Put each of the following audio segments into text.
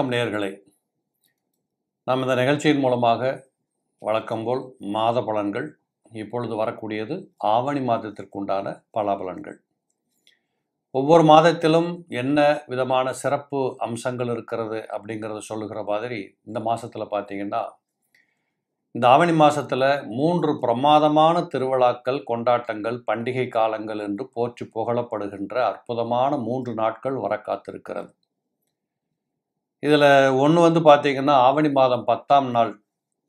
வணக்கம் நேர்களே நாம் இந்த நிகழ்ச்சியின் மூலமாக வழக்கம்போல் மாத பலன்கள் இப்பொழுது வரக்கூடியது ஆவணி மாதத்திற்குண்டான பலன்கள் ஒவ்வொரு மாதத்திலும் என்ன விதமான சிறப்பு அம்சங்கள் இருக்கிறது அப்படிங்கிறத சொல்லுகிற மாதிரி இந்த மாதத்தில் பார்த்தீங்கன்னா இந்த ஆவணி மாதத்தில் மூன்று பிரமாதமான திருவிழாக்கள் கொண்டாட்டங்கள் பண்டிகை காலங்கள் என்று போற்றி புகழப்படுகின்ற அற்புதமான மூன்று நாட்கள் வர காத்திருக்கிறது இதில் ஒன்று வந்து பார்த்திங்கன்னா ஆவணி மாதம் பத்தாம் நாள்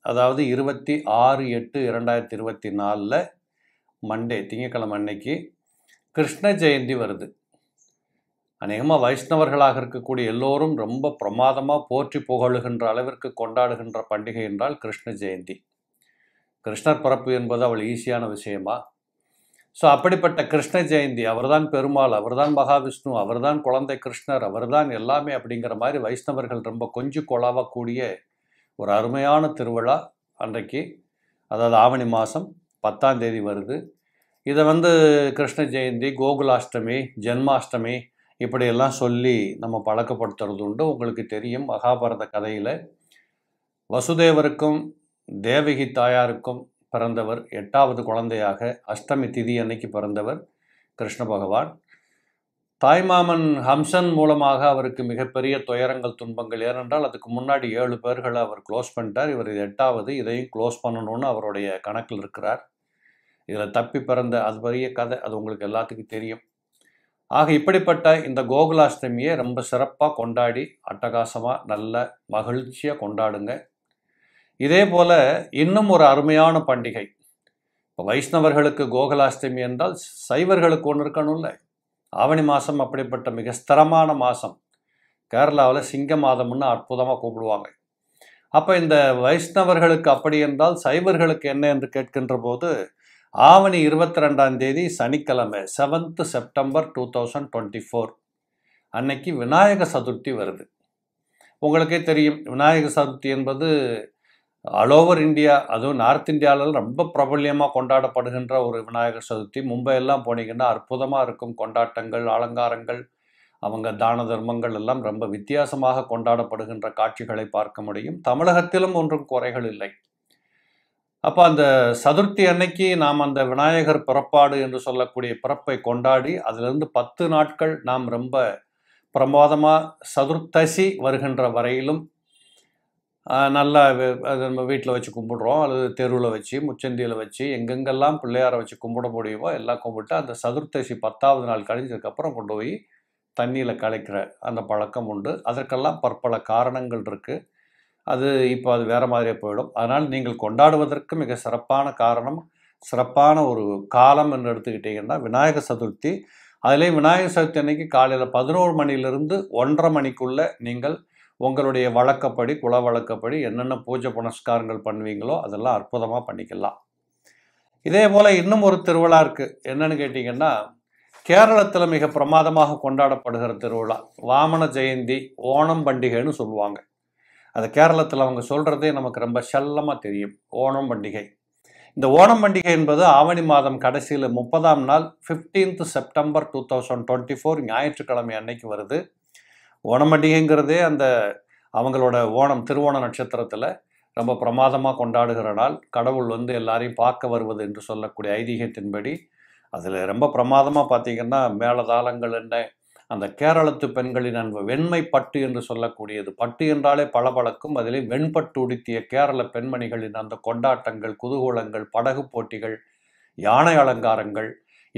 அதாவது இருபத்தி ஆறு எட்டு இரண்டாயிரத்தி இருபத்தி நாலில் மண்டே திங்கக்கிழமை அன்னைக்கு கிருஷ்ண ஜெயந்தி வருது அநேகமாக வைஷ்ணவர்களாக இருக்கக்கூடிய எல்லோரும் ரொம்ப பிரமாதமாக போற்றி புகழுகின்ற அளவிற்கு கொண்டாடுகின்ற பண்டிகை என்றால் கிருஷ்ண ஜெயந்தி கிருஷ்ணர் பிறப்பு என்பது அவள் ஈஸியான விஷயமா ஸோ அப்படிப்பட்ட கிருஷ்ண ஜெயந்தி அவர்தான் பெருமாள் அவர்தான் மகாவிஷ்ணு அவர்தான் குழந்தை கிருஷ்ணர் அவர்தான் எல்லாமே அப்படிங்கிற மாதிரி வைஷ்ணவர்கள் ரொம்ப கொஞ்சம் கொலாவக்கூடிய ஒரு அருமையான திருவிழா அன்றைக்கு அதாவது ஆவணி மாதம் பத்தாம் தேதி வருது இதை வந்து கிருஷ்ண ஜெயந்தி கோகுலாஷ்டமி ஜென்மாஷ்டமி இப்படியெல்லாம் சொல்லி நம்ம பழக்கப்படுத்துறது உண்டு உங்களுக்கு தெரியும் மகாபாரத கதையில் வசுதேவருக்கும் தேவகி தாயாருக்கும் பிறந்தவர் எட்டாவது குழந்தையாக அஷ்டமி திதி அன்னைக்கு பிறந்தவர் கிருஷ்ண பகவான் தாய்மாமன் ஹம்சன் மூலமாக அவருக்கு மிகப்பெரிய துயரங்கள் துன்பங்கள் ஏனென்றால் அதுக்கு முன்னாடி ஏழு பேர்களை அவர் க்ளோஸ் பண்ணிட்டார் இவர் இது எட்டாவது இதையும் க்ளோஸ் பண்ணணும்னு அவருடைய கணக்கில் இருக்கிறார் இதில் தப்பி பிறந்த அது பெரிய கதை அது உங்களுக்கு எல்லாத்துக்கும் தெரியும் ஆக இப்படிப்பட்ட இந்த கோகுலாஷ்டமியை ரொம்ப சிறப்பாக கொண்டாடி அட்டகாசமாக நல்ல மகிழ்ச்சியாக கொண்டாடுங்க இதே போல இன்னும் ஒரு அருமையான பண்டிகை இப்போ வைஷ்ணவர்களுக்கு கோகுலாஷ்டமி என்றால் சைவர்களுக்கு ஒன்று இருக்கணும்ல ஆவணி மாதம் அப்படிப்பட்ட மிக ஸ்திரமான மாதம் கேரளாவில் சிங்க மாதம்னு அற்புதமாக கூப்பிடுவாங்க அப்போ இந்த வைஷ்ணவர்களுக்கு அப்படி என்றால் சைவர்களுக்கு என்ன என்று கேட்கின்ற போது ஆவணி இருபத்தி ரெண்டாம் தேதி சனிக்கிழமை seventh September two thousand twenty four அன்னைக்கு விநாயக சதுர்த்தி வருது உங்களுக்கே தெரியும் விநாயக சதுர்த்தி என்பது ஆல் ஓவர் இந்தியா அதுவும் நார்த் இந்தியாவில் ரொம்ப பிரபல்யமாக கொண்டாடப்படுகின்ற ஒரு விநாயகர் சதுர்த்தி மும்பையெல்லாம் போனீங்கன்னா அற்புதமாக இருக்கும் கொண்டாட்டங்கள் அலங்காரங்கள் அவங்க தான தர்மங்கள் எல்லாம் ரொம்ப வித்தியாசமாக கொண்டாடப்படுகின்ற காட்சிகளை பார்க்க முடியும் தமிழகத்திலும் ஒன்றும் குறைகள் இல்லை அப்போ அந்த சதுர்த்தி அன்னைக்கு நாம் அந்த விநாயகர் பிறப்பாடு என்று சொல்லக்கூடிய பிறப்பை கொண்டாடி அதிலிருந்து பத்து நாட்கள் நாம் ரொம்ப பிரமாதமாக சதுர்த்தசி வருகின்ற வரையிலும் நல்லா அது நம்ம வீட்டில் வச்சு கும்பிடுறோம் அல்லது தெருவில் வச்சு முச்சந்தியில் வச்சு எங்கெங்கெல்லாம் பிள்ளையாரை வச்சு கும்பிட முடியுமோ எல்லாம் கும்பிட்டு அந்த சதுர்த்தசி பத்தாவது நாள் கழிஞ்சதுக்கப்புறம் கொண்டு போய் தண்ணியில் கலைக்கிற அந்த பழக்கம் உண்டு அதற்கெல்லாம் பற்பல காரணங்கள் இருக்குது அது இப்போ அது வேறு மாதிரியே போயிடும் அதனால் நீங்கள் கொண்டாடுவதற்கு மிக சிறப்பான காரணம் சிறப்பான ஒரு காலம் என்று எடுத்துக்கிட்டிங்கன்னா விநாயகர் சதுர்த்தி அதிலேயும் விநாயகர் சதுர்த்தி அன்னைக்கு காலையில் பதினோரு மணிலிருந்து ஒன்றரை மணிக்குள்ளே நீங்கள் உங்களுடைய வழக்கப்படி குல வழக்கப்படி என்னென்ன பூஜை புனஸ்காரங்கள் பண்ணுவீங்களோ அதெல்லாம் அற்புதமாக பண்ணிக்கலாம் இதே போல் இன்னும் ஒரு திருவிழா இருக்குது என்னென்னு கேட்டிங்கன்னா கேரளத்தில் மிக பிரமாதமாக கொண்டாடப்படுகிற திருவிழா வாமன ஜெயந்தி ஓணம் பண்டிகைன்னு சொல்லுவாங்க அது கேரளத்தில் அவங்க சொல்கிறதே நமக்கு ரொம்ப செல்லமாக தெரியும் ஓணம் பண்டிகை இந்த ஓணம் பண்டிகை என்பது ஆவணி மாதம் கடைசியில் முப்பதாம் நாள் fifteenth September two thousand twenty four ஞாயிற்றுக்கிழமை அன்னைக்கு வருது ஓணமண்டிகைங்கிறதே அந்த அவங்களோட ஓணம் திருவோண நட்சத்திரத்தில் ரொம்ப பிரமாதமாக கொண்டாடுகிற நாள் கடவுள் வந்து எல்லாரையும் பார்க்க வருவது என்று சொல்லக்கூடிய ஐதீகத்தின்படி அதில் ரொம்ப பிரமாதமாக பார்த்திங்கன்னா மேலதாளங்கள் என்ன அந்த கேரளத்து பெண்களின் அன்பு வெண்மை பட்டு என்று சொல்லக்கூடியது பட்டு என்றாலே பழக்கும் அதிலே வெண்பட்டு உடுத்திய கேரள பெண்மணிகளின் அந்த கொண்டாட்டங்கள் குதூகூலங்கள் படகு போட்டிகள் யானை அலங்காரங்கள்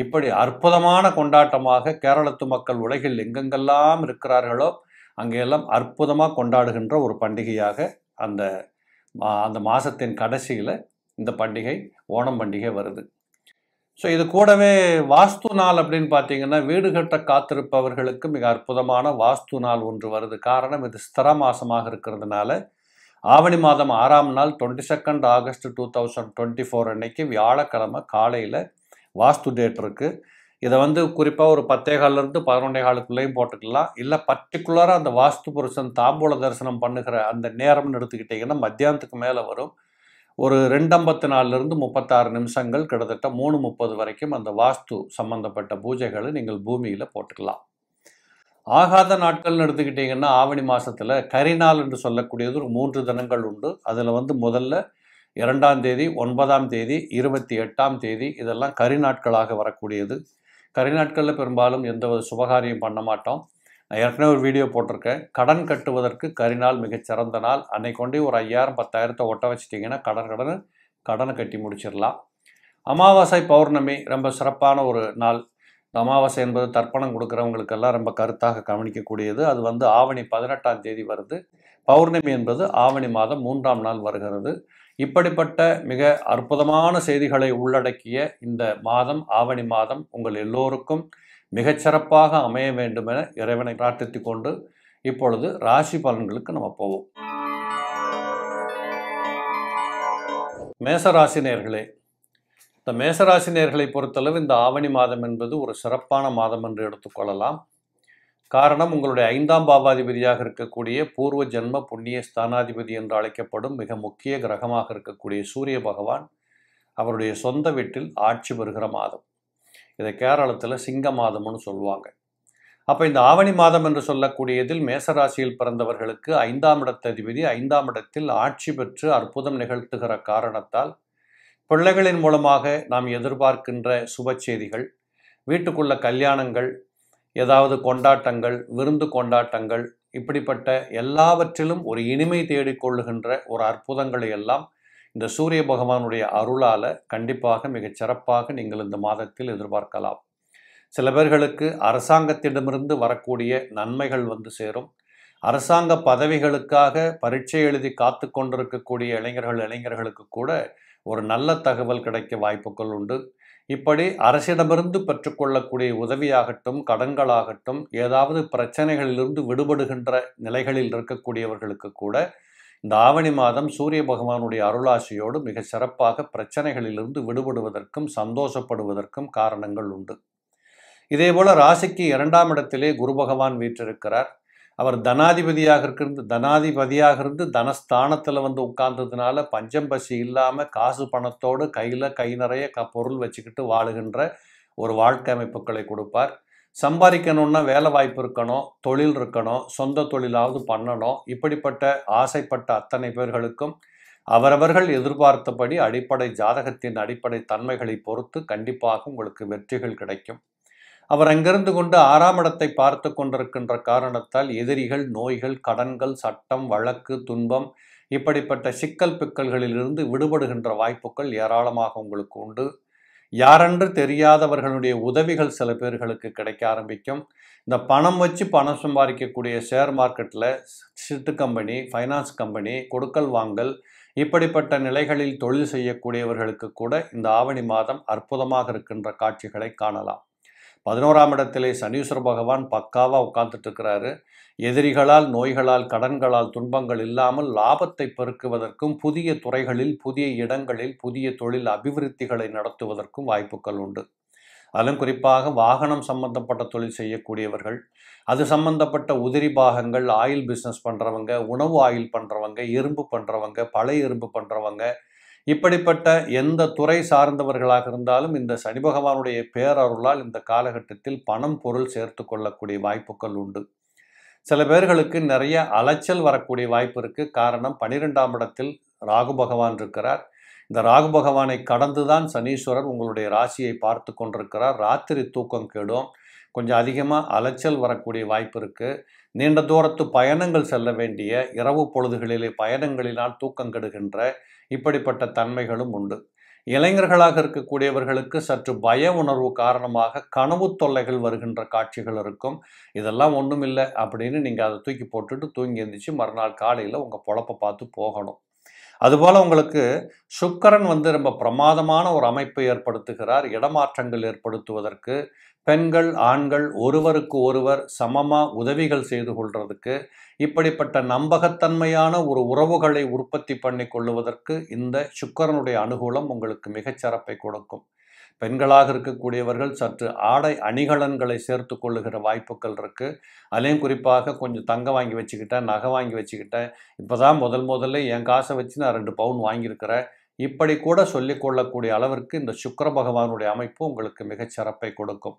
இப்படி அற்புதமான கொண்டாட்டமாக கேரளத்து மக்கள் உலகில் எங்கெங்கெல்லாம் இருக்கிறார்களோ அங்கெல்லாம் அற்புதமாக கொண்டாடுகின்ற ஒரு பண்டிகையாக அந்த அந்த மாதத்தின் கடைசியில் இந்த பண்டிகை ஓணம் பண்டிகை வருது ஸோ இது கூடவே வாஸ்து நாள் அப்படின்னு பார்த்தீங்கன்னா வீடு கட்ட காத்திருப்பவர்களுக்கு மிக அற்புதமான வாஸ்து நாள் ஒன்று வருது காரணம் இது ஸ்திர மாதமாக இருக்கிறதுனால ஆவணி மாதம் ஆறாம் நாள் twenty second August two thousand twenty four அன்னைக்கு வியாழக்கிழமை காலையில் வாஸ்து டேட் இருக்குது இதை வந்து குறிப்பாக ஒரு பத்தே காலிலேருந்து பதினொன்றே காலுக்குள்ளேயும் போட்டுக்கலாம் இல்லை பர்டிகுலராக அந்த வாஸ்து புருஷன் தாம்பூல தரிசனம் பண்ணுகிற அந்த நேரம்னு எடுத்துக்கிட்டிங்கன்னா மத்தியானத்துக்கு மேலே வரும் ஒரு ரெண்டம்பத்து நாலுலேருந்து முப்பத்தாறு நிமிஷங்கள் கிட்டத்தட்ட மூணு முப்பது வரைக்கும் அந்த வாஸ்து சம்மந்தப்பட்ட பூஜைகளை நீங்கள் பூமியில் போட்டுக்கலாம் ஆகாத நாட்கள்னு எடுத்துக்கிட்டிங்கன்னா ஆவணி மாதத்தில் கரிநாள் என்று சொல்லக்கூடியது ஒரு மூன்று தினங்கள் உண்டு அதில் வந்து முதல்ல இரண்டாம் தேதி ஒன்பதாம் தேதி இருபத்தி எட்டாம் தேதி இதெல்லாம் நாட்களாக வரக்கூடியது கரிநாட்களில் பெரும்பாலும் எந்த ஒரு சுபகாரியம் பண்ண மாட்டோம் நான் ஏற்கனவே ஒரு வீடியோ போட்டிருக்கேன் கடன் கட்டுவதற்கு கரிநாள் மிகச்சிறந்த நாள் அன்னை கொண்டே ஒரு ஐயாயிரம் பத்தாயிரத்தை ஒட்ட வச்சிட்டிங்கன்னா கடன் கடன் கடனை கட்டி முடிச்சிடலாம் அமாவாசை பௌர்ணமி ரொம்ப சிறப்பான ஒரு நாள் இந்த அமாவாசை என்பது தர்ப்பணம் கொடுக்குறவங்களுக்கெல்லாம் ரொம்ப கருத்தாக கவனிக்கக்கூடியது அது வந்து ஆவணி பதினெட்டாம் தேதி வருது பௌர்ணமி என்பது ஆவணி மாதம் மூன்றாம் நாள் வருகிறது இப்படிப்பட்ட மிக அற்புதமான செய்திகளை உள்ளடக்கிய இந்த மாதம் ஆவணி மாதம் உங்கள் எல்லோருக்கும் மிகச்சிறப்பாக அமைய வேண்டும் என இறைவனை பிரார்த்தித்து கொண்டு இப்பொழுது ராசி பலன்களுக்கு நம்ம போவோம் மேசராசி இந்த மேசராசி பொறுத்தளவு இந்த ஆவணி மாதம் என்பது ஒரு சிறப்பான மாதம் என்று எடுத்துக்கொள்ளலாம் காரணம் உங்களுடைய ஐந்தாம் பாவாதிபதியாக இருக்கக்கூடிய பூர்வ ஜென்ம புண்ணிய ஸ்தானாதிபதி என்று அழைக்கப்படும் மிக முக்கிய கிரகமாக இருக்கக்கூடிய சூரிய பகவான் அவருடைய சொந்த வீட்டில் ஆட்சி பெறுகிற மாதம் இதை கேரளத்தில் சிங்க மாதம்னு சொல்லுவாங்க அப்போ இந்த ஆவணி மாதம் என்று சொல்லக்கூடியதில் மேசராசியில் பிறந்தவர்களுக்கு ஐந்தாம் இடத்ததிபதி ஐந்தாம் இடத்தில் ஆட்சி பெற்று அற்புதம் நிகழ்த்துகிற காரணத்தால் பிள்ளைகளின் மூலமாக நாம் எதிர்பார்க்கின்ற சுப செய்திகள் வீட்டுக்குள்ள கல்யாணங்கள் ஏதாவது கொண்டாட்டங்கள் விருந்து கொண்டாட்டங்கள் இப்படிப்பட்ட எல்லாவற்றிலும் ஒரு இனிமை தேடிக்கொள்ளுகின்ற ஒரு அற்புதங்களை எல்லாம் இந்த சூரிய பகவானுடைய அருளால் கண்டிப்பாக மிகச் சிறப்பாக நீங்கள் இந்த மாதத்தில் எதிர்பார்க்கலாம் சில பேர்களுக்கு அரசாங்கத்திடமிருந்து வரக்கூடிய நன்மைகள் வந்து சேரும் அரசாங்க பதவிகளுக்காக பரீட்சை எழுதி காத்து கொண்டிருக்கக்கூடிய இளைஞர்கள் இளைஞர்களுக்கு கூட ஒரு நல்ல தகவல் கிடைக்க வாய்ப்புகள் உண்டு இப்படி அரசிடமிருந்து பெற்றுக்கொள்ளக்கூடிய உதவியாகட்டும் கடன்களாகட்டும் ஏதாவது பிரச்சனைகளிலிருந்து விடுபடுகின்ற நிலைகளில் இருக்கக்கூடியவர்களுக்கு கூட இந்த ஆவணி மாதம் சூரிய பகவானுடைய அருளாசியோடு மிக சிறப்பாக பிரச்சனைகளிலிருந்து விடுபடுவதற்கும் சந்தோஷப்படுவதற்கும் காரணங்கள் உண்டு இதேபோல ராசிக்கு இரண்டாம் இடத்திலே குரு பகவான் வீற்றிருக்கிறார் அவர் தனாதிபதியாக இருக்கிறது தனாதிபதியாக இருந்து தனஸ்தானத்தில் வந்து உட்கார்ந்ததுனால பஞ்சம் பசி இல்லாமல் காசு பணத்தோடு கையில் கை நிறைய க பொருள் வச்சுக்கிட்டு வாழுகின்ற ஒரு வாழ்க்கை அமைப்புகளை கொடுப்பார் சம்பாதிக்கணும்னா வேலை வாய்ப்பு இருக்கணும் தொழில் இருக்கணும் சொந்த தொழிலாவது பண்ணணும் இப்படிப்பட்ட ஆசைப்பட்ட அத்தனை பேர்களுக்கும் அவரவர்கள் எதிர்பார்த்தபடி அடிப்படை ஜாதகத்தின் அடிப்படை தன்மைகளை பொறுத்து கண்டிப்பாக உங்களுக்கு வெற்றிகள் கிடைக்கும் அவர் அங்கிருந்து கொண்டு ஆறாம் இடத்தை பார்த்து கொண்டிருக்கின்ற காரணத்தால் எதிரிகள் நோய்கள் கடன்கள் சட்டம் வழக்கு துன்பம் இப்படிப்பட்ட சிக்கல் பிக்கல்களிலிருந்து விடுபடுகின்ற வாய்ப்புகள் ஏராளமாக உங்களுக்கு உண்டு யாரென்று தெரியாதவர்களுடைய உதவிகள் சில பேர்களுக்கு கிடைக்க ஆரம்பிக்கும் இந்த பணம் வச்சு பணம் சம்பாதிக்கக்கூடிய ஷேர் மார்க்கெட்டில் சிட்டு கம்பெனி ஃபைனான்ஸ் கம்பெனி கொடுக்கல் வாங்கல் இப்படிப்பட்ட நிலைகளில் தொழில் செய்யக்கூடியவர்களுக்கு கூட இந்த ஆவணி மாதம் அற்புதமாக இருக்கின்ற காட்சிகளை காணலாம் பதினோராம் இடத்திலே சனீஸ்வர பகவான் பக்காவாக உட்கார்ந்துட்டு இருக்கிறாரு எதிரிகளால் நோய்களால் கடன்களால் துன்பங்கள் இல்லாமல் லாபத்தை பெருக்குவதற்கும் புதிய துறைகளில் புதிய இடங்களில் புதிய தொழில் அபிவிருத்திகளை நடத்துவதற்கும் வாய்ப்புகள் உண்டு அதிலும் குறிப்பாக வாகனம் சம்பந்தப்பட்ட தொழில் செய்யக்கூடியவர்கள் அது சம்பந்தப்பட்ட உதிரி பாகங்கள் ஆயில் பிஸ்னஸ் பண்ணுறவங்க உணவு ஆயில் பண்ணுறவங்க இரும்பு பண்ணுறவங்க பழைய இரும்பு பண்ணுறவங்க இப்படிப்பட்ட எந்த துறை சார்ந்தவர்களாக இருந்தாலும் இந்த சனி பகவானுடைய பேரருளால் இந்த காலகட்டத்தில் பணம் பொருள் சேர்த்து கொள்ளக்கூடிய வாய்ப்புகள் உண்டு சில பேர்களுக்கு நிறைய அலைச்சல் வரக்கூடிய வாய்ப்பு இருக்குது காரணம் பனிரெண்டாம் இடத்தில் ராகு பகவான் இருக்கிறார் இந்த ராகு பகவானை கடந்து தான் சனீஸ்வரர் உங்களுடைய ராசியை பார்த்து கொண்டிருக்கிறார் ராத்திரி தூக்கம் கெடும் கொஞ்சம் அதிகமாக அலைச்சல் வரக்கூடிய வாய்ப்பு இருக்குது நீண்ட தூரத்து பயணங்கள் செல்ல வேண்டிய இரவு பொழுதுகளிலே பயணங்களினால் தூக்கம் கெடுகின்ற இப்படிப்பட்ட தன்மைகளும் உண்டு இளைஞர்களாக இருக்கக்கூடியவர்களுக்கு சற்று பய உணர்வு காரணமாக கனவு தொல்லைகள் வருகின்ற காட்சிகள் இருக்கும் இதெல்லாம் ஒன்றும் இல்லை அப்படின்னு நீங்கள் அதை தூக்கி போட்டுட்டு தூங்கி எழுந்திரிச்சு மறுநாள் காலையில் உங்கள் பொழப்பை பார்த்து போகணும் அதுபோல் உங்களுக்கு சுக்கரன் வந்து ரொம்ப பிரமாதமான ஒரு அமைப்பை ஏற்படுத்துகிறார் இடமாற்றங்கள் ஏற்படுத்துவதற்கு பெண்கள் ஆண்கள் ஒருவருக்கு ஒருவர் சமமாக உதவிகள் செய்து கொள்வதற்கு இப்படிப்பட்ட நம்பகத்தன்மையான ஒரு உறவுகளை உற்பத்தி பண்ணி கொள்ளுவதற்கு இந்த சுக்கரனுடைய அனுகூலம் உங்களுக்கு மிகச்சிறப்பை கொடுக்கும் பெண்களாக இருக்கக்கூடியவர்கள் சற்று ஆடை அணிகலன்களை சேர்த்து கொள்ளுகிற வாய்ப்புகள் இருக்குது அதையும் குறிப்பாக கொஞ்சம் தங்கம் வாங்கி வச்சுக்கிட்டேன் நகை வாங்கி வச்சுக்கிட்டேன் இப்போ தான் முதல் முதல்ல என் காசை வச்சு நான் ரெண்டு பவுன் வாங்கியிருக்கிறேன் இப்படி கூட சொல்லிக்கொள்ளக்கூடிய அளவிற்கு இந்த சுக்கர பகவானுடைய அமைப்பு உங்களுக்கு மிகச் சிறப்பை கொடுக்கும்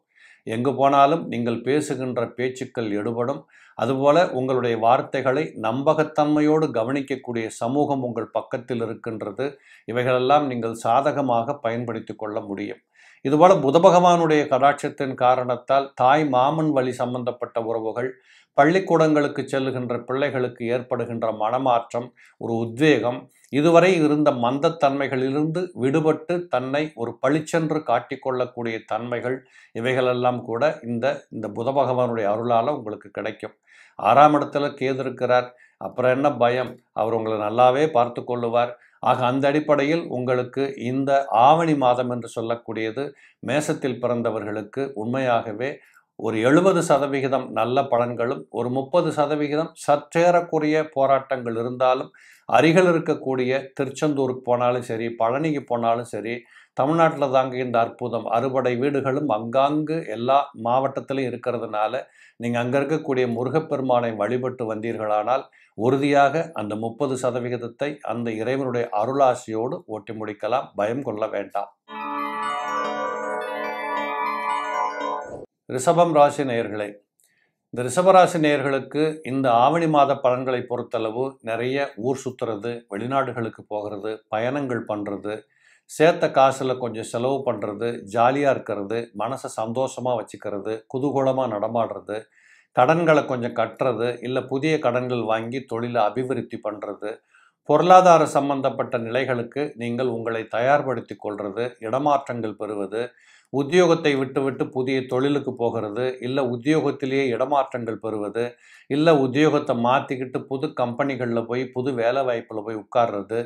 எங்கு போனாலும் நீங்கள் பேசுகின்ற பேச்சுக்கள் எடுபடும் அதுபோல உங்களுடைய வார்த்தைகளை நம்பகத்தன்மையோடு கவனிக்கக்கூடிய சமூகம் உங்கள் பக்கத்தில் இருக்கின்றது இவைகளெல்லாம் நீங்கள் சாதகமாக பயன்படுத்தி கொள்ள முடியும் இதுபோல் புத பகவானுடைய கடாட்சத்தின் காரணத்தால் தாய் மாமன் வழி சம்பந்தப்பட்ட உறவுகள் பள்ளிக்கூடங்களுக்கு செல்லுகின்ற பிள்ளைகளுக்கு ஏற்படுகின்ற மனமாற்றம் ஒரு உத்வேகம் இதுவரை இருந்த மந்தத்தன்மைகளிலிருந்து விடுபட்டு தன்னை ஒரு பளிச்சென்று காட்டிக்கொள்ளக்கூடிய தன்மைகள் இவைகளெல்லாம் கூட இந்த இந்த புத பகவானுடைய அருளால் உங்களுக்கு கிடைக்கும் ஆறாம் இடத்துல கேது இருக்கிறார் அப்புறம் என்ன பயம் அவர் உங்களை நல்லாவே பார்த்து கொள்ளுவார் ஆக அந்த அடிப்படையில் உங்களுக்கு இந்த ஆவணி மாதம் என்று சொல்லக்கூடியது மேசத்தில் பிறந்தவர்களுக்கு உண்மையாகவே ஒரு எழுபது சதவிகிதம் நல்ல பலன்களும் ஒரு முப்பது சதவிகிதம் சற்றேறக்குரிய போராட்டங்கள் இருந்தாலும் அருகில் இருக்கக்கூடிய திருச்செந்தூருக்கு போனாலும் சரி பழனிக்கு போனாலும் சரி தமிழ்நாட்டில் தாங்க இந்த அற்புதம் அறுபடை வீடுகளும் அங்காங்கு எல்லா மாவட்டத்திலையும் இருக்கிறதுனால நீங்கள் அங்கே இருக்கக்கூடிய முருகப்பெருமானை வழிபட்டு வந்தீர்களானால் உறுதியாக அந்த முப்பது சதவிகிதத்தை அந்த இறைவனுடைய அருளாசியோடு ஓட்டி முடிக்கலாம் பயம் கொள்ள வேண்டாம் ரிஷபம் ராசி நேயர்களே இந்த ரிஷபராசி நேயர்களுக்கு இந்த ஆவணி மாத பலன்களை பொறுத்தளவு நிறைய ஊர் சுற்றுறது வெளிநாடுகளுக்கு போகிறது பயணங்கள் பண்ணுறது சேர்த்த காசில் கொஞ்சம் செலவு பண்ணுறது ஜாலியாக இருக்கிறது மனசை சந்தோஷமாக வச்சுக்கிறது குதூகூலமாக நடமாடுறது கடன்களை கொஞ்சம் கட்டுறது இல்லை புதிய கடன்கள் வாங்கி தொழிலை அபிவிருத்தி பண்ணுறது பொருளாதார சம்பந்தப்பட்ட நிலைகளுக்கு நீங்கள் உங்களை தயார்படுத்தி கொள்வது இடமாற்றங்கள் பெறுவது உத்தியோகத்தை விட்டுவிட்டு புதிய தொழிலுக்கு போகிறது இல்லை உத்தியோகத்திலேயே இடமாற்றங்கள் பெறுவது இல்லை உத்தியோகத்தை மாற்றிக்கிட்டு புது கம்பெனிகளில் போய் புது வேலை வாய்ப்பில் போய் உட்கார்றது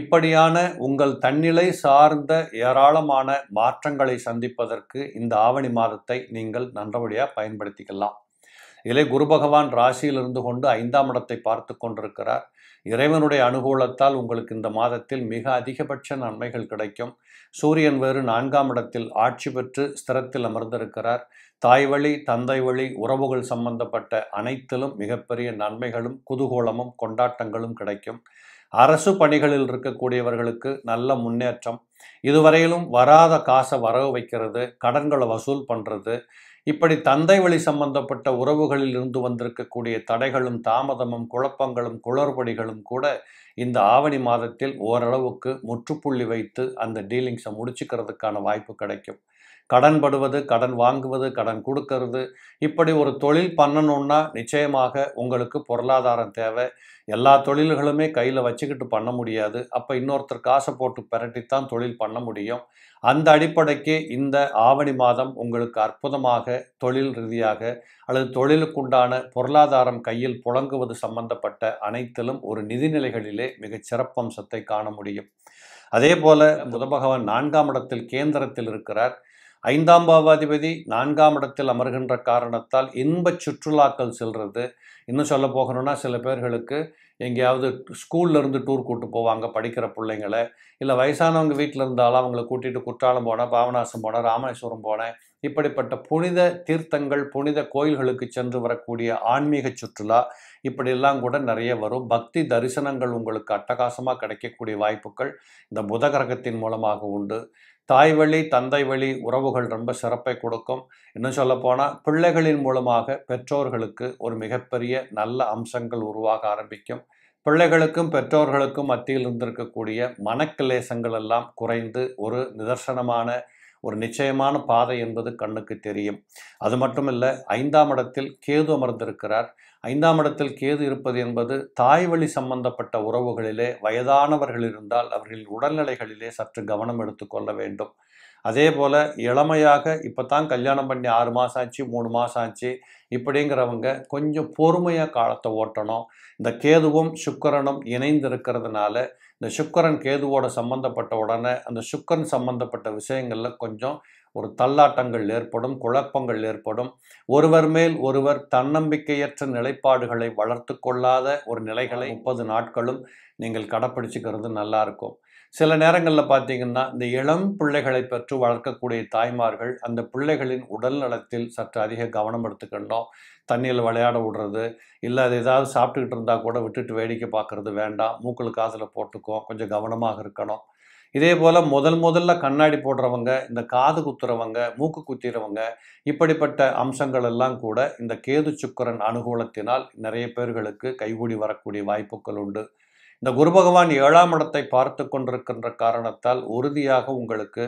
இப்படியான உங்கள் தன்னிலை சார்ந்த ஏராளமான மாற்றங்களை சந்திப்பதற்கு இந்த ஆவணி மாதத்தை நீங்கள் நல்லபடியாக பயன்படுத்திக்கலாம் இதிலே குரு பகவான் ராசியில் இருந்து கொண்டு ஐந்தாம் இடத்தை பார்த்து கொண்டிருக்கிறார் இறைவனுடைய அனுகூலத்தால் உங்களுக்கு இந்த மாதத்தில் மிக அதிகபட்ச நன்மைகள் கிடைக்கும் சூரியன் வேறு நான்காம் இடத்தில் ஆட்சி பெற்று ஸ்திரத்தில் அமர்ந்திருக்கிறார் தாய் வழி தந்தை வழி உறவுகள் சம்பந்தப்பட்ட அனைத்திலும் மிகப்பெரிய நன்மைகளும் குதூகோளமும் கொண்டாட்டங்களும் கிடைக்கும் அரசு பணிகளில் இருக்கக்கூடியவர்களுக்கு நல்ல முன்னேற்றம் இதுவரையிலும் வராத காசை வரவு வைக்கிறது கடன்களை வசூல் பண்ணுறது இப்படி தந்தை வழி சம்பந்தப்பட்ட உறவுகளில் இருந்து வந்திருக்கக்கூடிய தடைகளும் தாமதமும் குழப்பங்களும் குளறுபடிகளும் கூட இந்த ஆவணி மாதத்தில் ஓரளவுக்கு முற்றுப்புள்ளி வைத்து அந்த டீலிங்ஸை முடிச்சுக்கிறதுக்கான வாய்ப்பு கிடைக்கும் கடன் படுவது கடன் வாங்குவது கடன் கொடுக்கறது இப்படி ஒரு தொழில் பண்ணணும்னா நிச்சயமாக உங்களுக்கு பொருளாதாரம் தேவை எல்லா தொழில்களுமே கையில் வச்சுக்கிட்டு பண்ண முடியாது அப்போ இன்னொருத்தர் காசை போட்டு பிரட்டித்தான் தொழில் பண்ண முடியும் அந்த அடிப்படைக்கு இந்த ஆவணி மாதம் உங்களுக்கு அற்புதமாக தொழில் ரீதியாக அல்லது தொழிலுக்குண்டான பொருளாதாரம் கையில் புழங்குவது சம்பந்தப்பட்ட அனைத்திலும் ஒரு நிதிநிலைகளிலே மிகச் சிறப்பம்சத்தை காண முடியும் அதே போல புத பகவான் நான்காம் இடத்தில் கேந்திரத்தில் இருக்கிறார் ஐந்தாம் பாவாதிபதி நான்காம் இடத்தில் அமர்கின்ற காரணத்தால் இன்ப சுற்றுலாக்கள் செல்றது இன்னும் சொல்ல போகணும்னா சில பேர்களுக்கு எங்கேயாவது ஸ்கூல்லேருந்து டூர் கூட்டு போவாங்க படிக்கிற பிள்ளைங்களை இல்லை வயசானவங்க வீட்டில் இருந்தாலும் அவங்கள கூட்டிகிட்டு குற்றாலம் போனேன் பாவநாசம் போனேன் ராமேஸ்வரம் போனேன் இப்படிப்பட்ட புனித தீர்த்தங்கள் புனித கோயில்களுக்கு சென்று வரக்கூடிய ஆன்மீக சுற்றுலா இப்படியெல்லாம் கூட நிறைய வரும் பக்தி தரிசனங்கள் உங்களுக்கு அட்டகாசமாக கிடைக்கக்கூடிய வாய்ப்புகள் இந்த புத கிரகத்தின் மூலமாக உண்டு தாய் வழி தந்தை வழி உறவுகள் ரொம்ப சிறப்பை கொடுக்கும் இன்னும் சொல்லப்போனால் பிள்ளைகளின் மூலமாக பெற்றோர்களுக்கு ஒரு மிகப்பெரிய நல்ல அம்சங்கள் உருவாக ஆரம்பிக்கும் பிள்ளைகளுக்கும் பெற்றோர்களுக்கும் மத்தியில் இருந்திருக்கக்கூடிய மனக்கிலேசங்கள் எல்லாம் குறைந்து ஒரு நிதர்சனமான ஒரு நிச்சயமான பாதை என்பது கண்ணுக்கு தெரியும் அது மட்டும் இல்லை ஐந்தாம் இடத்தில் கேது அமர்ந்திருக்கிறார் ஐந்தாம் இடத்தில் கேது இருப்பது என்பது தாய் வழி சம்பந்தப்பட்ட உறவுகளிலே வயதானவர்கள் இருந்தால் அவர்களின் உடல்நிலைகளிலே சற்று கவனம் எடுத்துக்கொள்ள வேண்டும் அதே போல் இளமையாக இப்போ தான் கல்யாணம் பண்ணி ஆறு மாதம் ஆச்சு மூணு மாதம் ஆச்சு இப்படிங்கிறவங்க கொஞ்சம் பொறுமையாக காலத்தை ஓட்டணும் இந்த கேதுவும் சுக்கரனும் இணைந்து இருக்கிறதுனால இந்த சுக்கரன் கேதுவோட சம்மந்தப்பட்ட உடனே அந்த சுக்கரன் சம்மந்தப்பட்ட விஷயங்களில் கொஞ்சம் ஒரு தள்ளாட்டங்கள் ஏற்படும் குழப்பங்கள் ஏற்படும் ஒருவர் மேல் ஒருவர் தன்னம்பிக்கையற்ற நிலைப்பாடுகளை வளர்த்து கொள்ளாத ஒரு நிலைகளை முப்பது நாட்களும் நீங்கள் கடைப்பிடிச்சிக்கிறது நல்லா இருக்கும் சில நேரங்களில் பார்த்தீங்கன்னா இந்த இளம் பிள்ளைகளை பெற்று வளர்க்கக்கூடிய தாய்மார்கள் அந்த பிள்ளைகளின் உடல் நலத்தில் சற்று அதிக கவனம் எடுத்துக்கணும் தண்ணியில் விளையாட விடுறது இல்லை அது ஏதாவது சாப்பிட்டுக்கிட்டு இருந்தால் கூட விட்டுட்டு வேடிக்கை பார்க்குறது வேண்டாம் மூக்கில் காசில் போட்டுக்கோ கொஞ்சம் கவனமாக இருக்கணும் இதே போல் முதல் முதல்ல கண்ணாடி போடுறவங்க இந்த காது குத்துறவங்க மூக்கு குத்திறவங்க இப்படிப்பட்ட அம்சங்கள் எல்லாம் கூட இந்த கேது சுக்கரன் அனுகூலத்தினால் நிறைய பேர்களுக்கு கைகூடி வரக்கூடிய வாய்ப்புகள் உண்டு இந்த குரு பகவான் ஏழாம் இடத்தை பார்த்து கொண்டிருக்கின்ற காரணத்தால் உறுதியாக உங்களுக்கு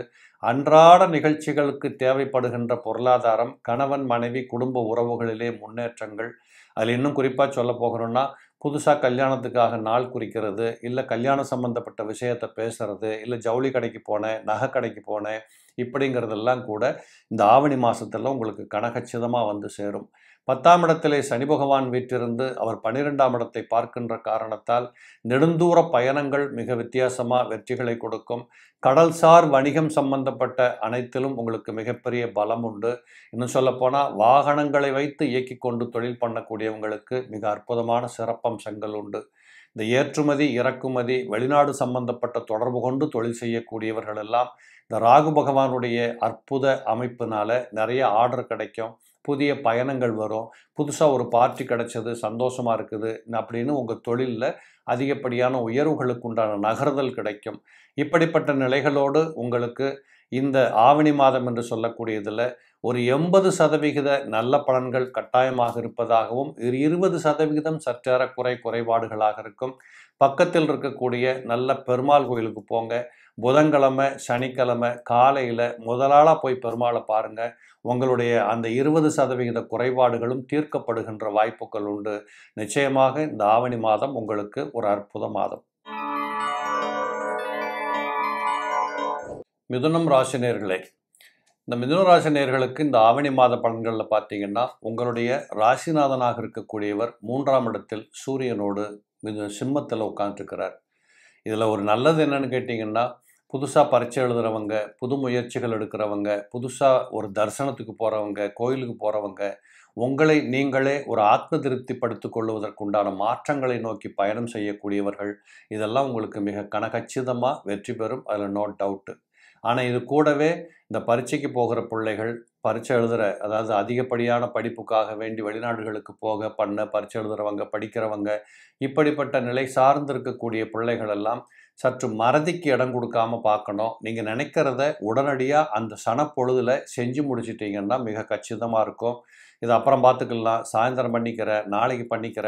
அன்றாட நிகழ்ச்சிகளுக்கு தேவைப்படுகின்ற பொருளாதாரம் கணவன் மனைவி குடும்ப உறவுகளிலே முன்னேற்றங்கள் அதில் இன்னும் குறிப்பாக சொல்ல போகிறோன்னா புதுசாக கல்யாணத்துக்காக நாள் குறிக்கிறது இல்லை கல்யாணம் சம்மந்தப்பட்ட விஷயத்தை பேசுகிறது இல்லை ஜவுளி கடைக்கு போனேன் நகை கடைக்கு போனேன் இப்படிங்கிறதெல்லாம் கூட இந்த ஆவணி மாதத்தில் உங்களுக்கு கனகச்சிதமாக வந்து சேரும் பத்தாம் இடத்திலே சனி பகவான் வீற்றிருந்து அவர் பனிரெண்டாம் இடத்தை பார்க்கின்ற காரணத்தால் நெடுந்தூர பயணங்கள் மிக வித்தியாசமாக வெற்றிகளை கொடுக்கும் கடல்சார் வணிகம் சம்பந்தப்பட்ட அனைத்திலும் உங்களுக்கு மிகப்பெரிய பலம் உண்டு இன்னும் சொல்லப்போனால் வாகனங்களை வைத்து இயக்கி கொண்டு தொழில் பண்ணக்கூடியவங்களுக்கு மிக அற்புதமான சிறப்பம்சங்கள் உண்டு இந்த ஏற்றுமதி இறக்குமதி வெளிநாடு சம்பந்தப்பட்ட தொடர்பு கொண்டு தொழில் செய்யக்கூடியவர்கள் எல்லாம் இந்த ராகு பகவானுடைய அற்புத அமைப்பினால நிறைய ஆர்டர் கிடைக்கும் புதிய பயணங்கள் வரும் புதுசாக ஒரு பார்ட்டி கிடச்சது சந்தோஷமாக இருக்குது அப்படின்னு உங்கள் தொழிலில் அதிகப்படியான உயர்வுகளுக்கு உண்டான நகர்தல் கிடைக்கும் இப்படிப்பட்ட நிலைகளோடு உங்களுக்கு இந்த ஆவணி மாதம் என்று சொல்லக்கூடியதில் ஒரு எண்பது சதவிகித நல்ல பலன்கள் கட்டாயமாக இருப்பதாகவும் இரு இருபது சதவிகிதம் சற்றேற குறை குறைபாடுகளாக இருக்கும் பக்கத்தில் இருக்கக்கூடிய நல்ல பெருமாள் கோயிலுக்கு போங்க புதன்கிழமை சனிக்கிழமை காலையில் முதலாளாக போய் பெருமாளை பாருங்கள் உங்களுடைய அந்த இருபது சதவிகித குறைபாடுகளும் தீர்க்கப்படுகின்ற வாய்ப்புகள் உண்டு நிச்சயமாக இந்த ஆவணி மாதம் உங்களுக்கு ஒரு அற்புத மாதம் மிதுனம் ராசினியர்களே இந்த ராசி நேர்களுக்கு இந்த ஆவணி மாத பலன்களில் பார்த்தீங்கன்னா உங்களுடைய ராசிநாதனாக இருக்கக்கூடியவர் மூன்றாம் இடத்தில் சூரியனோடு கொஞ்சம் சிம்மத்தில் உட்காந்துருக்கிறார் இதில் ஒரு நல்லது என்னன்னு கேட்டிங்கன்னா புதுசாக பரீட்சை எழுதுகிறவங்க புது முயற்சிகள் எடுக்கிறவங்க புதுசாக ஒரு தரிசனத்துக்கு போகிறவங்க கோயிலுக்கு போகிறவங்க உங்களை நீங்களே ஒரு ஆத்ம திருப்தி படுத்து கொள்வதற்குண்டான மாற்றங்களை நோக்கி பயணம் செய்யக்கூடியவர்கள் இதெல்லாம் உங்களுக்கு மிக கனகச்சிதமாக வெற்றி பெறும் அதில் நோ டவுட்டு ஆனால் இது கூடவே இந்த பரீட்சைக்கு போகிற பிள்ளைகள் பரீட்சை எழுதுகிற அதாவது அதிகப்படியான படிப்புக்காக வேண்டி வெளிநாடுகளுக்கு போக பண்ண பரீட்சை எழுதுகிறவங்க படிக்கிறவங்க இப்படிப்பட்ட நிலை சார்ந்து இருக்கக்கூடிய பிள்ளைகள் எல்லாம் சற்று மறதிக்கு இடம் கொடுக்காம பார்க்கணும் நீங்கள் நினைக்கிறத உடனடியாக அந்த சனப்பொழுதில் செஞ்சு முடிச்சிட்டிங்கன்னா மிக கச்சிதமாக இருக்கும் இது அப்புறம் பார்த்துக்கலாம் சாயந்தரம் பண்ணிக்கிற நாளைக்கு பண்ணிக்கிற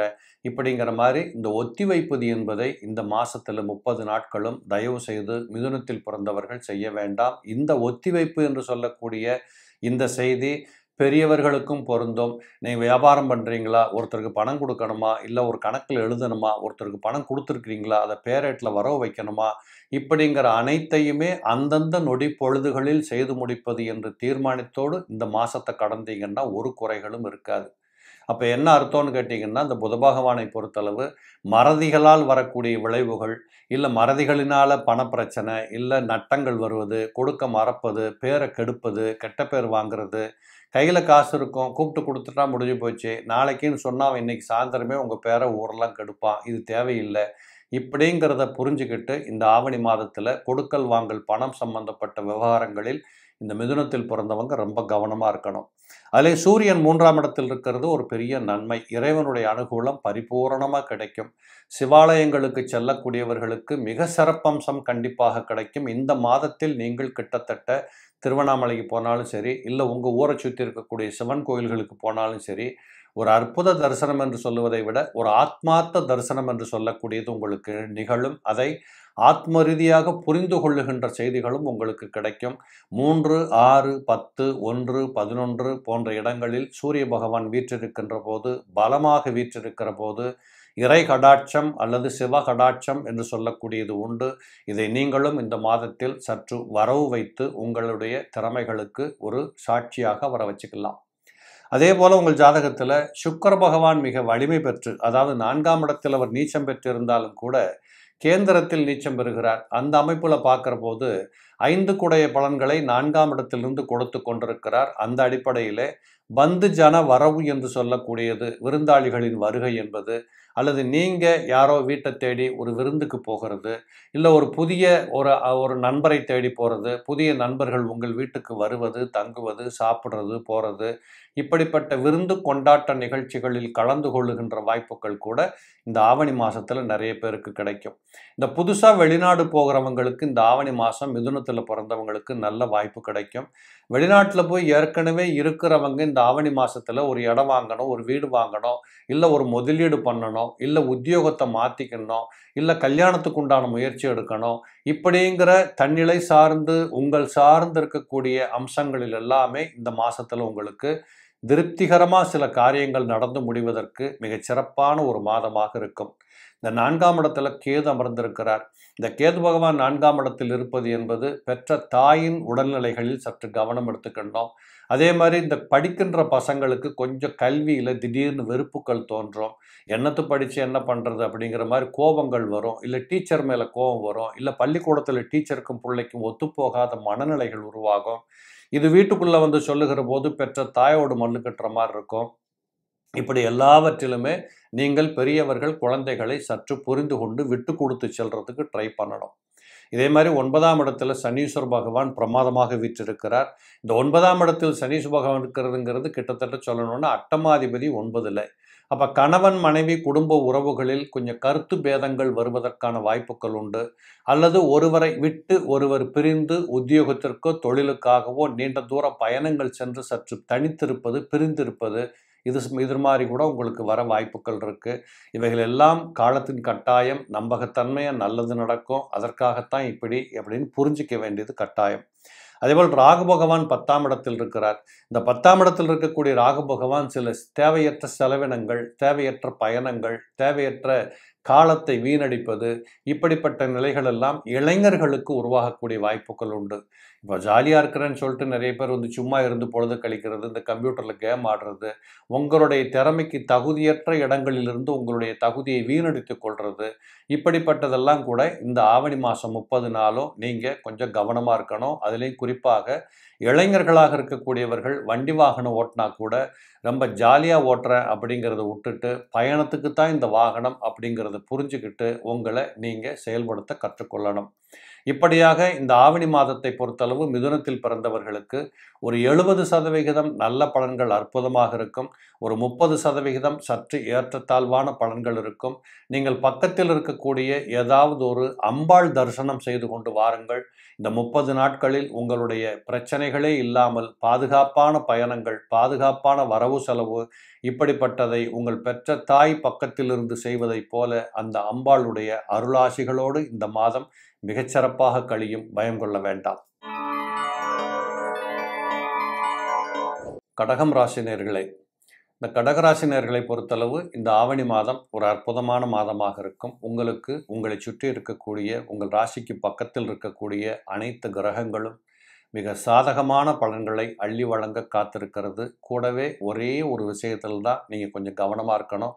இப்படிங்கிற மாதிரி இந்த ஒத்தி வைப்பது என்பதை இந்த மாதத்தில் முப்பது நாட்களும் தயவு செய்து மிதுனத்தில் பிறந்தவர்கள் செய்ய வேண்டாம் இந்த ஒத்திவைப்பு என்று சொல்லக்கூடிய இந்த செய்தி பெரியவர்களுக்கும் பொருந்தும் நீங்கள் வியாபாரம் பண்ணுறீங்களா ஒருத்தருக்கு பணம் கொடுக்கணுமா இல்லை ஒரு கணக்கில் எழுதணுமா ஒருத்தருக்கு பணம் கொடுத்துருக்குறீங்களா அதை பேரேட்டில் வரவு வைக்கணுமா இப்படிங்கிற அனைத்தையுமே அந்தந்த நொடி பொழுதுகளில் செய்து முடிப்பது என்று தீர்மானித்தோடு இந்த மாதத்தை கடந்தீங்கன்னா ஒரு குறைகளும் இருக்காது அப்போ என்ன அர்த்தம்னு கேட்டிங்கன்னா இந்த புத பகவானை பொறுத்தளவு மறதிகளால் வரக்கூடிய விளைவுகள் இல்லை மறதிகளினால் பணப்பிரச்சனை இல்லை நட்டங்கள் வருவது கொடுக்க மறப்பது பேரை கெடுப்பது கெட்ட பேர் வாங்குறது கையில் காசு இருக்கும் கூப்பிட்டு கொடுத்துட்டா முடிஞ்சு போச்சு நாளைக்குன்னு சொன்னால் இன்னைக்கு இன்றைக்கி சாயந்தரமே உங்கள் பேரை ஊரெல்லாம் கெடுப்பான் இது தேவையில்லை இப்படிங்கிறத புரிஞ்சுக்கிட்டு இந்த ஆவணி மாதத்தில் கொடுக்கல் வாங்கல் பணம் சம்பந்தப்பட்ட விவகாரங்களில் இந்த மிதுனத்தில் பிறந்தவங்க ரொம்ப கவனமாக இருக்கணும் அதில் சூரியன் மூன்றாம் இடத்தில் இருக்கிறது ஒரு பெரிய நன்மை இறைவனுடைய அனுகூலம் பரிபூரணமாக கிடைக்கும் சிவாலயங்களுக்கு செல்லக்கூடியவர்களுக்கு மிக சிறப்பம்சம் கண்டிப்பாக கிடைக்கும் இந்த மாதத்தில் நீங்கள் கிட்டத்தட்ட திருவண்ணாமலைக்கு போனாலும் சரி இல்லை உங்கள் ஊரை சுற்றி இருக்கக்கூடிய சிவன் கோயில்களுக்கு போனாலும் சரி ஒரு அற்புத தரிசனம் என்று சொல்லுவதை விட ஒரு ஆத்மார்த்த தரிசனம் என்று சொல்லக்கூடியது உங்களுக்கு நிகழும் அதை ஆத்ம ரீதியாக புரிந்து கொள்ளுகின்ற செய்திகளும் உங்களுக்கு கிடைக்கும் மூன்று ஆறு பத்து ஒன்று பதினொன்று போன்ற இடங்களில் சூரிய பகவான் வீற்றிருக்கின்ற போது பலமாக வீற்றிருக்கிற போது இறை கடாட்சம் அல்லது சிவ கடாட்சம் என்று சொல்லக்கூடியது உண்டு இதை நீங்களும் இந்த மாதத்தில் சற்று வரவு வைத்து உங்களுடைய திறமைகளுக்கு ஒரு சாட்சியாக வர வச்சுக்கலாம் அதே போல் உங்கள் ஜாதகத்தில் சுக்கர பகவான் மிக வலிமை பெற்று அதாவது நான்காம் இடத்தில் அவர் நீச்சம் பெற்றிருந்தாலும் கூட கேந்திரத்தில் நீச்சம் பெறுகிறார் அந்த அமைப்புல பார்க்கிற போது ஐந்து குடைய பலன்களை நான்காம் இடத்திலிருந்து கொடுத்து கொண்டிருக்கிறார் அந்த அடிப்படையிலே பந்து ஜன வரவு என்று சொல்லக்கூடியது விருந்தாளிகளின் வருகை என்பது அல்லது நீங்கள் யாரோ வீட்டை தேடி ஒரு விருந்துக்கு போகிறது இல்லை ஒரு புதிய ஒரு ஒரு நண்பரை தேடி போகிறது புதிய நண்பர்கள் உங்கள் வீட்டுக்கு வருவது தங்குவது சாப்பிட்றது போகிறது இப்படிப்பட்ட விருந்து கொண்டாட்ட நிகழ்ச்சிகளில் கலந்து கொள்ளுகின்ற வாய்ப்புகள் கூட இந்த ஆவணி மாதத்தில் நிறைய பேருக்கு கிடைக்கும் இந்த புதுசாக வெளிநாடு போகிறவங்களுக்கு இந்த ஆவணி மாதம் மிதுனத்தில் பிறந்தவங்களுக்கு நல்ல வாய்ப்பு கிடைக்கும் வெளிநாட்டில் போய் ஏற்கனவே இருக்கிறவங்க இந்த ஆவணி மாதத்தில் ஒரு இடம் வாங்கணும் ஒரு வீடு வாங்கணும் இல்லை ஒரு முதலீடு பண்ணணும் மாற்றணும் இல்லை உத்தியோகத்தை மாற்றிக்கணும் இல்லை கல்யாணத்துக்கு உண்டான முயற்சி எடுக்கணும் இப்படிங்கிற தன்னிலை சார்ந்து உங்கள் சார்ந்து இருக்கக்கூடிய அம்சங்களில் எல்லாமே இந்த மாதத்தில் உங்களுக்கு திருப்திகரமாக சில காரியங்கள் நடந்து முடிவதற்கு மிகச்சிறப்பான ஒரு மாதமாக இருக்கும் இந்த நான்காம் இடத்துல கேது அமர்ந்திருக்கிறார் இந்த கேது பகவான் நான்காம் இடத்தில் இருப்பது என்பது பெற்ற தாயின் உடல்நிலைகளில் சற்று கவனம் எடுத்துக்கணும் அதே மாதிரி இந்த படிக்கின்ற பசங்களுக்கு கொஞ்சம் கல்வியில் திடீர்னு வெறுப்புகள் தோன்றும் என்னத்தை படித்து என்ன பண்ணுறது அப்படிங்கிற மாதிரி கோபங்கள் வரும் இல்லை டீச்சர் மேலே கோபம் வரும் இல்லை பள்ளிக்கூடத்தில் டீச்சருக்கும் பிள்ளைக்கும் ஒத்துப்போகாத மனநிலைகள் உருவாகும் இது வீட்டுக்குள்ளே வந்து சொல்லுகிற போது பெற்ற தாயோடு மல்லு கட்டுற மாதிரி இருக்கும் இப்படி எல்லாவற்றிலுமே நீங்கள் பெரியவர்கள் குழந்தைகளை சற்று புரிந்து கொண்டு விட்டு கொடுத்து செல்றதுக்கு ட்ரை பண்ணணும் இதே மாதிரி ஒன்பதாம் இடத்துல சனீஸ்வர பகவான் பிரமாதமாக வீற்றிருக்கிறார் இந்த ஒன்பதாம் இடத்தில் சனீஸ்வர பகவான் இருக்கிறதுங்கிறது கிட்டத்தட்ட சொல்லணும்னா அட்டமாதிபதி ஒன்பதில் அப்போ கணவன் மனைவி குடும்ப உறவுகளில் கொஞ்சம் கருத்து பேதங்கள் வருவதற்கான வாய்ப்புகள் உண்டு அல்லது ஒருவரை விட்டு ஒருவர் பிரிந்து உத்தியோகத்திற்கோ தொழிலுக்காகவோ நீண்ட தூர பயணங்கள் சென்று சற்று தனித்திருப்பது பிரிந்திருப்பது இது இது மாதிரி கூட உங்களுக்கு வர வாய்ப்புகள் இருக்குது இவைகள் எல்லாம் காலத்தின் கட்டாயம் நம்பகத்தன்மையாக நல்லது நடக்கும் அதற்காகத்தான் இப்படி அப்படின்னு புரிஞ்சிக்க வேண்டியது கட்டாயம் அதேபோல் ராகு பகவான் பத்தாம் இடத்தில் இருக்கிறார் இந்த பத்தாம் இடத்தில் இருக்கக்கூடிய ராகு பகவான் சில தேவையற்ற செலவினங்கள் தேவையற்ற பயணங்கள் தேவையற்ற காலத்தை வீணடிப்பது இப்படிப்பட்ட நிலைகளெல்லாம் இளைஞர்களுக்கு உருவாகக்கூடிய வாய்ப்புகள் உண்டு இப்போ ஜாலியாக இருக்கிறேன்னு சொல்லிட்டு நிறைய பேர் வந்து சும்மா இருந்து பொழுது கழிக்கிறது இந்த கம்ப்யூட்டரில் கேம் ஆடுறது உங்களுடைய திறமைக்கு தகுதியற்ற இடங்களிலிருந்து உங்களுடைய தகுதியை வீணடித்து கொள்வது இப்படிப்பட்டதெல்லாம் கூட இந்த ஆவணி மாதம் முப்பது நாளும் நீங்கள் கொஞ்சம் கவனமாக இருக்கணும் அதுலேயும் குறிப்பாக இளைஞர்களாக இருக்கக்கூடியவர்கள் வண்டி வாகனம் ஓட்டினா கூட ரொம்ப ஜாலியாக ஓட்டுறேன் அப்படிங்கிறத விட்டுட்டு பயணத்துக்கு தான் இந்த வாகனம் அப்படிங்கிறத புரிஞ்சுக்கிட்டு உங்களை நீங்கள் செயல்படுத்த கற்றுக்கொள்ளணும் இப்படியாக இந்த ஆவணி மாதத்தை பொறுத்தளவு மிதுனத்தில் பிறந்தவர்களுக்கு ஒரு எழுபது சதவிகிதம் நல்ல பலன்கள் அற்புதமாக இருக்கும் ஒரு முப்பது சதவிகிதம் சற்று ஏற்றத்தாழ்வான பலன்கள் இருக்கும் நீங்கள் பக்கத்தில் இருக்கக்கூடிய ஏதாவது ஒரு அம்பாள் தரிசனம் செய்து கொண்டு வாருங்கள் இந்த முப்பது நாட்களில் உங்களுடைய பிரச்சனைகளே இல்லாமல் பாதுகாப்பான பயணங்கள் பாதுகாப்பான வரவு செலவு இப்படிப்பட்டதை உங்கள் பெற்ற தாய் பக்கத்திலிருந்து செய்வதைப் போல அந்த அம்பாளுடைய அருளாசிகளோடு இந்த மாதம் மிகச்சிறப்பாக கழியும் பயம் கொள்ள வேண்டாம் கடகம் ராசினியர்களே இந்த கடகராசினியர்களை பொறுத்தளவு இந்த ஆவணி மாதம் ஒரு அற்புதமான மாதமாக இருக்கும் உங்களுக்கு உங்களை சுற்றி இருக்கக்கூடிய உங்கள் ராசிக்கு பக்கத்தில் இருக்கக்கூடிய அனைத்து கிரகங்களும் மிக சாதகமான பலன்களை அள்ளி வழங்க காத்திருக்கிறது கூடவே ஒரே ஒரு விஷயத்தில் தான் நீங்கள் கொஞ்சம் கவனமாக இருக்கணும்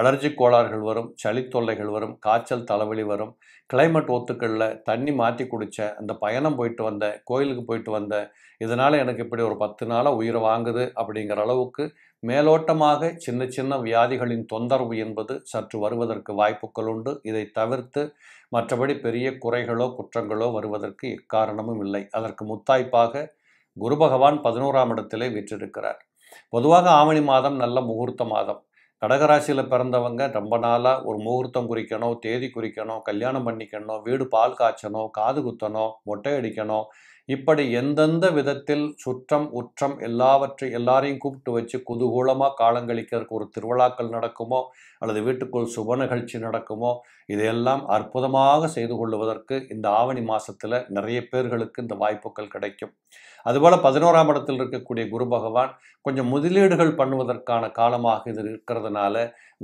அலர்ஜி கோளாறுகள் வரும் சளி தொல்லைகள் வரும் காய்ச்சல் தலைவலி வரும் கிளைமேட் ஓத்துக்களில் தண்ணி மாற்றி குடித்த அந்த பயணம் போயிட்டு வந்த கோயிலுக்கு போயிட்டு வந்த இதனால் எனக்கு இப்படி ஒரு பத்து நாளாக உயிரை வாங்குது அப்படிங்கிற அளவுக்கு மேலோட்டமாக சின்ன சின்ன வியாதிகளின் தொந்தரவு என்பது சற்று வருவதற்கு வாய்ப்புகள் உண்டு இதை தவிர்த்து மற்றபடி பெரிய குறைகளோ குற்றங்களோ வருவதற்கு எக்காரணமும் இல்லை அதற்கு முத்தாய்ப்பாக குரு பகவான் பதினோராம் இடத்திலே விற்றிருக்கிறார் பொதுவாக ஆவணி மாதம் நல்ல முகூர்த்த மாதம் கடகராசியில் பிறந்தவங்க ரொம்ப நாளாக ஒரு முகூர்த்தம் குறிக்கணும் தேதி குறிக்கணும் கல்யாணம் பண்ணிக்கணும் வீடு பால் காய்ச்சணும் காது குத்தணும் மொட்டை அடிக்கணும் இப்படி எந்தெந்த விதத்தில் சுற்றம் உற்றம் எல்லாவற்றை எல்லாரையும் கூப்பிட்டு வச்சு குதூகூலமாக காலங்கழிக்கிறதுக்கு ஒரு திருவிழாக்கள் நடக்குமோ அல்லது வீட்டுக்குள் சுப நிகழ்ச்சி நடக்குமோ இதையெல்லாம் அற்புதமாக செய்து கொள்ளுவதற்கு இந்த ஆவணி மாதத்தில் நிறைய பேர்களுக்கு இந்த வாய்ப்புகள் கிடைக்கும் அதுபோல் பதினோராம் இடத்தில் இருக்கக்கூடிய குரு பகவான் கொஞ்சம் முதலீடுகள் பண்ணுவதற்கான காலமாக இது இருக்கிறதுனால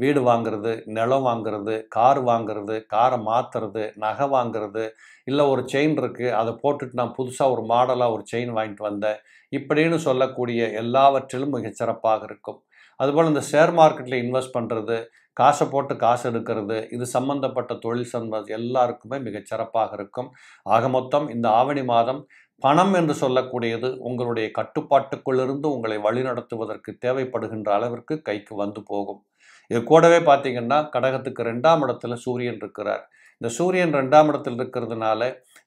வீடு வாங்கிறது நிலம் வாங்கிறது கார் வாங்கிறது காரை மாற்றுறது நகை வாங்கிறது இல்லை ஒரு செயின் இருக்குது அதை போட்டுட்டு நான் புதுசாக ஒரு மாடலாக ஒரு செயின் வாங்கிட்டு வந்தேன் இப்படின்னு சொல்லக்கூடிய எல்லாவற்றிலும் மிகச்சிறப்பாக இருக்கும் அதுபோல் இந்த ஷேர் மார்க்கெட்டில் இன்வெஸ்ட் பண்ணுறது காசை போட்டு காசு எடுக்கிறது இது சம்பந்தப்பட்ட தொழில் சம்பந்த எல்லாருக்குமே மிகச்சிறப்பாக இருக்கும் ஆக மொத்தம் இந்த ஆவணி மாதம் பணம் என்று சொல்லக்கூடியது உங்களுடைய கட்டுப்பாட்டுக்குள்ளிருந்து உங்களை வழிநடத்துவதற்கு தேவைப்படுகின்ற அளவிற்கு கைக்கு வந்து போகும் இது கூடவே பார்த்தீங்கன்னா கடகத்துக்கு ரெண்டாம் இடத்துல சூரியன் இருக்கிறார் இந்த சூரியன் ரெண்டாம் இடத்தில் இருக்கிறதுனால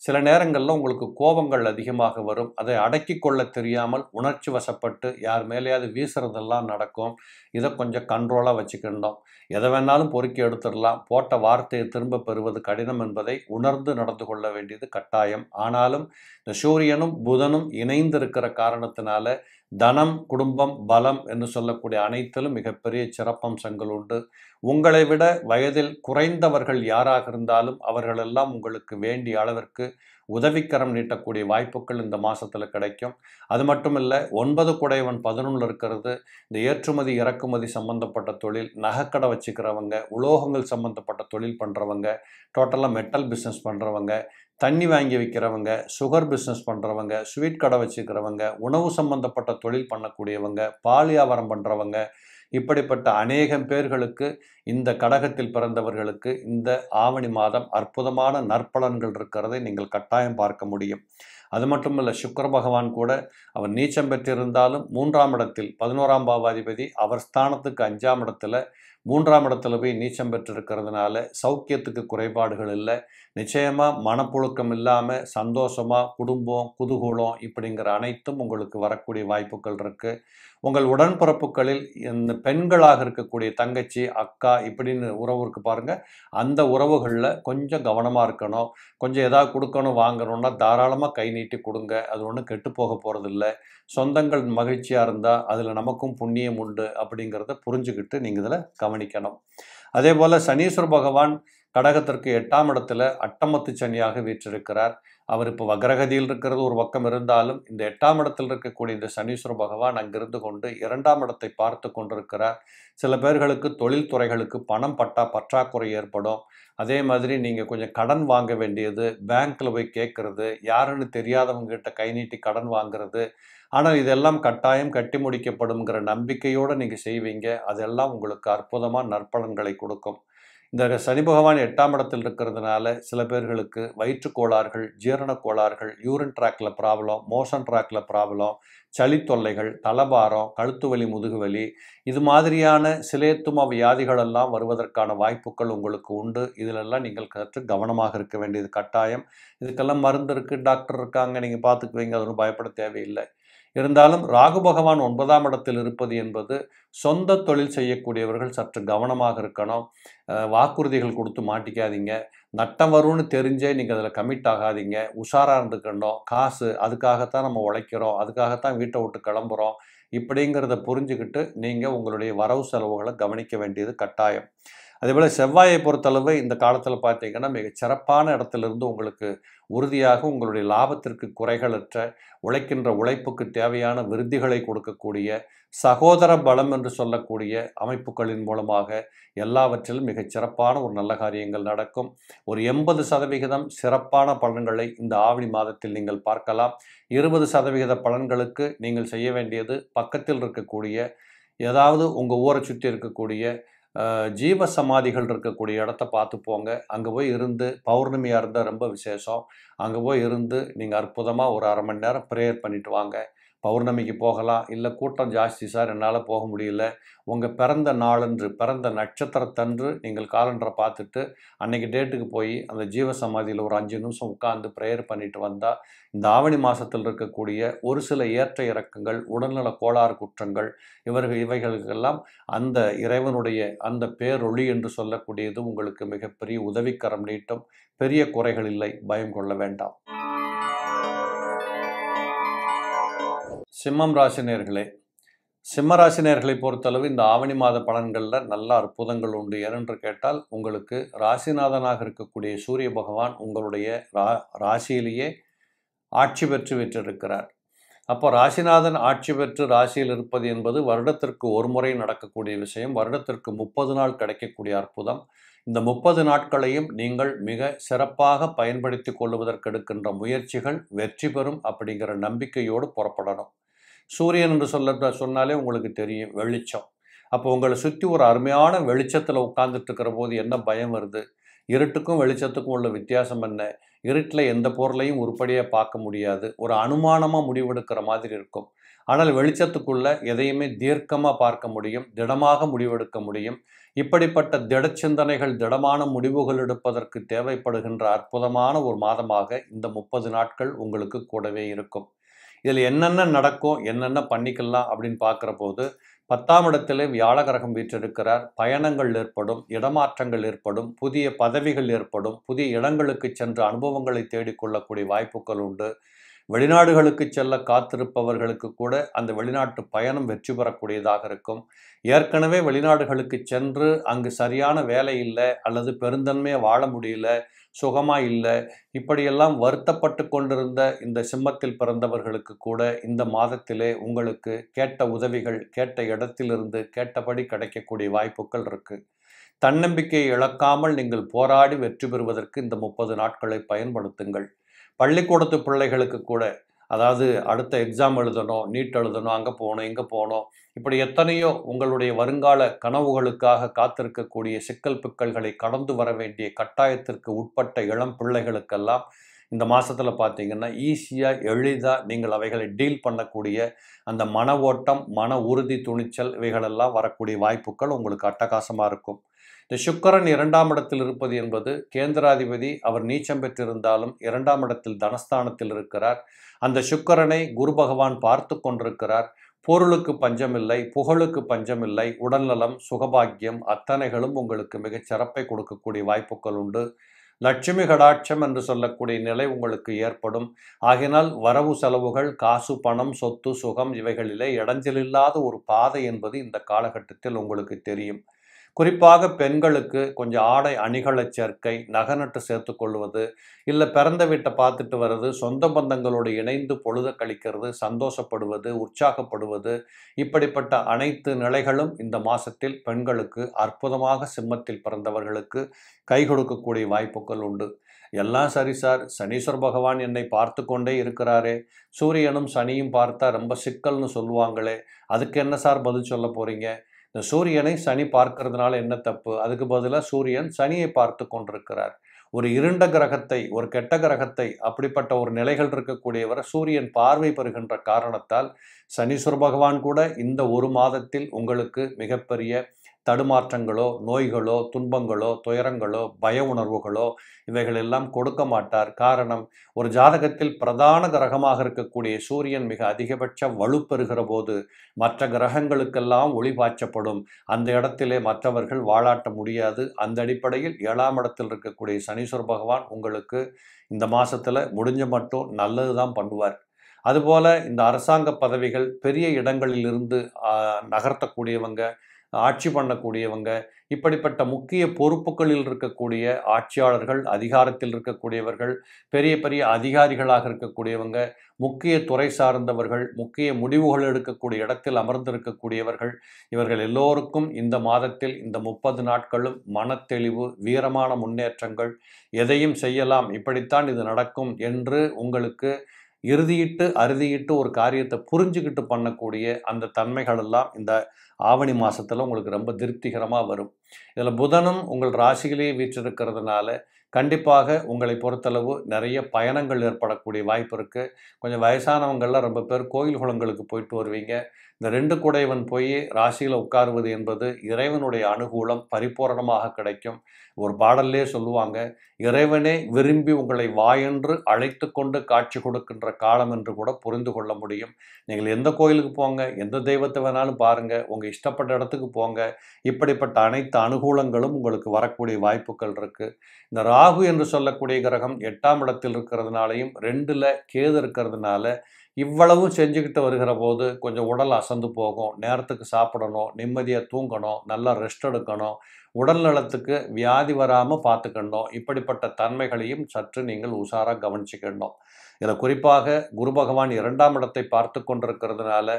சில நேரங்களில் உங்களுக்கு கோபங்கள் அதிகமாக வரும் அதை அடக்கி கொள்ள தெரியாமல் உணர்ச்சி வசப்பட்டு யார் மேலேயாவது வீசுறதெல்லாம் நடக்கும் இதை கொஞ்சம் கண்ட்ரோலாக வச்சுக்கணும் எதை வேணாலும் பொறுக்கி எடுத்துடலாம் போட்ட வார்த்தையை திரும்ப பெறுவது கடினம் என்பதை உணர்ந்து நடந்து கொள்ள வேண்டியது கட்டாயம் ஆனாலும் இந்த சூரியனும் புதனும் இணைந்திருக்கிற காரணத்தினால தனம் குடும்பம் பலம் என்று சொல்லக்கூடிய அனைத்திலும் மிகப்பெரிய சிறப்பம்சங்கள் உண்டு உங்களை விட வயதில் குறைந்தவர்கள் யாராக இருந்தாலும் அவர்களெல்லாம் உங்களுக்கு வேண்டிய அளவிற்கு உதவிக்கரம் நீட்டக்கூடிய வாய்ப்புகள் இந்த மாதத்தில் கிடைக்கும் அது மட்டும் இல்லை ஒன்பது குடையவன் பதினொன்றில் இருக்கிறது இந்த ஏற்றுமதி இறக்குமதி சம்பந்தப்பட்ட தொழில் நகைக்கடை வச்சுக்கிறவங்க உலோகங்கள் சம்பந்தப்பட்ட தொழில் பண்ணுறவங்க டோட்டலாக மெட்டல் பிஸ்னஸ் பண்ணுறவங்க தண்ணி வாங்கி வைக்கிறவங்க சுகர் பிஸ்னஸ் பண்ணுறவங்க ஸ்வீட் கடை வச்சுக்கிறவங்க உணவு சம்பந்தப்பட்ட தொழில் பண்ணக்கூடியவங்க பால் வியாபாரம் பண்ணுறவங்க இப்படிப்பட்ட அநேகம் பேர்களுக்கு இந்த கடகத்தில் பிறந்தவர்களுக்கு இந்த ஆவணி மாதம் அற்புதமான நற்பலன்கள் இருக்கிறதை நீங்கள் கட்டாயம் பார்க்க முடியும் அது மட்டும் இல்லை சுக்கர பகவான் கூட அவர் நீச்சம் பெற்றிருந்தாலும் மூன்றாம் இடத்தில் பதினோராம் பாவாதிபதி அவர் ஸ்தானத்துக்கு அஞ்சாம் இடத்துல மூன்றாம் இடத்துல போய் நீச்சம் பெற்றிருக்கிறதுனால சௌக்கியத்துக்கு குறைபாடுகள் இல்லை நிச்சயமாக மனப்புழுக்கம் இல்லாமல் சந்தோஷமாக குடும்பம் குதூகூலம் இப்படிங்கிற அனைத்தும் உங்களுக்கு வரக்கூடிய வாய்ப்புகள் இருக்குது உங்கள் உடன்பிறப்புகளில் இந்த பெண்களாக இருக்கக்கூடிய தங்கச்சி அக்கா இப்படின்னு உறவு இருக்குது பாருங்கள் அந்த உறவுகளில் கொஞ்சம் கவனமாக இருக்கணும் கொஞ்சம் எதாவது கொடுக்கணும் வாங்கணும்னா தாராளமாக கை நீட்டி கொடுங்க அது ஒன்றும் கெட்டு போக போகிறதில்ல சொந்தங்கள் மகிழ்ச்சியாக இருந்தால் அதில் நமக்கும் புண்ணியம் உண்டு அப்படிங்கிறத புரிஞ்சுக்கிட்டு நீங்கள் இதில் கவனிக்கணும் அதே போல் சனீஸ்வர பகவான் கடகத்திற்கு எட்டாம் இடத்துல அட்டமத்து சனியாக வீற்றிருக்கிறார் அவர் இப்போ வக்ரகதியில் இருக்கிறது ஒரு பக்கம் இருந்தாலும் இந்த எட்டாம் இடத்தில் இருக்கக்கூடிய இந்த சனீஸ்வர பகவான் அங்கிருந்து கொண்டு இரண்டாம் இடத்தை பார்த்து கொண்டிருக்கிறார் சில பேர்களுக்கு தொழில் துறைகளுக்கு பணம் பட்டா பற்றாக்குறை ஏற்படும் அதே மாதிரி நீங்கள் கொஞ்சம் கடன் வாங்க வேண்டியது பேங்க்கில் போய் கேட்குறது யாருன்னு தெரியாதவங்ககிட்ட கை நீட்டி கடன் வாங்குறது ஆனால் இதெல்லாம் கட்டாயம் கட்டி முடிக்கப்படுங்கிற நம்பிக்கையோடு நீங்கள் செய்வீங்க அதெல்லாம் உங்களுக்கு அற்புதமாக நற்பலன்களை கொடுக்கும் இந்த சனி பகவான் எட்டாம் இடத்தில் இருக்கிறதுனால சில பேர்களுக்கு வயிற்றுக்கோளாறுகள் கோளாறுகள் ஜீரண கோளாறுகள் யூரின் ட்ராக்ல ப்ராப்ளம் மோஷன் ட்ராக்ல ப்ராப்ளம் சளி தொல்லைகள் தலபாரம் கழுத்து வலி முதுகு வலி இது மாதிரியான சிலேத்தும வியாதிகளெல்லாம் வருவதற்கான வாய்ப்புகள் உங்களுக்கு உண்டு இதிலெல்லாம் நீங்கள் கற்று கவனமாக இருக்க வேண்டியது கட்டாயம் இதுக்கெல்லாம் மருந்து இருக்குது டாக்டர் இருக்காங்க நீங்கள் பார்த்துக்குவீங்க அது ஒன்றும் பயப்பட தேவையில்லை இருந்தாலும் ராகு பகவான் ஒன்பதாம் இடத்தில் இருப்பது என்பது சொந்த தொழில் செய்யக்கூடியவர்கள் சற்று கவனமாக இருக்கணும் வாக்குறுதிகள் கொடுத்து மாட்டிக்காதீங்க நட்டம் வரும்னு தெரிஞ்சே நீங்கள் அதில் கமிட் ஆகாதீங்க உஷாராக இருந்துக்கணும் காசு அதுக்காகத்தான் நம்ம உழைக்கிறோம் அதுக்காகத்தான் வீட்டை விட்டு கிளம்புறோம் இப்படிங்கிறத புரிஞ்சுக்கிட்டு நீங்கள் உங்களுடைய வரவு செலவுகளை கவனிக்க வேண்டியது கட்டாயம் அதேபோல் செவ்வாயை பொறுத்தளவு இந்த காலத்தில் பார்த்தீங்கன்னா மிக சிறப்பான இடத்துலேருந்து உங்களுக்கு உறுதியாக உங்களுடைய லாபத்திற்கு குறைகளற்ற உழைக்கின்ற உழைப்புக்கு தேவையான விருதிகளை கொடுக்கக்கூடிய சகோதர பலம் என்று சொல்லக்கூடிய அமைப்புகளின் மூலமாக எல்லாவற்றிலும் மிகச் சிறப்பான ஒரு நல்ல காரியங்கள் நடக்கும் ஒரு எண்பது சதவிகிதம் சிறப்பான பலன்களை இந்த ஆவணி மாதத்தில் நீங்கள் பார்க்கலாம் இருபது சதவிகித பலன்களுக்கு நீங்கள் செய்ய வேண்டியது பக்கத்தில் இருக்கக்கூடிய ஏதாவது உங்கள் ஊரை சுற்றி இருக்கக்கூடிய ஜீவ சமாதிகள் இருக்கக்கூடிய இடத்த பார்த்து போங்க அங்கே போய் இருந்து பௌர்ணமியாக இருந்தால் ரொம்ப விசேஷம் அங்கே போய் இருந்து நீங்கள் அற்புதமாக ஒரு அரை மணி நேரம் ப்ரேயர் பண்ணிட்டு வாங்க பௌர்ணமிக்கு போகலாம் இல்லை கூட்டம் ஜாஸ்தி சார் என்னால் போக முடியல உங்கள் பிறந்த நாளன்று பிறந்த நட்சத்திரத்தன்று நீங்கள் காலண்டரை பார்த்துட்டு அன்றைக்கி டேட்டுக்கு போய் அந்த ஜீவ சமாதியில் ஒரு அஞ்சு நிமிஷம் உட்காந்து ப்ரேயர் பண்ணிட்டு வந்தால் இந்த ஆவணி மாதத்தில் இருக்கக்கூடிய ஒரு சில ஏற்ற இறக்கங்கள் உடல்நல கோளாறு குற்றங்கள் இவர்கள் இவைகளுக்கெல்லாம் அந்த இறைவனுடைய அந்த பேரொளி என்று சொல்லக்கூடியது உங்களுக்கு மிகப்பெரிய உதவிக்கரம் நீட்டும் பெரிய குறைகள் இல்லை பயம் கொள்ள வேண்டாம் சிம்மம் ராசினியர்களே சிம்ம ராசினியர்களை பொறுத்தளவு இந்த ஆவணி மாத பலன்களில் நல்ல அற்புதங்கள் உண்டு ஏனென்று கேட்டால் உங்களுக்கு ராசிநாதனாக இருக்கக்கூடிய சூரிய பகவான் உங்களுடைய ரா ராசியிலேயே ஆட்சி பெற்று விற்றிருக்கிறார் அப்போ ராசிநாதன் ஆட்சி பெற்று ராசியில் இருப்பது என்பது வருடத்திற்கு ஒரு முறை நடக்கக்கூடிய விஷயம் வருடத்திற்கு முப்பது நாள் கிடைக்கக்கூடிய அற்புதம் இந்த முப்பது நாட்களையும் நீங்கள் மிக சிறப்பாக பயன்படுத்தி கொள்வதற்கு எடுக்கின்ற முயற்சிகள் வெற்றி பெறும் அப்படிங்கிற நம்பிக்கையோடு புறப்படணும் சூரியன் என்று சொல்ல சொன்னாலே உங்களுக்கு தெரியும் வெளிச்சம் அப்போ உங்களை சுற்றி ஒரு அருமையான வெளிச்சத்தில் உட்காந்துட்டு இருக்கிற போது என்ன பயம் வருது இருட்டுக்கும் வெளிச்சத்துக்கும் உள்ள வித்தியாசம் என்ன இருட்டில் எந்த பொருளையும் உருப்படியாக பார்க்க முடியாது ஒரு அனுமானமாக முடிவெடுக்கிற மாதிரி இருக்கும் ஆனால் வெளிச்சத்துக்குள்ளே எதையுமே தீர்க்கமாக பார்க்க முடியும் திடமாக முடிவெடுக்க முடியும் இப்படிப்பட்ட திட சிந்தனைகள் திடமான முடிவுகள் எடுப்பதற்கு தேவைப்படுகின்ற அற்புதமான ஒரு மாதமாக இந்த முப்பது நாட்கள் உங்களுக்கு கூடவே இருக்கும் இதில் என்னென்ன நடக்கும் என்னென்ன பண்ணிக்கலாம் அப்படின்னு பார்க்குற போது பத்தாம் இடத்திலே வியாழகரகம் வீற்றிருக்கிறார் பயணங்கள் ஏற்படும் இடமாற்றங்கள் ஏற்படும் புதிய பதவிகள் ஏற்படும் புதிய இடங்களுக்கு சென்ற அனுபவங்களை தேடிக்கொள்ளக்கூடிய வாய்ப்புகள் உண்டு வெளிநாடுகளுக்கு செல்ல காத்திருப்பவர்களுக்கு கூட அந்த வெளிநாட்டு பயணம் வெற்றி பெறக்கூடியதாக இருக்கும் ஏற்கனவே வெளிநாடுகளுக்கு சென்று அங்கு சரியான வேலை இல்லை அல்லது பெருந்தன்மையாக வாழ முடியல சுகமாக இல்லை இப்படியெல்லாம் வருத்தப்பட்டு கொண்டிருந்த இந்த சிம்மத்தில் பிறந்தவர்களுக்கு கூட இந்த மாதத்திலே உங்களுக்கு கேட்ட உதவிகள் கேட்ட இடத்திலிருந்து கேட்டபடி கிடைக்கக்கூடிய வாய்ப்புகள் இருக்குது தன்னம்பிக்கையை இழக்காமல் நீங்கள் போராடி வெற்றி பெறுவதற்கு இந்த முப்பது நாட்களை பயன்படுத்துங்கள் பள்ளிக்கூடத்து பிள்ளைகளுக்கு கூட அதாவது அடுத்த எக்ஸாம் எழுதணும் நீட் எழுதணும் அங்கே போகணும் இங்கே போகணும் இப்படி எத்தனையோ உங்களுடைய வருங்கால கனவுகளுக்காக காத்திருக்கக்கூடிய சிக்கல் பிக்கல்களை கடந்து வர வேண்டிய கட்டாயத்திற்கு உட்பட்ட இளம் பிள்ளைகளுக்கெல்லாம் இந்த மாதத்தில் பார்த்தீங்கன்னா ஈஸியாக எளிதாக நீங்கள் அவைகளை டீல் பண்ணக்கூடிய அந்த மன ஓட்டம் மன உறுதி துணிச்சல் இவைகளெல்லாம் வரக்கூடிய வாய்ப்புகள் உங்களுக்கு அட்டகாசமாக இருக்கும் இந்த சுக்கரன் இரண்டாம் இடத்தில் இருப்பது என்பது கேந்திராதிபதி அவர் நீச்சம் பெற்றிருந்தாலும் இரண்டாம் இடத்தில் தனஸ்தானத்தில் இருக்கிறார் அந்த சுக்கரனை குரு பகவான் பார்த்து கொண்டிருக்கிறார் பொருளுக்கு பஞ்சமில்லை புகழுக்கு பஞ்சமில்லை உடல்நலம் சுகபாக்கியம் அத்தனைகளும் உங்களுக்கு மிகச் சிறப்பை கொடுக்கக்கூடிய வாய்ப்புகள் உண்டு லட்சுமி கடாட்சம் என்று சொல்லக்கூடிய நிலை உங்களுக்கு ஏற்படும் ஆகினால் வரவு செலவுகள் காசு பணம் சொத்து சுகம் இவைகளிலே இடைஞ்சலில்லாத ஒரு பாதை என்பது இந்த காலகட்டத்தில் உங்களுக்கு தெரியும் குறிப்பாக பெண்களுக்கு கொஞ்சம் ஆடை அணிகளை சேர்க்கை நகநட்டு சேர்த்து கொள்வது இல்லை பிறந்த வீட்டை பார்த்துட்டு வர்றது சொந்த பந்தங்களோடு இணைந்து பொழுத கழிக்கிறது சந்தோஷப்படுவது உற்சாகப்படுவது இப்படிப்பட்ட அனைத்து நிலைகளும் இந்த மாதத்தில் பெண்களுக்கு அற்புதமாக சிம்மத்தில் பிறந்தவர்களுக்கு கை கொடுக்கக்கூடிய வாய்ப்புகள் உண்டு எல்லாம் சரி சார் சனீஸ்வர் பகவான் என்னை பார்த்து கொண்டே இருக்கிறாரே சூரியனும் சனியும் பார்த்தா ரொம்ப சிக்கல்னு சொல்லுவாங்களே அதுக்கு என்ன சார் பதில் சொல்ல போகிறீங்க இந்த சூரியனை சனி பார்க்கறதுனால என்ன தப்பு அதுக்கு பதிலாக சூரியன் சனியை பார்த்து கொண்டிருக்கிறார் ஒரு இருண்ட கிரகத்தை ஒரு கெட்ட கிரகத்தை அப்படிப்பட்ட ஒரு நிலைகள் இருக்கக்கூடியவர் சூரியன் பார்வை பெறுகின்ற காரணத்தால் சனீஸ்வர பகவான் கூட இந்த ஒரு மாதத்தில் உங்களுக்கு மிகப்பெரிய தடுமாற்றங்களோ நோய்களோ துன்பங்களோ துயரங்களோ பய உணர்வுகளோ இவைகளெல்லாம் கொடுக்க மாட்டார் காரணம் ஒரு ஜாதகத்தில் பிரதான கிரகமாக இருக்கக்கூடிய சூரியன் மிக அதிகபட்ச வலுப்பெறுகிற போது மற்ற கிரகங்களுக்கெல்லாம் ஒளி பாய்ச்சப்படும் அந்த இடத்திலே மற்றவர்கள் வாழாட்ட முடியாது அந்த அடிப்படையில் ஏழாம் இடத்தில் இருக்கக்கூடிய சனீஸ்வர பகவான் உங்களுக்கு இந்த மாதத்தில் முடிஞ்ச மட்டும் நல்லது தான் பண்ணுவார் அதுபோல் இந்த அரசாங்க பதவிகள் பெரிய இடங்களிலிருந்து நகர்த்தக்கூடியவங்க ஆட்சி பண்ணக்கூடியவங்க இப்படிப்பட்ட முக்கிய பொறுப்புகளில் இருக்கக்கூடிய ஆட்சியாளர்கள் அதிகாரத்தில் இருக்கக்கூடியவர்கள் பெரிய பெரிய அதிகாரிகளாக இருக்கக்கூடியவங்க முக்கிய துறை சார்ந்தவர்கள் முக்கிய முடிவுகள் எடுக்கக்கூடிய இடத்தில் அமர்ந்திருக்கக்கூடியவர்கள் இவர்கள் எல்லோருக்கும் இந்த மாதத்தில் இந்த முப்பது நாட்களும் மனத்தெளிவு வீரமான முன்னேற்றங்கள் எதையும் செய்யலாம் இப்படித்தான் இது நடக்கும் என்று உங்களுக்கு இறுதியிட்டு அறுதியிட்டு ஒரு காரியத்தை புரிஞ்சுக்கிட்டு பண்ணக்கூடிய அந்த தன்மைகளெல்லாம் இந்த ஆவணி மாதத்தில் உங்களுக்கு ரொம்ப திருப்திகரமாக வரும் இதில் புதனும் உங்கள் ராசிகளையே வீற்றிருக்கிறதுனால கண்டிப்பாக உங்களை பொறுத்தளவு நிறைய பயணங்கள் ஏற்படக்கூடிய வாய்ப்பு இருக்குது கொஞ்சம் வயசானவங்கள்லாம் ரொம்ப பேர் கோயில் குளங்களுக்கு போயிட்டு வருவீங்க இந்த ரெண்டு குடைவன் போய் ராசியில் உட்காருவது என்பது இறைவனுடைய அனுகூலம் பரிபூரணமாக கிடைக்கும் ஒரு பாடல்லே சொல்லுவாங்க இறைவனே விரும்பி உங்களை வாயென்று அழைத்து கொண்டு காட்சி கொடுக்கின்ற காலம் என்று கூட புரிந்து கொள்ள முடியும் நீங்கள் எந்த கோயிலுக்கு போங்க எந்த தெய்வத்தை வேணாலும் பாருங்கள் உங்கள் இஷ்டப்பட்ட இடத்துக்கு போங்க இப்படிப்பட்ட அனைத்து அனுகூலங்களும் உங்களுக்கு வரக்கூடிய வாய்ப்புகள் இருக்குது இந்த ராகு என்று சொல்லக்கூடிய கிரகம் எட்டாம் இடத்தில் இருக்கிறதுனாலையும் ரெண்டில் கேது இருக்கிறதுனால இவ்வளவும் செஞ்சுக்கிட்டு வருகிற போது கொஞ்சம் உடல் அசந்து போகும் நேரத்துக்கு சாப்பிடணும் நிம்மதியாக தூங்கணும் நல்லா ரெஸ்ட் எடுக்கணும் உடல் நலத்துக்கு வியாதி வராமல் பார்த்துக்கணும் இப்படிப்பட்ட தன்மைகளையும் சற்று நீங்கள் உஷாராக கவனிச்சுக்கணும் இதில் குறிப்பாக குரு பகவான் இரண்டாம் இடத்தை பார்த்து கொண்டிருக்கிறதுனால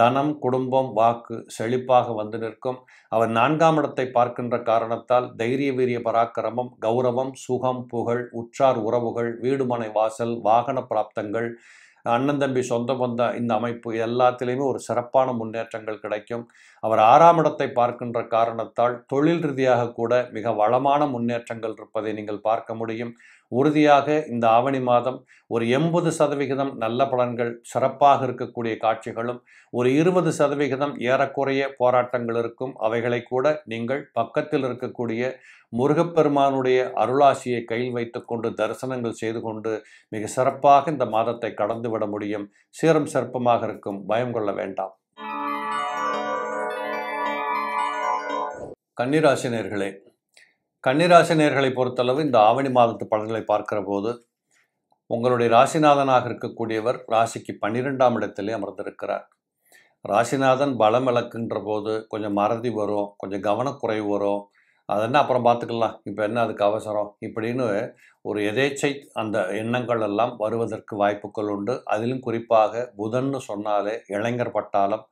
தனம் குடும்பம் வாக்கு செழிப்பாக வந்து நிற்கும் அவர் நான்காம் இடத்தை பார்க்கின்ற காரணத்தால் தைரிய வீரிய பராக்கிரமம் கௌரவம் சுகம் புகழ் உற்றார் உறவுகள் வீடுமனை வாசல் வாகன பிராப்தங்கள் அண்ணன் தம்பி சொந்த பந்த இந்த அமைப்பு எல்லாத்திலையுமே ஒரு சிறப்பான முன்னேற்றங்கள் கிடைக்கும் அவர் ஆறாம் இடத்தை பார்க்கின்ற காரணத்தால் தொழில் ரீதியாக கூட மிக வளமான முன்னேற்றங்கள் இருப்பதை நீங்கள் பார்க்க முடியும் உறுதியாக இந்த ஆவணி மாதம் ஒரு எண்பது சதவிகிதம் நல்ல பலன்கள் சிறப்பாக இருக்கக்கூடிய காட்சிகளும் ஒரு இருபது சதவிகிதம் ஏறக்குறைய போராட்டங்கள் இருக்கும் அவைகளை கூட நீங்கள் பக்கத்தில் இருக்கக்கூடிய முருகப்பெருமானுடைய அருளாசியை கையில் வைத்துக்கொண்டு தரிசனங்கள் செய்து கொண்டு மிக சிறப்பாக இந்த மாதத்தை கடந்து விட முடியும் சீரம் சிறப்பமாக இருக்கும் பயம் கொள்ள வேண்டாம் கன்னிராசினியர்களே நேர்களை பொறுத்தளவு இந்த ஆவணி மாதத்து பலன்களை பார்க்கிற போது உங்களுடைய ராசிநாதனாக இருக்கக்கூடியவர் ராசிக்கு பன்னிரெண்டாம் இடத்திலே அமர்ந்திருக்கிறார் ராசிநாதன் பலம் இழக்குன்ற போது கொஞ்சம் மறதி வரும் கொஞ்சம் கவனக்குறைவு வரும் அதென்ன அப்புறம் பார்த்துக்கலாம் இப்போ என்ன அதுக்கு அவசரம் இப்படின்னு ஒரு எதேச்சை அந்த எண்ணங்கள் எல்லாம் வருவதற்கு வாய்ப்புகள் உண்டு அதிலும் குறிப்பாக புதன்னு சொன்னாலே இளைஞர் பட்டாளம்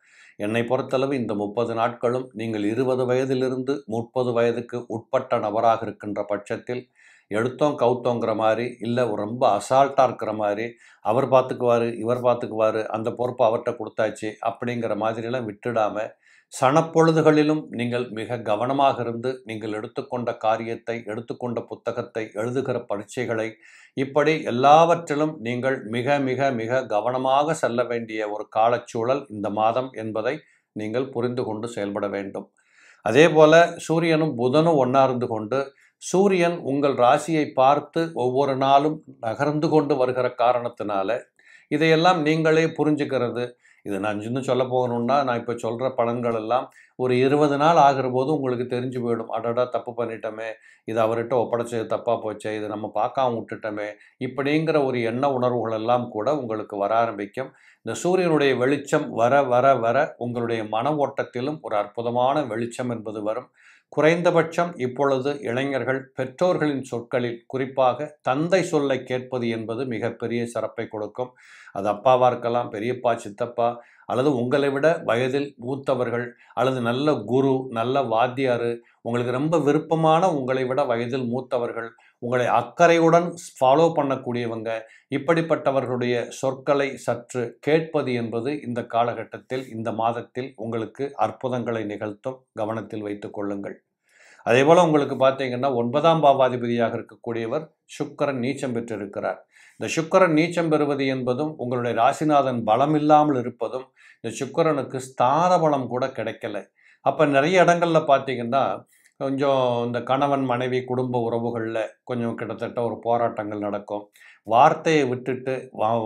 என்னை பொறுத்தளவு இந்த முப்பது நாட்களும் நீங்கள் இருபது வயதிலிருந்து முப்பது வயதுக்கு உட்பட்ட நபராக இருக்கின்ற பட்சத்தில் எடுத்தோம் கவுத்தோங்கிற மாதிரி இல்லை ரொம்ப அசால்ட்டாக இருக்கிற மாதிரி அவர் பார்த்துக்குவார் இவர் பார்த்துக்குவார் அந்த பொறுப்பு அவர்கிட்ட கொடுத்தாச்சு அப்படிங்கிற மாதிரிலாம் விட்டுடாமல் சனப்பொழுதுகளிலும் நீங்கள் மிக கவனமாக இருந்து நீங்கள் எடுத்துக்கொண்ட காரியத்தை எடுத்துக்கொண்ட புத்தகத்தை எழுதுகிற பரீட்சைகளை இப்படி எல்லாவற்றிலும் நீங்கள் மிக மிக மிக கவனமாக செல்ல வேண்டிய ஒரு காலச்சூழல் இந்த மாதம் என்பதை நீங்கள் புரிந்து கொண்டு செயல்பட வேண்டும் அதே போல சூரியனும் புதனும் ஒன்றா இருந்து கொண்டு சூரியன் உங்கள் ராசியை பார்த்து ஒவ்வொரு நாளும் நகர்ந்து கொண்டு வருகிற காரணத்தினால இதையெல்லாம் நீங்களே புரிஞ்சுக்கிறது இது நான் இன்னும் சொல்ல போகணும்னா நான் இப்போ சொல்கிற பலன்கள் எல்லாம் ஒரு இருபது நாள் ஆகிற போது உங்களுக்கு தெரிஞ்சு போயிடும் அடடா தப்பு பண்ணிட்டோமே இது அவர்கிட்ட ஒப்படைச்சது தப்பாக போச்சே இதை நம்ம பார்க்காம விட்டுட்டோமே இப்படிங்கிற ஒரு எண்ண உணர்வுகள் எல்லாம் கூட உங்களுக்கு வர ஆரம்பிக்கும் இந்த சூரியனுடைய வெளிச்சம் வர வர வர உங்களுடைய மன ஓட்டத்திலும் ஒரு அற்புதமான வெளிச்சம் என்பது வரும் குறைந்தபட்சம் இப்பொழுது இளைஞர்கள் பெற்றோர்களின் சொற்களில் குறிப்பாக தந்தை சொல்லை கேட்பது என்பது மிகப்பெரிய சிறப்பை கொடுக்கும் அது அப்பாவாக இருக்கலாம் பெரியப்பா சித்தப்பா அல்லது உங்களை விட வயதில் மூத்தவர்கள் அல்லது நல்ல குரு நல்ல வாத்தியார் உங்களுக்கு ரொம்ப விருப்பமான உங்களை விட வயதில் மூத்தவர்கள் உங்களை அக்கறையுடன் ஃபாலோ பண்ணக்கூடியவங்க இப்படிப்பட்டவர்களுடைய சொற்களை சற்று கேட்பது என்பது இந்த காலகட்டத்தில் இந்த மாதத்தில் உங்களுக்கு அற்புதங்களை நிகழ்த்தும் கவனத்தில் வைத்து கொள்ளுங்கள் அதேபோல் உங்களுக்கு பார்த்தீங்கன்னா ஒன்பதாம் பாவாதிபதியாக இருக்கக்கூடியவர் சுக்கரன் நீச்சம் பெற்றிருக்கிறார் இந்த சுக்கரன் நீச்சம் பெறுவது என்பதும் உங்களுடைய ராசிநாதன் பலம் இல்லாமல் இருப்பதும் இந்த சுக்கரனுக்கு ஸ்தான பலம் கூட கிடைக்கல அப்போ நிறைய இடங்களில் பார்த்தீங்கன்னா கொஞ்சம் இந்த கணவன் மனைவி குடும்ப உறவுகளில் கொஞ்சம் கிட்டத்தட்ட ஒரு போராட்டங்கள் நடக்கும் வார்த்தையை விட்டுட்டு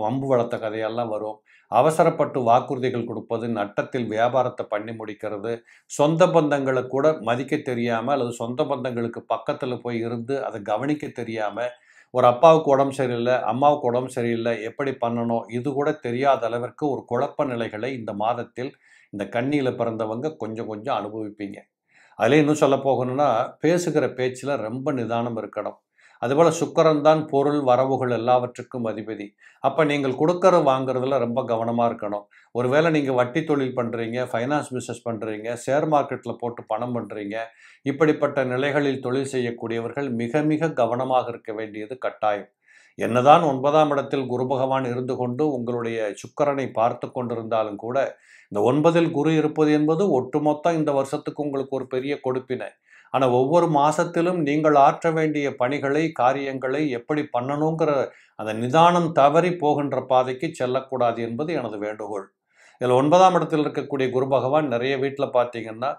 வம்பு வளர்த்த கதையெல்லாம் வரும் அவசரப்பட்டு வாக்குறுதிகள் கொடுப்பது நட்டத்தில் வியாபாரத்தை பண்ணி முடிக்கிறது சொந்த பந்தங்களை கூட மதிக்க தெரியாமல் அல்லது சொந்த பந்தங்களுக்கு பக்கத்தில் போய் இருந்து அதை கவனிக்க தெரியாமல் ஒரு அப்பாவுக்கு உடம்பு சரியில்லை அம்மாவுக்கு உடம்பு சரியில்லை எப்படி பண்ணணும் இது கூட தெரியாத அளவிற்கு ஒரு குழப்ப நிலைகளை இந்த மாதத்தில் இந்த கண்ணியில் பிறந்தவங்க கொஞ்சம் கொஞ்சம் அனுபவிப்பீங்க அதில் இன்னும் சொல்ல போகணும்னா பேசுகிற பேச்சில் ரொம்ப நிதானம் இருக்கணும் அதுபோல் சுக்கரன் தான் பொருள் வரவுகள் எல்லாவற்றுக்கும் அதிபதி அப்போ நீங்கள் கொடுக்கற வாங்குறதுல ரொம்ப கவனமாக இருக்கணும் ஒருவேளை நீங்கள் வட்டி தொழில் பண்ணுறீங்க ஃபைனான்ஸ் பிஸ்னஸ் பண்ணுறீங்க ஷேர் மார்க்கெட்டில் போட்டு பணம் பண்ணுறீங்க இப்படிப்பட்ட நிலைகளில் தொழில் செய்யக்கூடியவர்கள் மிக மிக கவனமாக இருக்க வேண்டியது கட்டாயம் என்னதான் ஒன்பதாம் இடத்தில் குரு பகவான் இருந்து கொண்டு உங்களுடைய சுக்கரனை பார்த்து கொண்டிருந்தாலும் கூட இந்த ஒன்பதில் குரு இருப்பது என்பது ஒட்டுமொத்த இந்த வருஷத்துக்கு உங்களுக்கு ஒரு பெரிய கொடுப்பினை ஆனால் ஒவ்வொரு மாதத்திலும் நீங்கள் ஆற்ற வேண்டிய பணிகளை காரியங்களை எப்படி பண்ணணுங்கிற அந்த நிதானம் தவறி போகின்ற பாதைக்கு செல்லக்கூடாது என்பது எனது வேண்டுகோள் இதில் ஒன்பதாம் இடத்தில் இருக்கக்கூடிய குரு பகவான் நிறைய வீட்டில் பார்த்தீங்கன்னா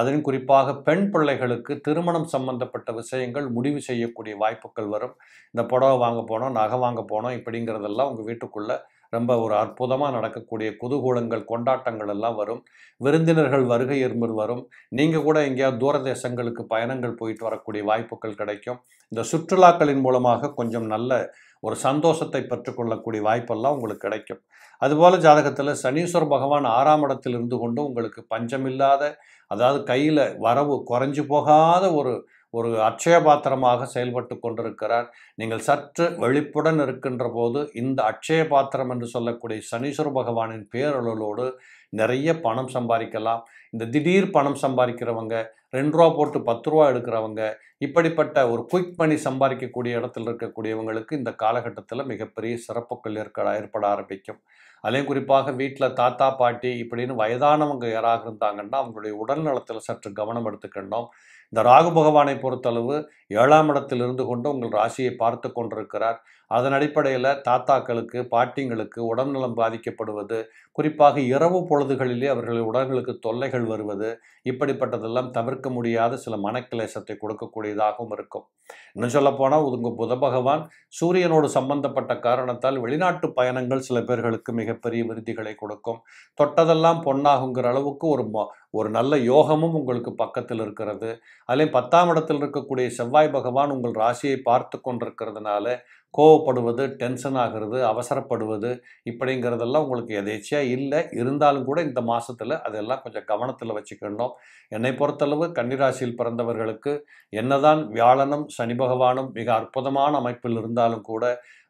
அதிலும் குறிப்பாக பெண் பிள்ளைகளுக்கு திருமணம் சம்பந்தப்பட்ட விஷயங்கள் முடிவு செய்யக்கூடிய வாய்ப்புகள் வரும் இந்த புடவை வாங்க போனோம் நகை வாங்க போனோம் இப்படிங்கிறதெல்லாம் உங்கள் வீட்டுக்குள்ளே ரொம்ப ஒரு அற்புதமாக நடக்கக்கூடிய குதூகூலங்கள் கொண்டாட்டங்கள் எல்லாம் வரும் விருந்தினர்கள் வருகை இருமல் வரும் நீங்கள் கூட எங்கேயாவது தூர தேசங்களுக்கு பயணங்கள் போயிட்டு வரக்கூடிய வாய்ப்புகள் கிடைக்கும் இந்த சுற்றுலாக்களின் மூலமாக கொஞ்சம் நல்ல ஒரு சந்தோஷத்தை பெற்றுக்கொள்ளக்கூடிய வாய்ப்பெல்லாம் உங்களுக்கு கிடைக்கும் அதுபோல் ஜாதகத்தில் சனீஸ்வர பகவான் ஆறாம் இடத்தில் இருந்து கொண்டு உங்களுக்கு பஞ்சமில்லாத அதாவது கையில் வரவு குறைஞ்சு போகாத ஒரு ஒரு அட்சயபாத்திரமாக செயல்பட்டு கொண்டிருக்கிறார் நீங்கள் சற்று வெளிப்புடன் இருக்கின்ற போது இந்த பாத்திரம் என்று சொல்லக்கூடிய சனீஸ்வர பகவானின் பேரழலோடு நிறைய பணம் சம்பாதிக்கலாம் இந்த திடீர் பணம் சம்பாதிக்கிறவங்க ரெண்டு ரூபா போட்டு பத்து ரூபா எடுக்கிறவங்க இப்படிப்பட்ட ஒரு குயிக் பணி சம்பாதிக்கக்கூடிய இடத்துல இருக்கக்கூடியவங்களுக்கு இந்த காலகட்டத்தில் மிகப்பெரிய சிறப்புகள் ஏற்பட ஏற்பட ஆரம்பிக்கும் அதையும் குறிப்பாக வீட்டில் தாத்தா பாட்டி இப்படின்னு வயதானவங்க யாராக இருந்தாங்கன்னா அவங்களுடைய உடல் நலத்தில் சற்று கவனம் எடுத்துக்கணும் இந்த ராகு பகவானை பொறுத்தளவு ஏழாம் இடத்தில் இருந்து கொண்டு உங்கள் ராசியை பார்த்து கொண்டிருக்கிறார் அதன் அடிப்படையில் தாத்தாக்களுக்கு பாட்டிங்களுக்கு உடல்நலம் பாதிக்கப்படுவது குறிப்பாக இரவு பொழுதுகளிலே அவர்கள் உடல்களுக்கு தொல்லைகள் வருவது இப்படிப்பட்டதெல்லாம் தவிர்க்க முடியாத சில மனக்கிளேசத்தை கொடுக்கக்கூடியதாகவும் இருக்கும் இன்னும் சொல்லப்போனால் உங்கள் புத பகவான் சூரியனோடு சம்பந்தப்பட்ட காரணத்தால் வெளிநாட்டு பயணங்கள் சில பேர்களுக்கு மிகப்பெரிய விருதிகளை கொடுக்கும் தொட்டதெல்லாம் பொன்னாகுங்கிற அளவுக்கு ஒரு ஒரு நல்ல யோகமும் உங்களுக்கு பக்கத்தில் இருக்கிறது அதே பத்தாம் இடத்தில் இருக்கக்கூடிய செவ்வாய் பகவான் உங்கள் ராசியை பார்த்து கொண்டிருக்கிறதுனால கோவப்படுவது டென்ஷன் ஆகிறது அவசரப்படுவது இப்படிங்கிறதெல்லாம் உங்களுக்கு எதேச்சியாக இல்லை இருந்தாலும் கூட இந்த மாதத்தில் அதெல்லாம் கொஞ்சம் கவனத்தில் வச்சுக்கணும் என்னை பொறுத்தளவு கன்னிராசியில் பிறந்தவர்களுக்கு என்னதான் வியாழனும் சனி பகவானும் மிக அற்புதமான அமைப்பில் இருந்தாலும் கூட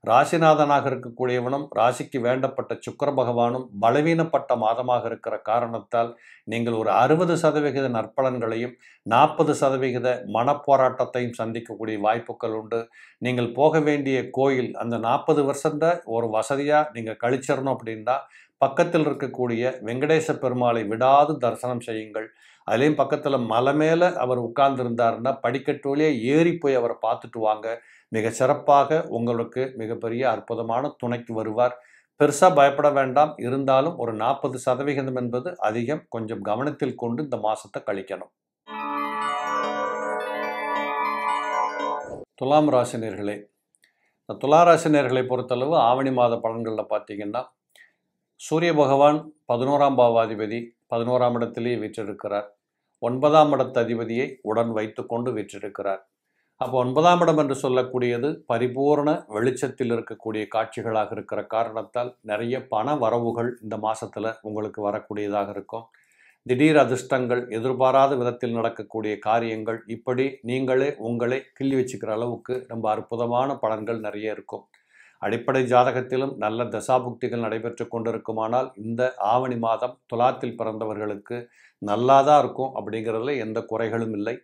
ராசிநாதனாக இருக்கக்கூடியவனும் ராசிக்கு வேண்டப்பட்ட சுக்கர பகவானும் பலவீனப்பட்ட மாதமாக இருக்கிற காரணத்தால் நீங்கள் ஒரு அறுபது சதவிகித நற்பலன்களையும் நாற்பது சதவிகித மனப்போராட்டத்தையும் சந்திக்கக்கூடிய வாய்ப்புகள் உண்டு நீங்கள் போக வேண்டிய கோயில் அந்த நாற்பது வருஷத்தை ஒரு வசதியாக நீங்கள் கழிச்சிடணும் அப்படின்னா பக்கத்தில் இருக்கக்கூடிய வெங்கடேச பெருமாளை விடாது தரிசனம் செய்யுங்கள் அதுலேயும் பக்கத்தில் மலை மேலே அவர் உட்கார்ந்துருந்தாருன்னா படிக்கட்டு வழியே ஏறி போய் அவரை பார்த்துட்டு வாங்க மிக சிறப்பாக உங்களுக்கு மிகப்பெரிய அற்புதமான துணைக்கு வருவார் பெருசாக பயப்பட வேண்டாம் இருந்தாலும் ஒரு நாற்பது சதவிகிதம் என்பது அதிகம் கொஞ்சம் கவனத்தில் கொண்டு இந்த மாதத்தை கழிக்கணும் துலாம் ராசினியர்களே இந்த துலா ராசினியர்களை பொறுத்தளவு ஆவணி மாத பலன்களில் பார்த்தீங்கன்னா சூரிய பகவான் பதினோராம் பாவாதிபதி பதினோராம் இடத்திலேயே வீற்றிருக்கிறார் ஒன்பதாம் இடத்து அதிபதியை உடன் வைத்து கொண்டு வீற்றிருக்கிறார் அப்போ ஒன்பதாம் இடம் என்று சொல்லக்கூடியது பரிபூர்ண வெளிச்சத்தில் இருக்கக்கூடிய காட்சிகளாக இருக்கிற காரணத்தால் நிறைய பண வரவுகள் இந்த மாதத்தில் உங்களுக்கு வரக்கூடியதாக இருக்கும் திடீர் அதிர்ஷ்டங்கள் எதிர்பாராத விதத்தில் நடக்கக்கூடிய காரியங்கள் இப்படி நீங்களே உங்களை கிள்ளி வச்சுக்கிற அளவுக்கு ரொம்ப அற்புதமான பலன்கள் நிறைய இருக்கும் அடிப்படை ஜாதகத்திலும் நல்ல தசாபுக்திகள் நடைபெற்று கொண்டிருக்குமானால் இந்த ஆவணி மாதம் துலாத்தில் பிறந்தவர்களுக்கு நல்லாதான் இருக்கும் அப்படிங்கிறதுல எந்த குறைகளும் இல்லை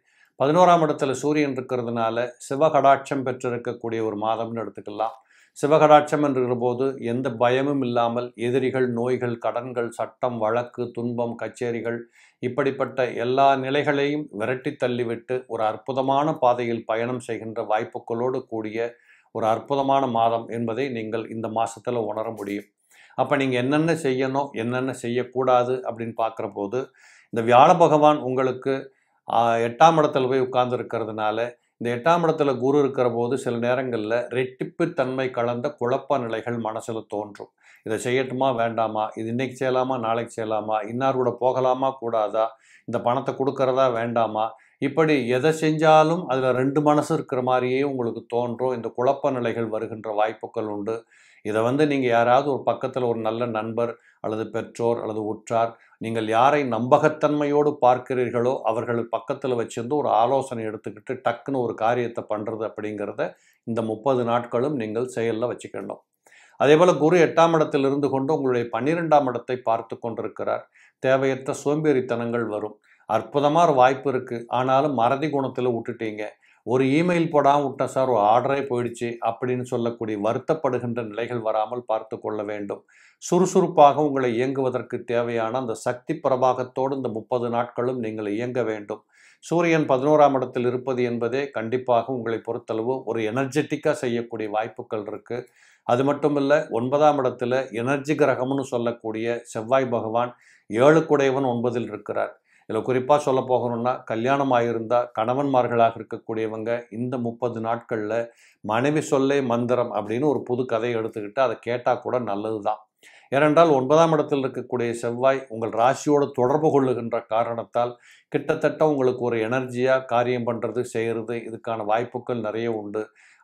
பதினோராம் இடத்துல சூரியன் இருக்கிறதுனால சிவகடாட்சம் பெற்றிருக்கக்கூடிய ஒரு மாதம்னு எடுத்துக்கலாம் சிவகடாட்சம் என்கிற போது எந்த பயமும் இல்லாமல் எதிரிகள் நோய்கள் கடன்கள் சட்டம் வழக்கு துன்பம் கச்சேரிகள் இப்படிப்பட்ட எல்லா நிலைகளையும் விரட்டி தள்ளிவிட்டு ஒரு அற்புதமான பாதையில் பயணம் செய்கின்ற வாய்ப்புகளோடு கூடிய ஒரு அற்புதமான மாதம் என்பதை நீங்கள் இந்த மாதத்தில் உணர முடியும் அப்போ நீங்கள் என்னென்ன செய்யணும் என்னென்ன செய்யக்கூடாது அப்படின்னு பார்க்குற போது இந்த வியாழ பகவான் உங்களுக்கு எட்டாம் இடத்துல போய் உட்கார்ந்துருக்கிறதுனால இந்த எட்டாம் இடத்துல குரு இருக்கிற போது சில நேரங்களில் ரெட்டிப்பு தன்மை கலந்த குழப்ப நிலைகள் மனசில் தோன்றும் இதை செய்யட்டுமா வேண்டாமா இது இன்னைக்கு செய்யலாமா நாளைக்கு செய்யலாமா இன்னார் கூட போகலாமா கூடாதா இந்த பணத்தை கொடுக்கறதா வேண்டாமா இப்படி எதை செஞ்சாலும் அதில் ரெண்டு மனசு இருக்கிற மாதிரியே உங்களுக்கு தோன்றும் இந்த குழப்ப நிலைகள் வருகின்ற வாய்ப்புகள் உண்டு இதை வந்து நீங்கள் யாராவது ஒரு பக்கத்தில் ஒரு நல்ல நண்பர் அல்லது பெற்றோர் அல்லது உற்றார் நீங்கள் யாரை நம்பகத்தன்மையோடு பார்க்கிறீர்களோ அவர்கள் பக்கத்தில் வச்சிருந்து ஒரு ஆலோசனை எடுத்துக்கிட்டு டக்குன்னு ஒரு காரியத்தை பண்ணுறது அப்படிங்கிறத இந்த முப்பது நாட்களும் நீங்கள் செயலில் வச்சுக்கணும் அதே போல் குரு எட்டாம் இடத்தில் இருந்து கொண்டு உங்களுடைய பன்னிரெண்டாம் இடத்தை பார்த்து கொண்டிருக்கிறார் தேவையற்ற சோம்பேறித்தனங்கள் வரும் அற்புதமாக ஒரு வாய்ப்பு இருக்குது ஆனாலும் மறதி குணத்தில் விட்டுட்டீங்க ஒரு இமெயில் போடாமல் விட்டேன் சார் ஒரு ஆர்டரே போயிடுச்சு அப்படின்னு சொல்லக்கூடிய வருத்தப்படுகின்ற நிலைகள் வராமல் பார்த்து கொள்ள வேண்டும் சுறுசுறுப்பாக உங்களை இயங்குவதற்கு தேவையான அந்த சக்தி பிரபாகத்தோடு இந்த முப்பது நாட்களும் நீங்கள் இயங்க வேண்டும் சூரியன் பதினோராம் இடத்தில் இருப்பது என்பதே கண்டிப்பாக உங்களை பொறுத்தளவு ஒரு எனர்ஜெட்டிக்காக செய்யக்கூடிய வாய்ப்புகள் இருக்குது அது மட்டும் இல்லை ஒன்பதாம் இடத்துல எனர்ஜி கிரகம்னு சொல்லக்கூடிய செவ்வாய் பகவான் ஏழு குடையவன் ஒன்பதில் இருக்கிறார் இதில் குறிப்பாக சொல்ல போகணும்னா கல்யாணம் ஆகியிருந்தால் கணவன்மார்களாக இருக்கக்கூடியவங்க இந்த முப்பது நாட்களில் மனைவி சொல்லே மந்திரம் அப்படின்னு ஒரு புது கதையை எடுத்துக்கிட்டு அதை கேட்டால் கூட நல்லது தான் ஏனென்றால் ஒன்பதாம் இடத்தில் இருக்கக்கூடிய செவ்வாய் உங்கள் ராசியோடு தொடர்பு கொள்ளுகின்ற காரணத்தால் கிட்டத்தட்ட உங்களுக்கு ஒரு எனர்ஜியாக காரியம் பண்ணுறது செய்கிறது இதுக்கான வாய்ப்புகள் நிறைய உண்டு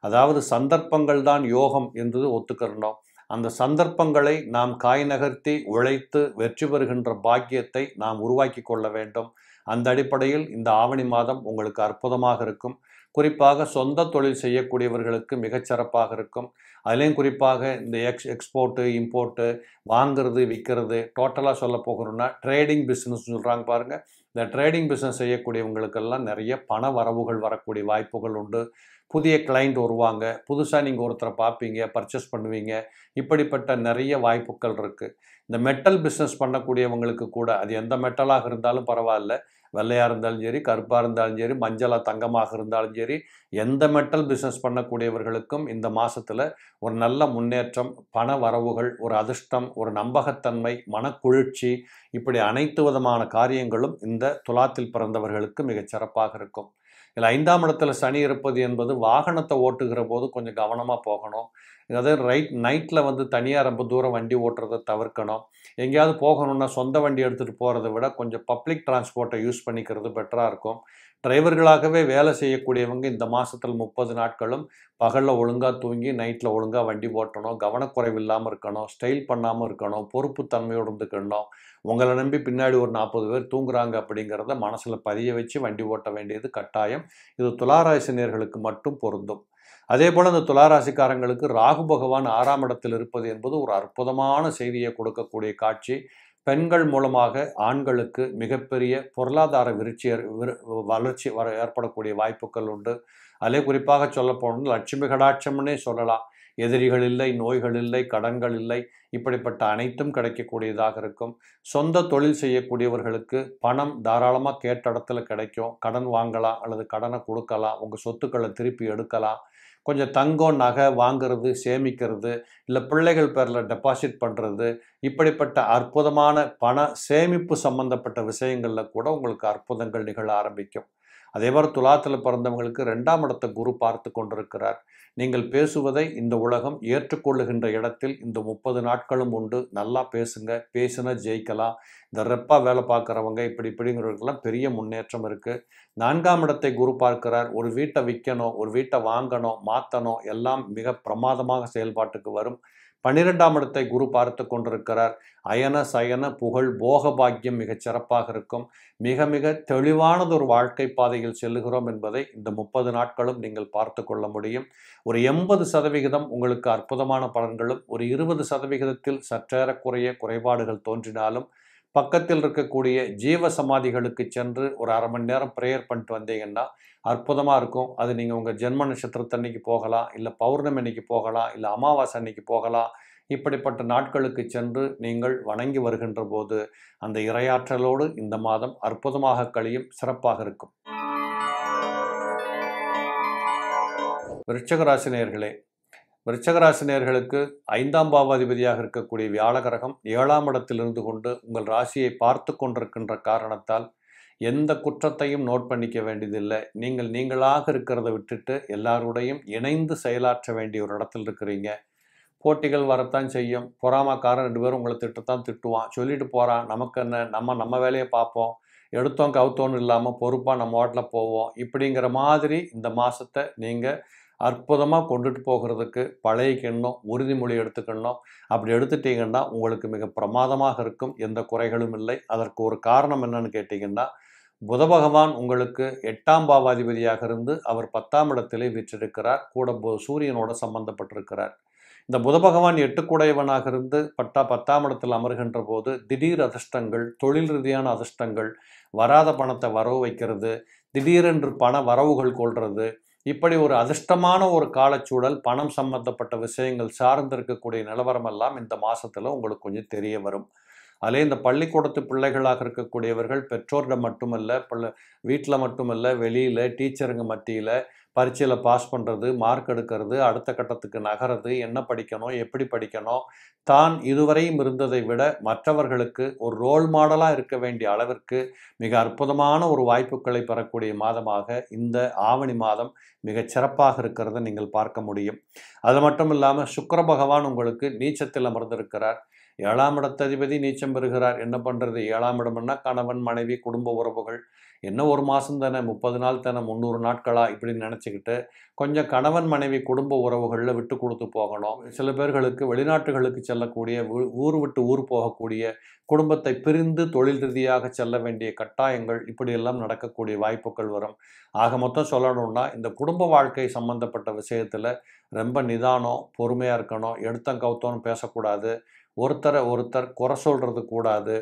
அதாவது சந்தர்ப்பங்கள் தான் யோகம் என்று ஒத்துக்கிறணும் அந்த சந்தர்ப்பங்களை நாம் காய் நகர்த்தி உழைத்து வெற்றி பெறுகின்ற பாக்கியத்தை நாம் உருவாக்கி கொள்ள வேண்டும் அந்த அடிப்படையில் இந்த ஆவணி மாதம் உங்களுக்கு அற்புதமாக இருக்கும் குறிப்பாக சொந்த தொழில் செய்யக்கூடியவர்களுக்கு மிகச்சிறப்பாக இருக்கும் அதுலேயும் குறிப்பாக இந்த எக்ஸ் எக்ஸ்போர்ட்டு இம்போர்ட்டு வாங்கிறது விற்கிறது டோட்டலாக சொல்ல போகணும்னா ட்ரேடிங் பிஸ்னஸ் சொல்கிறாங்க பாருங்கள் இந்த ட்ரேடிங் பிஸ்னஸ் செய்யக்கூடியவங்களுக்கெல்லாம் நிறைய பண வரவுகள் வரக்கூடிய வாய்ப்புகள் உண்டு புதிய கிளைண்ட் வருவாங்க புதுசாக நீங்கள் ஒருத்தரை பார்ப்பீங்க பர்ச்சேஸ் பண்ணுவீங்க இப்படிப்பட்ட நிறைய வாய்ப்புகள் இருக்குது இந்த மெட்டல் பிஸ்னஸ் பண்ணக்கூடியவங்களுக்கு கூட அது எந்த மெட்டலாக இருந்தாலும் பரவாயில்ல வெள்ளையாக இருந்தாலும் சரி கருப்பாக இருந்தாலும் சரி மஞ்சளாக தங்கமாக இருந்தாலும் சரி எந்த மெட்டல் பிஸ்னஸ் பண்ணக்கூடியவர்களுக்கும் இந்த மாதத்தில் ஒரு நல்ல முன்னேற்றம் பண வரவுகள் ஒரு அதிர்ஷ்டம் ஒரு நம்பகத்தன்மை மனக்குளிர்ச்சி இப்படி அனைத்து விதமான காரியங்களும் இந்த துலாத்தில் பிறந்தவர்களுக்கு மிகச் சிறப்பாக இருக்கும் இதில் ஐந்தாம் இடத்துல சனி இருப்பது என்பது வாகனத்தை ஓட்டுகிற போது கொஞ்சம் கவனமாக போகணும் அதாவது ரைட் நைட்டில் வந்து தனியாக ரொம்ப தூரம் வண்டி ஓட்டுறதை தவிர்க்கணும் எங்கேயாவது போகணுன்னா சொந்த வண்டி எடுத்துகிட்டு போகிறத விட கொஞ்சம் பப்ளிக் டிரான்ஸ்போர்ட்டை யூஸ் பண்ணிக்கிறது பெட்டராக இருக்கும் டிரைவர்களாகவே வேலை செய்யக்கூடியவங்க இந்த மாதத்தில் முப்பது நாட்களும் பகலில் ஒழுங்காக தூங்கி நைட்டில் ஒழுங்காக வண்டி ஓட்டணும் கவனக்குறைவு இல்லாமல் இருக்கணும் ஸ்டைல் பண்ணாமல் இருக்கணும் பொறுப்புத்தன்மையோடு இருந்துக்கணும் உங்களை நம்பி பின்னாடி ஒரு நாற்பது பேர் தூங்குறாங்க அப்படிங்கிறத மனசில் பதிய வச்சு வண்டி ஓட்ட வேண்டியது கட்டாயம் இது துளாராசினியர்களுக்கு மட்டும் பொருந்தும் அதே போல் அந்த துளாராசிக்காரங்களுக்கு ராகு பகவான் ஆறாம் இடத்தில் இருப்பது என்பது ஒரு அற்புதமான செய்தியை கொடுக்கக்கூடிய காட்சி பெண்கள் மூலமாக ஆண்களுக்கு மிகப்பெரிய பொருளாதார விருச்சி வளர்ச்சி வர ஏற்படக்கூடிய வாய்ப்புகள் உண்டு அதே குறிப்பாக சொல்ல போனால் லட்சுமி கடாட்சம்னே சொல்லலாம் எதிரிகள் இல்லை நோய்கள் இல்லை கடன்கள் இல்லை இப்படிப்பட்ட அனைத்தும் கிடைக்கக்கூடியதாக இருக்கும் சொந்த தொழில் செய்யக்கூடியவர்களுக்கு பணம் தாராளமாக கேட்ட இடத்துல கிடைக்கும் கடன் வாங்கலாம் அல்லது கடனை கொடுக்கலாம் உங்கள் சொத்துக்களை திருப்பி எடுக்கலாம் கொஞ்சம் தங்கம் நகை வாங்கிறது சேமிக்கிறது இல்லை பிள்ளைகள் பேரில் டெபாசிட் பண்ணுறது இப்படிப்பட்ட அற்புதமான பண சேமிப்பு சம்பந்தப்பட்ட விஷயங்களில் கூட உங்களுக்கு அற்புதங்கள் நிகழ ஆரம்பிக்கும் அதே மாதிரி துலாத்தில் பிறந்தவங்களுக்கு ரெண்டாம் இடத்தை குரு பார்த்து கொண்டிருக்கிறார் நீங்கள் பேசுவதை இந்த உலகம் ஏற்றுக்கொள்ளுகின்ற இடத்தில் இந்த முப்பது நாட்களும் உண்டு நல்லா பேசுங்க பேசினா ஜெயிக்கலாம் இந்த ரெப்பாக வேலை பார்க்குறவங்க இப்படி இப்படிங்கிறவங்களுக்கெல்லாம் பெரிய முன்னேற்றம் இருக்குது நான்காம் இடத்தை குரு பார்க்கிறார் ஒரு வீட்டை விற்கணும் ஒரு வீட்டை வாங்கணும் மாற்றணும் எல்லாம் மிக பிரமாதமாக செயல்பாட்டுக்கு வரும் பன்னிரெண்டாம் இடத்தை குரு பார்த்து கொண்டிருக்கிறார் அயன சயன புகழ் போக பாக்கியம் மிகச் சிறப்பாக இருக்கும் மிக மிக தெளிவானது ஒரு வாழ்க்கை பாதையில் செல்லுகிறோம் என்பதை இந்த முப்பது நாட்களும் நீங்கள் பார்த்து கொள்ள முடியும் ஒரு எண்பது சதவிகிதம் உங்களுக்கு அற்புதமான பலன்களும் ஒரு இருபது சதவிகிதத்தில் சற்றேறக்குறைய குறைபாடுகள் தோன்றினாலும் பக்கத்தில் இருக்கக்கூடிய ஜீவ சமாதிகளுக்கு சென்று ஒரு அரை மணி நேரம் ப்ரேயர் பண்ணிட்டு வந்தீங்கன்னா அற்புதமாக இருக்கும் அது நீங்கள் உங்கள் ஜென்ம நட்சத்திரத்தன்னைக்கு போகலாம் இல்லை பௌர்ணமி அன்னைக்கு போகலாம் இல்லை அமாவாசை அன்னைக்கு போகலாம் இப்படிப்பட்ட நாட்களுக்கு சென்று நீங்கள் வணங்கி வருகின்ற போது அந்த இரையாற்றலோடு இந்த மாதம் அற்புதமாக கழியும் சிறப்பாக இருக்கும் விருச்சகராசினியர்களே நேர்களுக்கு ஐந்தாம் பாவாதிபதியாக இருக்கக்கூடிய வியாழகரகம் ஏழாம் இடத்தில் இருந்து கொண்டு உங்கள் ராசியை பார்த்து கொண்டிருக்கின்ற காரணத்தால் எந்த குற்றத்தையும் நோட் பண்ணிக்க வேண்டியதில்லை நீங்கள் நீங்களாக இருக்கிறத விட்டுட்டு எல்லாரோடையும் இணைந்து செயலாற்ற வேண்டிய ஒரு இடத்தில் இருக்கிறீங்க போட்டிகள் வரத்தான் செய்யும் பொறாமக்காரன் ரெண்டு பேரும் உங்களை திட்டத்தான் திட்டுவான் சொல்லிட்டு போகிறான் நமக்கு என்ன நம்ம நம்ம வேலையை பார்ப்போம் எடுத்தோம் கவுத்தோன்னு இல்லாமல் பொறுப்பாக நம்ம ஓட்டில் போவோம் இப்படிங்கிற மாதிரி இந்த மாதத்தை நீங்கள் அற்புதமாக கொண்டுட்டு போகிறதுக்கு பழையக்கணும் உறுதிமொழி எடுத்துக்கணும் அப்படி எடுத்துட்டிங்கன்னா உங்களுக்கு மிக பிரமாதமாக இருக்கும் எந்த குறைகளும் இல்லை அதற்கு ஒரு காரணம் என்னன்னு கேட்டிங்கன்னா புத பகவான் உங்களுக்கு எட்டாம் பாவாதிபதியாக இருந்து அவர் பத்தாம் இடத்திலே வீற்றிருக்கிறார் கூட சூரியனோட சம்பந்தப்பட்டிருக்கிறார் இந்த புத பகவான் எட்டுக்குடையவனாக இருந்து பட்டா பத்தாம் இடத்தில் அமர்கின்ற போது திடீர் அதிர்ஷ்டங்கள் தொழில் ரீதியான அதிர்ஷ்டங்கள் வராத பணத்தை வரவு வைக்கிறது திடீரென்று பண வரவுகள் கொள்வது இப்படி ஒரு அதிர்ஷ்டமான ஒரு காலச்சூழல் பணம் சம்பந்தப்பட்ட விஷயங்கள் சார்ந்து இருக்கக்கூடிய நிலவரமெல்லாம் இந்த மாதத்தில் உங்களுக்கு கொஞ்சம் தெரிய வரும் அதிலே இந்த பள்ளிக்கூடத்து பிள்ளைகளாக இருக்கக்கூடியவர்கள் பெற்றோர்கிட்ட மட்டுமல்ல பிள்ளை வீட்டில் மட்டுமல்ல வெளியில் டீச்சருங்க மத்தியில் பரீட்சையில் பாஸ் பண்ணுறது மார்க் எடுக்கிறது அடுத்த கட்டத்துக்கு நகர்றது என்ன படிக்கணும் எப்படி படிக்கணும் தான் இதுவரையும் இருந்ததை விட மற்றவர்களுக்கு ஒரு ரோல் மாடலாக இருக்க வேண்டிய அளவிற்கு மிக அற்புதமான ஒரு வாய்ப்புகளை பெறக்கூடிய மாதமாக இந்த ஆவணி மாதம் மிக சிறப்பாக இருக்கிறத நீங்கள் பார்க்க முடியும் அது மட்டும் இல்லாமல் சுக்கர பகவான் உங்களுக்கு நீச்சத்தில் அமர்ந்திருக்கிறார் ஏழாம் இடத்ததிபதி நீச்சம் பெறுகிறார் என்ன பண்ணுறது ஏழாம் இடம்னா கணவன் மனைவி குடும்ப உறவுகள் என்ன ஒரு மாதம் தானே முப்பது நாள் தானே முந்நூறு நாட்களாக இப்படின்னு நினச்சிக்கிட்டு கொஞ்சம் கணவன் மனைவி குடும்ப உறவுகளில் விட்டு கொடுத்து போகணும் சில பேர்களுக்கு வெளிநாட்டுகளுக்கு செல்லக்கூடிய ஊர் விட்டு ஊர் போகக்கூடிய குடும்பத்தை பிரிந்து தொழில் ரீதியாக செல்ல வேண்டிய கட்டாயங்கள் இப்படியெல்லாம் நடக்கக்கூடிய வாய்ப்புகள் வரும் ஆக மொத்தம் சொல்லணும்னா இந்த குடும்ப வாழ்க்கை சம்பந்தப்பட்ட விஷயத்தில் ரொம்ப நிதானம் பொறுமையாக இருக்கணும் கவுத்தோன்னு பேசக்கூடாது ஒருத்தரை ஒருத்தர் குறை சொல்கிறது கூடாது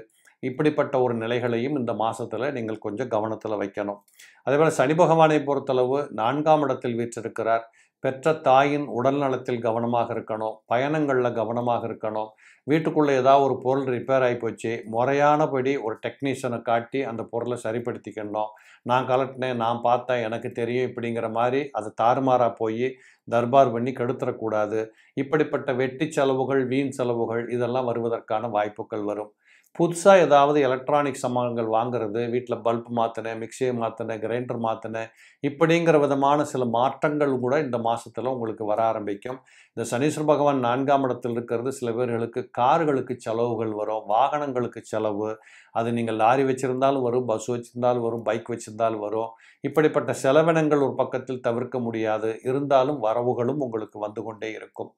இப்படிப்பட்ட ஒரு நிலைகளையும் இந்த மாதத்தில் நீங்கள் கொஞ்சம் கவனத்தில் வைக்கணும் அதேபோல் சனி பகவானை பொறுத்தளவு நான்காம் இடத்தில் வீற்றிருக்கிறார் பெற்ற தாயின் உடல் நலத்தில் கவனமாக இருக்கணும் பயணங்களில் கவனமாக இருக்கணும் வீட்டுக்குள்ளே ஏதாவது ஒரு பொருள் ரிப்பேர் ஆகி போச்சு முறையானபடி ஒரு டெக்னீஷியனை காட்டி அந்த பொருளை சரிப்படுத்திக்கணும் நான் கலட்டினேன் நான் பார்த்தேன் எனக்கு தெரியும் இப்படிங்கிற மாதிரி அது தாறுமாறாக போய் தர்பார் பண்ணி கெடுத்துடக்கூடாது இப்படிப்பட்ட வெட்டி செலவுகள் வீண் செலவுகள் இதெல்லாம் வருவதற்கான வாய்ப்புகள் வரும் புதுசாக ஏதாவது எலக்ட்ரானிக் சாமான்கள் வாங்குறது வீட்டில் பல்ப் மாற்றினேன் மிக்சியை மாற்றினேன் கிரைண்டர் மாற்றினேன் இப்படிங்கிற விதமான சில மாற்றங்கள் கூட இந்த மாதத்தில் உங்களுக்கு வர ஆரம்பிக்கும் இந்த சனீஸ்வர பகவான் நான்காம் இடத்தில் இருக்கிறது சில பேர்களுக்கு கார்களுக்கு செலவுகள் வரும் வாகனங்களுக்கு செலவு அது நீங்கள் லாரி வச்சுருந்தாலும் வரும் பஸ் வச்சுருந்தாலும் வரும் பைக் வச்சுருந்தாலும் வரும் இப்படிப்பட்ட செலவினங்கள் ஒரு பக்கத்தில் தவிர்க்க முடியாது இருந்தாலும் வரவுகளும் உங்களுக்கு வந்து கொண்டே இருக்கும்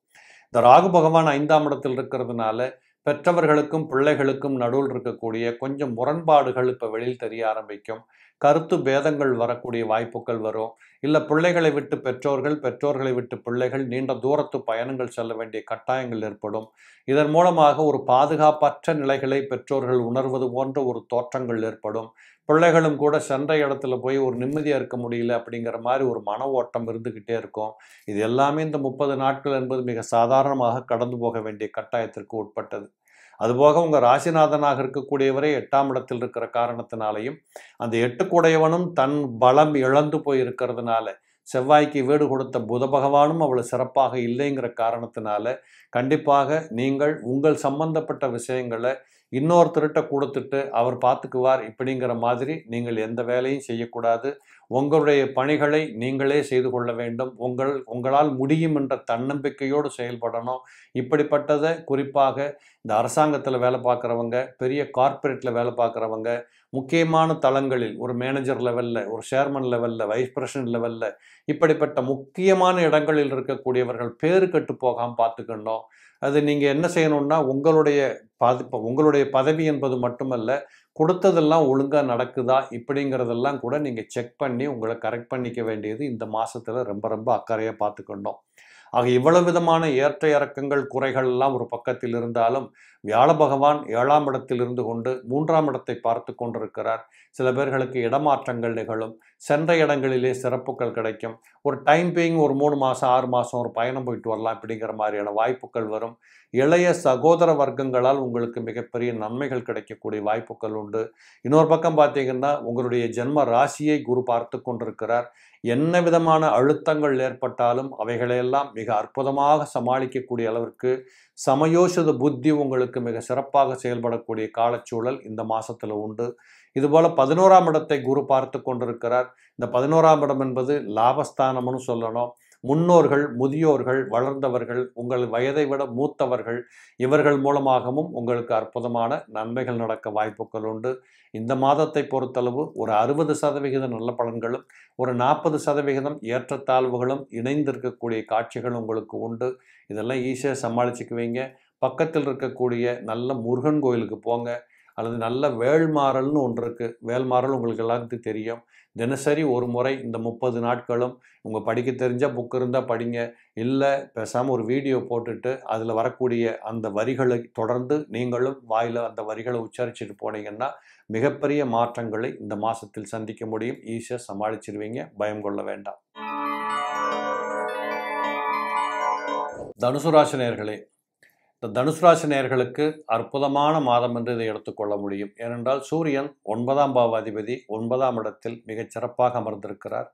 இந்த ராகு பகவான் ஐந்தாம் இடத்தில் இருக்கிறதுனால பெற்றவர்களுக்கும் பிள்ளைகளுக்கும் நடுவில் இருக்கக்கூடிய கொஞ்சம் முரண்பாடுகள் இப்போ வெளியில் தெரிய ஆரம்பிக்கும் கருத்து பேதங்கள் வரக்கூடிய வாய்ப்புகள் வரும் இல்லை பிள்ளைகளை விட்டு பெற்றோர்கள் பெற்றோர்களை விட்டு பிள்ளைகள் நீண்ட தூரத்து பயணங்கள் செல்ல வேண்டிய கட்டாயங்கள் ஏற்படும் இதன் மூலமாக ஒரு பாதுகாப்பற்ற நிலைகளை பெற்றோர்கள் உணர்வது போன்ற ஒரு தோற்றங்கள் ஏற்படும் பிள்ளைகளும் கூட சென்ற இடத்துல போய் ஒரு நிம்மதியாக இருக்க முடியல அப்படிங்கிற மாதிரி ஒரு மன ஓட்டம் இருந்துக்கிட்டே இருக்கும் இது எல்லாமே இந்த முப்பது நாட்கள் என்பது மிக சாதாரணமாக கடந்து போக வேண்டிய கட்டாயத்திற்கு உட்பட்டது அதுபோக உங்கள் ராசிநாதனாக இருக்கக்கூடியவரே எட்டாம் இடத்தில் இருக்கிற காரணத்தினாலையும் அந்த எட்டுக்குடையவனும் தன் பலம் இழந்து போய் இருக்கிறதுனால செவ்வாய்க்கு வீடு கொடுத்த புத பகவானும் அவ்வளோ சிறப்பாக இல்லைங்கிற காரணத்தினால கண்டிப்பாக நீங்கள் உங்கள் சம்பந்தப்பட்ட விஷயங்களை இன்னொருத்தருகிட்ட கொடுத்துட்டு அவர் பார்த்துக்குவார் இப்படிங்கிற மாதிரி நீங்கள் எந்த வேலையும் செய்யக்கூடாது உங்களுடைய பணிகளை நீங்களே செய்து கொள்ள வேண்டும் உங்கள் உங்களால் முடியும் என்ற தன்னம்பிக்கையோடு செயல்படணும் இப்படிப்பட்டதை குறிப்பாக இந்த அரசாங்கத்தில் வேலை பார்க்குறவங்க பெரிய கார்ப்பரேட்டில் வேலை பார்க்குறவங்க முக்கியமான தளங்களில் ஒரு மேனேஜர் லெவலில் ஒரு சேர்மன் லெவலில் வைஸ் பிரசிடென்ட் லெவலில் இப்படிப்பட்ட முக்கியமான இடங்களில் இருக்கக்கூடியவர்கள் பேரு கட்டு போகாமல் பார்த்துக்கணும் அது நீங்கள் என்ன செய்யணும்னா உங்களுடைய பத உங்களுடைய பதவி என்பது மட்டுமல்ல கொடுத்ததெல்லாம் ஒழுங்காக நடக்குதா இப்படிங்கிறதெல்லாம் கூட நீங்கள் செக் பண்ணி உங்களை கரெக்ட் பண்ணிக்க வேண்டியது இந்த மாதத்தில் ரொம்ப ரொம்ப அக்கறையாக பார்த்துக்கணும் ஆக இவ்வளவு விதமான ஏற்ற இறக்கங்கள் குறைகள்லாம் ஒரு பக்கத்தில் இருந்தாலும் வியாழ பகவான் ஏழாம் இடத்தில் இருந்து கொண்டு மூன்றாம் இடத்தை பார்த்து கொண்டிருக்கிறார் சில பேர்களுக்கு இடமாற்றங்கள் நிகழும் சென்ற இடங்களிலே சிறப்புகள் கிடைக்கும் ஒரு டைம் பேயிங் ஒரு மூணு மாதம் ஆறு மாதம் ஒரு பயணம் போயிட்டு வரலாம் அப்படிங்கிற மாதிரியான வாய்ப்புகள் வரும் இளைய சகோதர வர்க்கங்களால் உங்களுக்கு மிகப்பெரிய நன்மைகள் கிடைக்கக்கூடிய வாய்ப்புகள் உண்டு இன்னொரு பக்கம் பார்த்தீங்கன்னா உங்களுடைய ஜென்ம ராசியை குரு பார்த்து கொண்டிருக்கிறார் என்ன விதமான அழுத்தங்கள் ஏற்பட்டாலும் அவைகளையெல்லாம் மிக அற்புதமாக சமாளிக்கக்கூடிய அளவிற்கு சமயோசித புத்தி உங்களுக்கு மிக சிறப்பாக செயல்படக்கூடிய காலச்சூழல் இந்த மாதத்தில் உண்டு இதுபோல் பதினோராம் இடத்தை குரு பார்த்து கொண்டிருக்கிறார் இந்த பதினோராம் இடம் என்பது லாபஸ்தானம்னு சொல்லணும் முன்னோர்கள் முதியோர்கள் வளர்ந்தவர்கள் உங்கள் வயதை விட மூத்தவர்கள் இவர்கள் மூலமாகவும் உங்களுக்கு அற்புதமான நன்மைகள் நடக்க வாய்ப்புகள் உண்டு இந்த மாதத்தை பொறுத்தளவு ஒரு அறுபது சதவிகித நல்ல பலன்களும் ஒரு நாற்பது சதவிகிதம் ஏற்றத்தாழ்வுகளும் இணைந்திருக்கக்கூடிய காட்சிகள் உங்களுக்கு உண்டு இதெல்லாம் ஈஸியாக சமாளிச்சுக்குவீங்க பக்கத்தில் இருக்கக்கூடிய நல்ல முருகன் கோயிலுக்கு போங்க அல்லது நல்ல வேள்மாறல்னு ஒன்று இருக்குது வேள்மாறல் உங்களுக்கு எல்லாத்துக்கும் தெரியும் தினசரி ஒரு முறை இந்த முப்பது நாட்களும் உங்கள் படிக்க தெரிஞ்சால் புக் இருந்தால் படிங்க இல்லை பேசாமல் ஒரு வீடியோ போட்டுட்டு அதில் வரக்கூடிய அந்த வரிகளை தொடர்ந்து நீங்களும் வாயில் அந்த வரிகளை உச்சரிச்சுட்டு போனீங்கன்னா மிகப்பெரிய மாற்றங்களை இந்த மாதத்தில் சந்திக்க முடியும் ஈஸியாக சமாளிச்சிருவீங்க பயம் கொள்ள வேண்டாம் தனுசுராசி நேர்களே இந்த தனுசுராசி நேர்களுக்கு அற்புதமான மாதம் என்று இதை எடுத்துக்கொள்ள முடியும் ஏனென்றால் சூரியன் ஒன்பதாம் பாவாதிபதி ஒன்பதாம் இடத்தில் மிகச் சிறப்பாக அமர்ந்திருக்கிறார்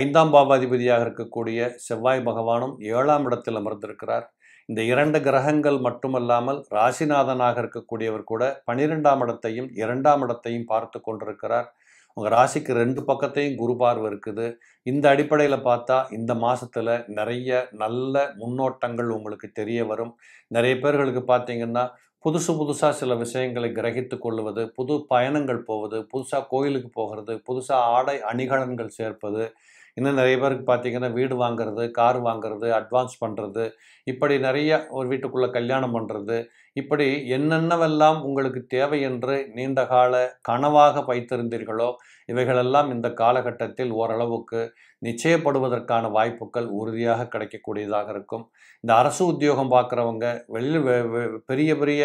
ஐந்தாம் பாவாதிபதியாக இருக்கக்கூடிய செவ்வாய் பகவானும் ஏழாம் இடத்தில் அமர்ந்திருக்கிறார் இந்த இரண்டு கிரகங்கள் மட்டுமல்லாமல் ராசிநாதனாக இருக்கக்கூடியவர் கூட பனிரெண்டாம் இடத்தையும் இரண்டாம் இடத்தையும் பார்த்து கொண்டிருக்கிறார் உங்கள் ராசிக்கு ரெண்டு பக்கத்தையும் குரு பார்வை இருக்குது இந்த அடிப்படையில் பார்த்தா இந்த மாதத்தில் நிறைய நல்ல முன்னோட்டங்கள் உங்களுக்கு தெரிய வரும் நிறைய பேர்களுக்கு பார்த்தீங்கன்னா புதுசு புதுசாக சில விஷயங்களை கிரகித்து கொள்வது புது பயணங்கள் போவது புதுசாக கோயிலுக்கு போகிறது புதுசாக ஆடை அணிகலன்கள் சேர்ப்பது இன்னும் நிறைய பேருக்கு பார்த்தீங்கன்னா வீடு வாங்குறது கார் வாங்குறது அட்வான்ஸ் பண்ணுறது இப்படி நிறைய ஒரு வீட்டுக்குள்ளே கல்யாணம் பண்ணுறது இப்படி என்னென்னவெல்லாம் உங்களுக்கு தேவை என்று நீண்ட கால கனவாக வைத்திருந்தீர்களோ இவைகளெல்லாம் இந்த காலகட்டத்தில் ஓரளவுக்கு நிச்சயப்படுவதற்கான வாய்ப்புகள் உறுதியாக கிடைக்கக்கூடியதாக இருக்கும் இந்த அரசு உத்தியோகம் பார்க்குறவங்க வெளியில் பெரிய பெரிய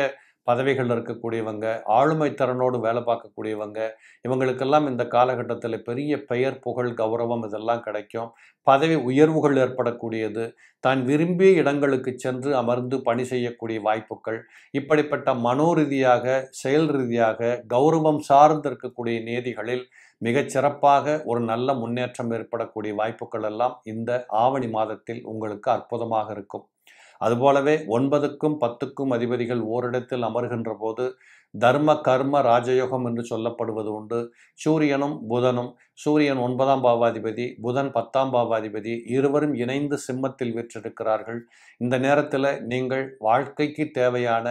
பதவிகளில் இருக்கக்கூடியவங்க ஆளுமை திறனோடு வேலை பார்க்கக்கூடியவங்க இவங்களுக்கெல்லாம் இந்த காலகட்டத்தில் பெரிய பெயர் புகழ் கௌரவம் இதெல்லாம் கிடைக்கும் பதவி உயர்வுகள் ஏற்படக்கூடியது தான் விரும்பிய இடங்களுக்கு சென்று அமர்ந்து பணி செய்யக்கூடிய வாய்ப்புகள் இப்படிப்பட்ட மனோரீதியாக செயல் ரீதியாக கௌரவம் சார்ந்து இருக்கக்கூடிய நேதிகளில் மிகச் சிறப்பாக ஒரு நல்ல முன்னேற்றம் ஏற்படக்கூடிய வாய்ப்புகள் எல்லாம் இந்த ஆவணி மாதத்தில் உங்களுக்கு அற்புதமாக இருக்கும் அதுபோலவே ஒன்பதுக்கும் பத்துக்கும் அதிபதிகள் ஓரிடத்தில் அமர்கின்ற போது தர்ம கர்ம ராஜயோகம் என்று சொல்லப்படுவது உண்டு சூரியனும் புதனும் சூரியன் ஒன்பதாம் பாவாதிபதி புதன் பத்தாம் பாவாதிபதி இருவரும் இணைந்து சிம்மத்தில் விற்றிருக்கிறார்கள் இந்த நேரத்தில் நீங்கள் வாழ்க்கைக்கு தேவையான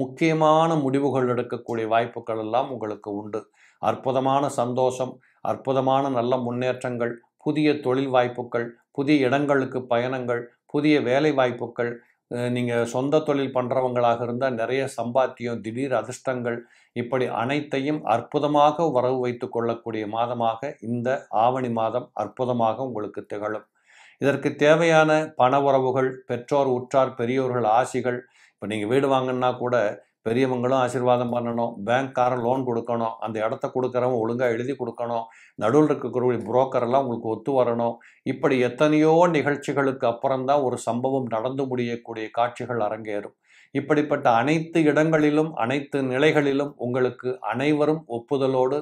முக்கியமான முடிவுகள் எடுக்கக்கூடிய வாய்ப்புகள் எல்லாம் உங்களுக்கு உண்டு அற்புதமான சந்தோஷம் அற்புதமான நல்ல முன்னேற்றங்கள் புதிய தொழில் வாய்ப்புகள் புதிய இடங்களுக்கு பயணங்கள் புதிய வேலை வாய்ப்புகள் நீங்கள் சொந்த தொழில் பண்ணுறவங்களாக இருந்தால் நிறைய சம்பாத்தியம் திடீர் அதிர்ஷ்டங்கள் இப்படி அனைத்தையும் அற்புதமாக வரவு வைத்து கொள்ளக்கூடிய மாதமாக இந்த ஆவணி மாதம் அற்புதமாக உங்களுக்கு திகழும் இதற்கு தேவையான பண உறவுகள் பெற்றோர் உற்றார் பெரியோர்கள் ஆசிகள் இப்போ நீங்கள் வீடு வாங்கினா கூட பெரியவங்களும் ஆசீர்வாதம் பண்ணணும் பேங்க்காரன் லோன் கொடுக்கணும் அந்த இடத்த கொடுக்குறவங்க ஒழுங்காக எழுதி கொடுக்கணும் நடுவில் இருக்கக்கூடிய புரோக்கரெல்லாம் உங்களுக்கு ஒத்து வரணும் இப்படி எத்தனையோ நிகழ்ச்சிகளுக்கு அப்புறம்தான் ஒரு சம்பவம் நடந்து முடியக்கூடிய காட்சிகள் அரங்கேறும் இப்படிப்பட்ட அனைத்து இடங்களிலும் அனைத்து நிலைகளிலும் உங்களுக்கு அனைவரும் ஒப்புதலோடு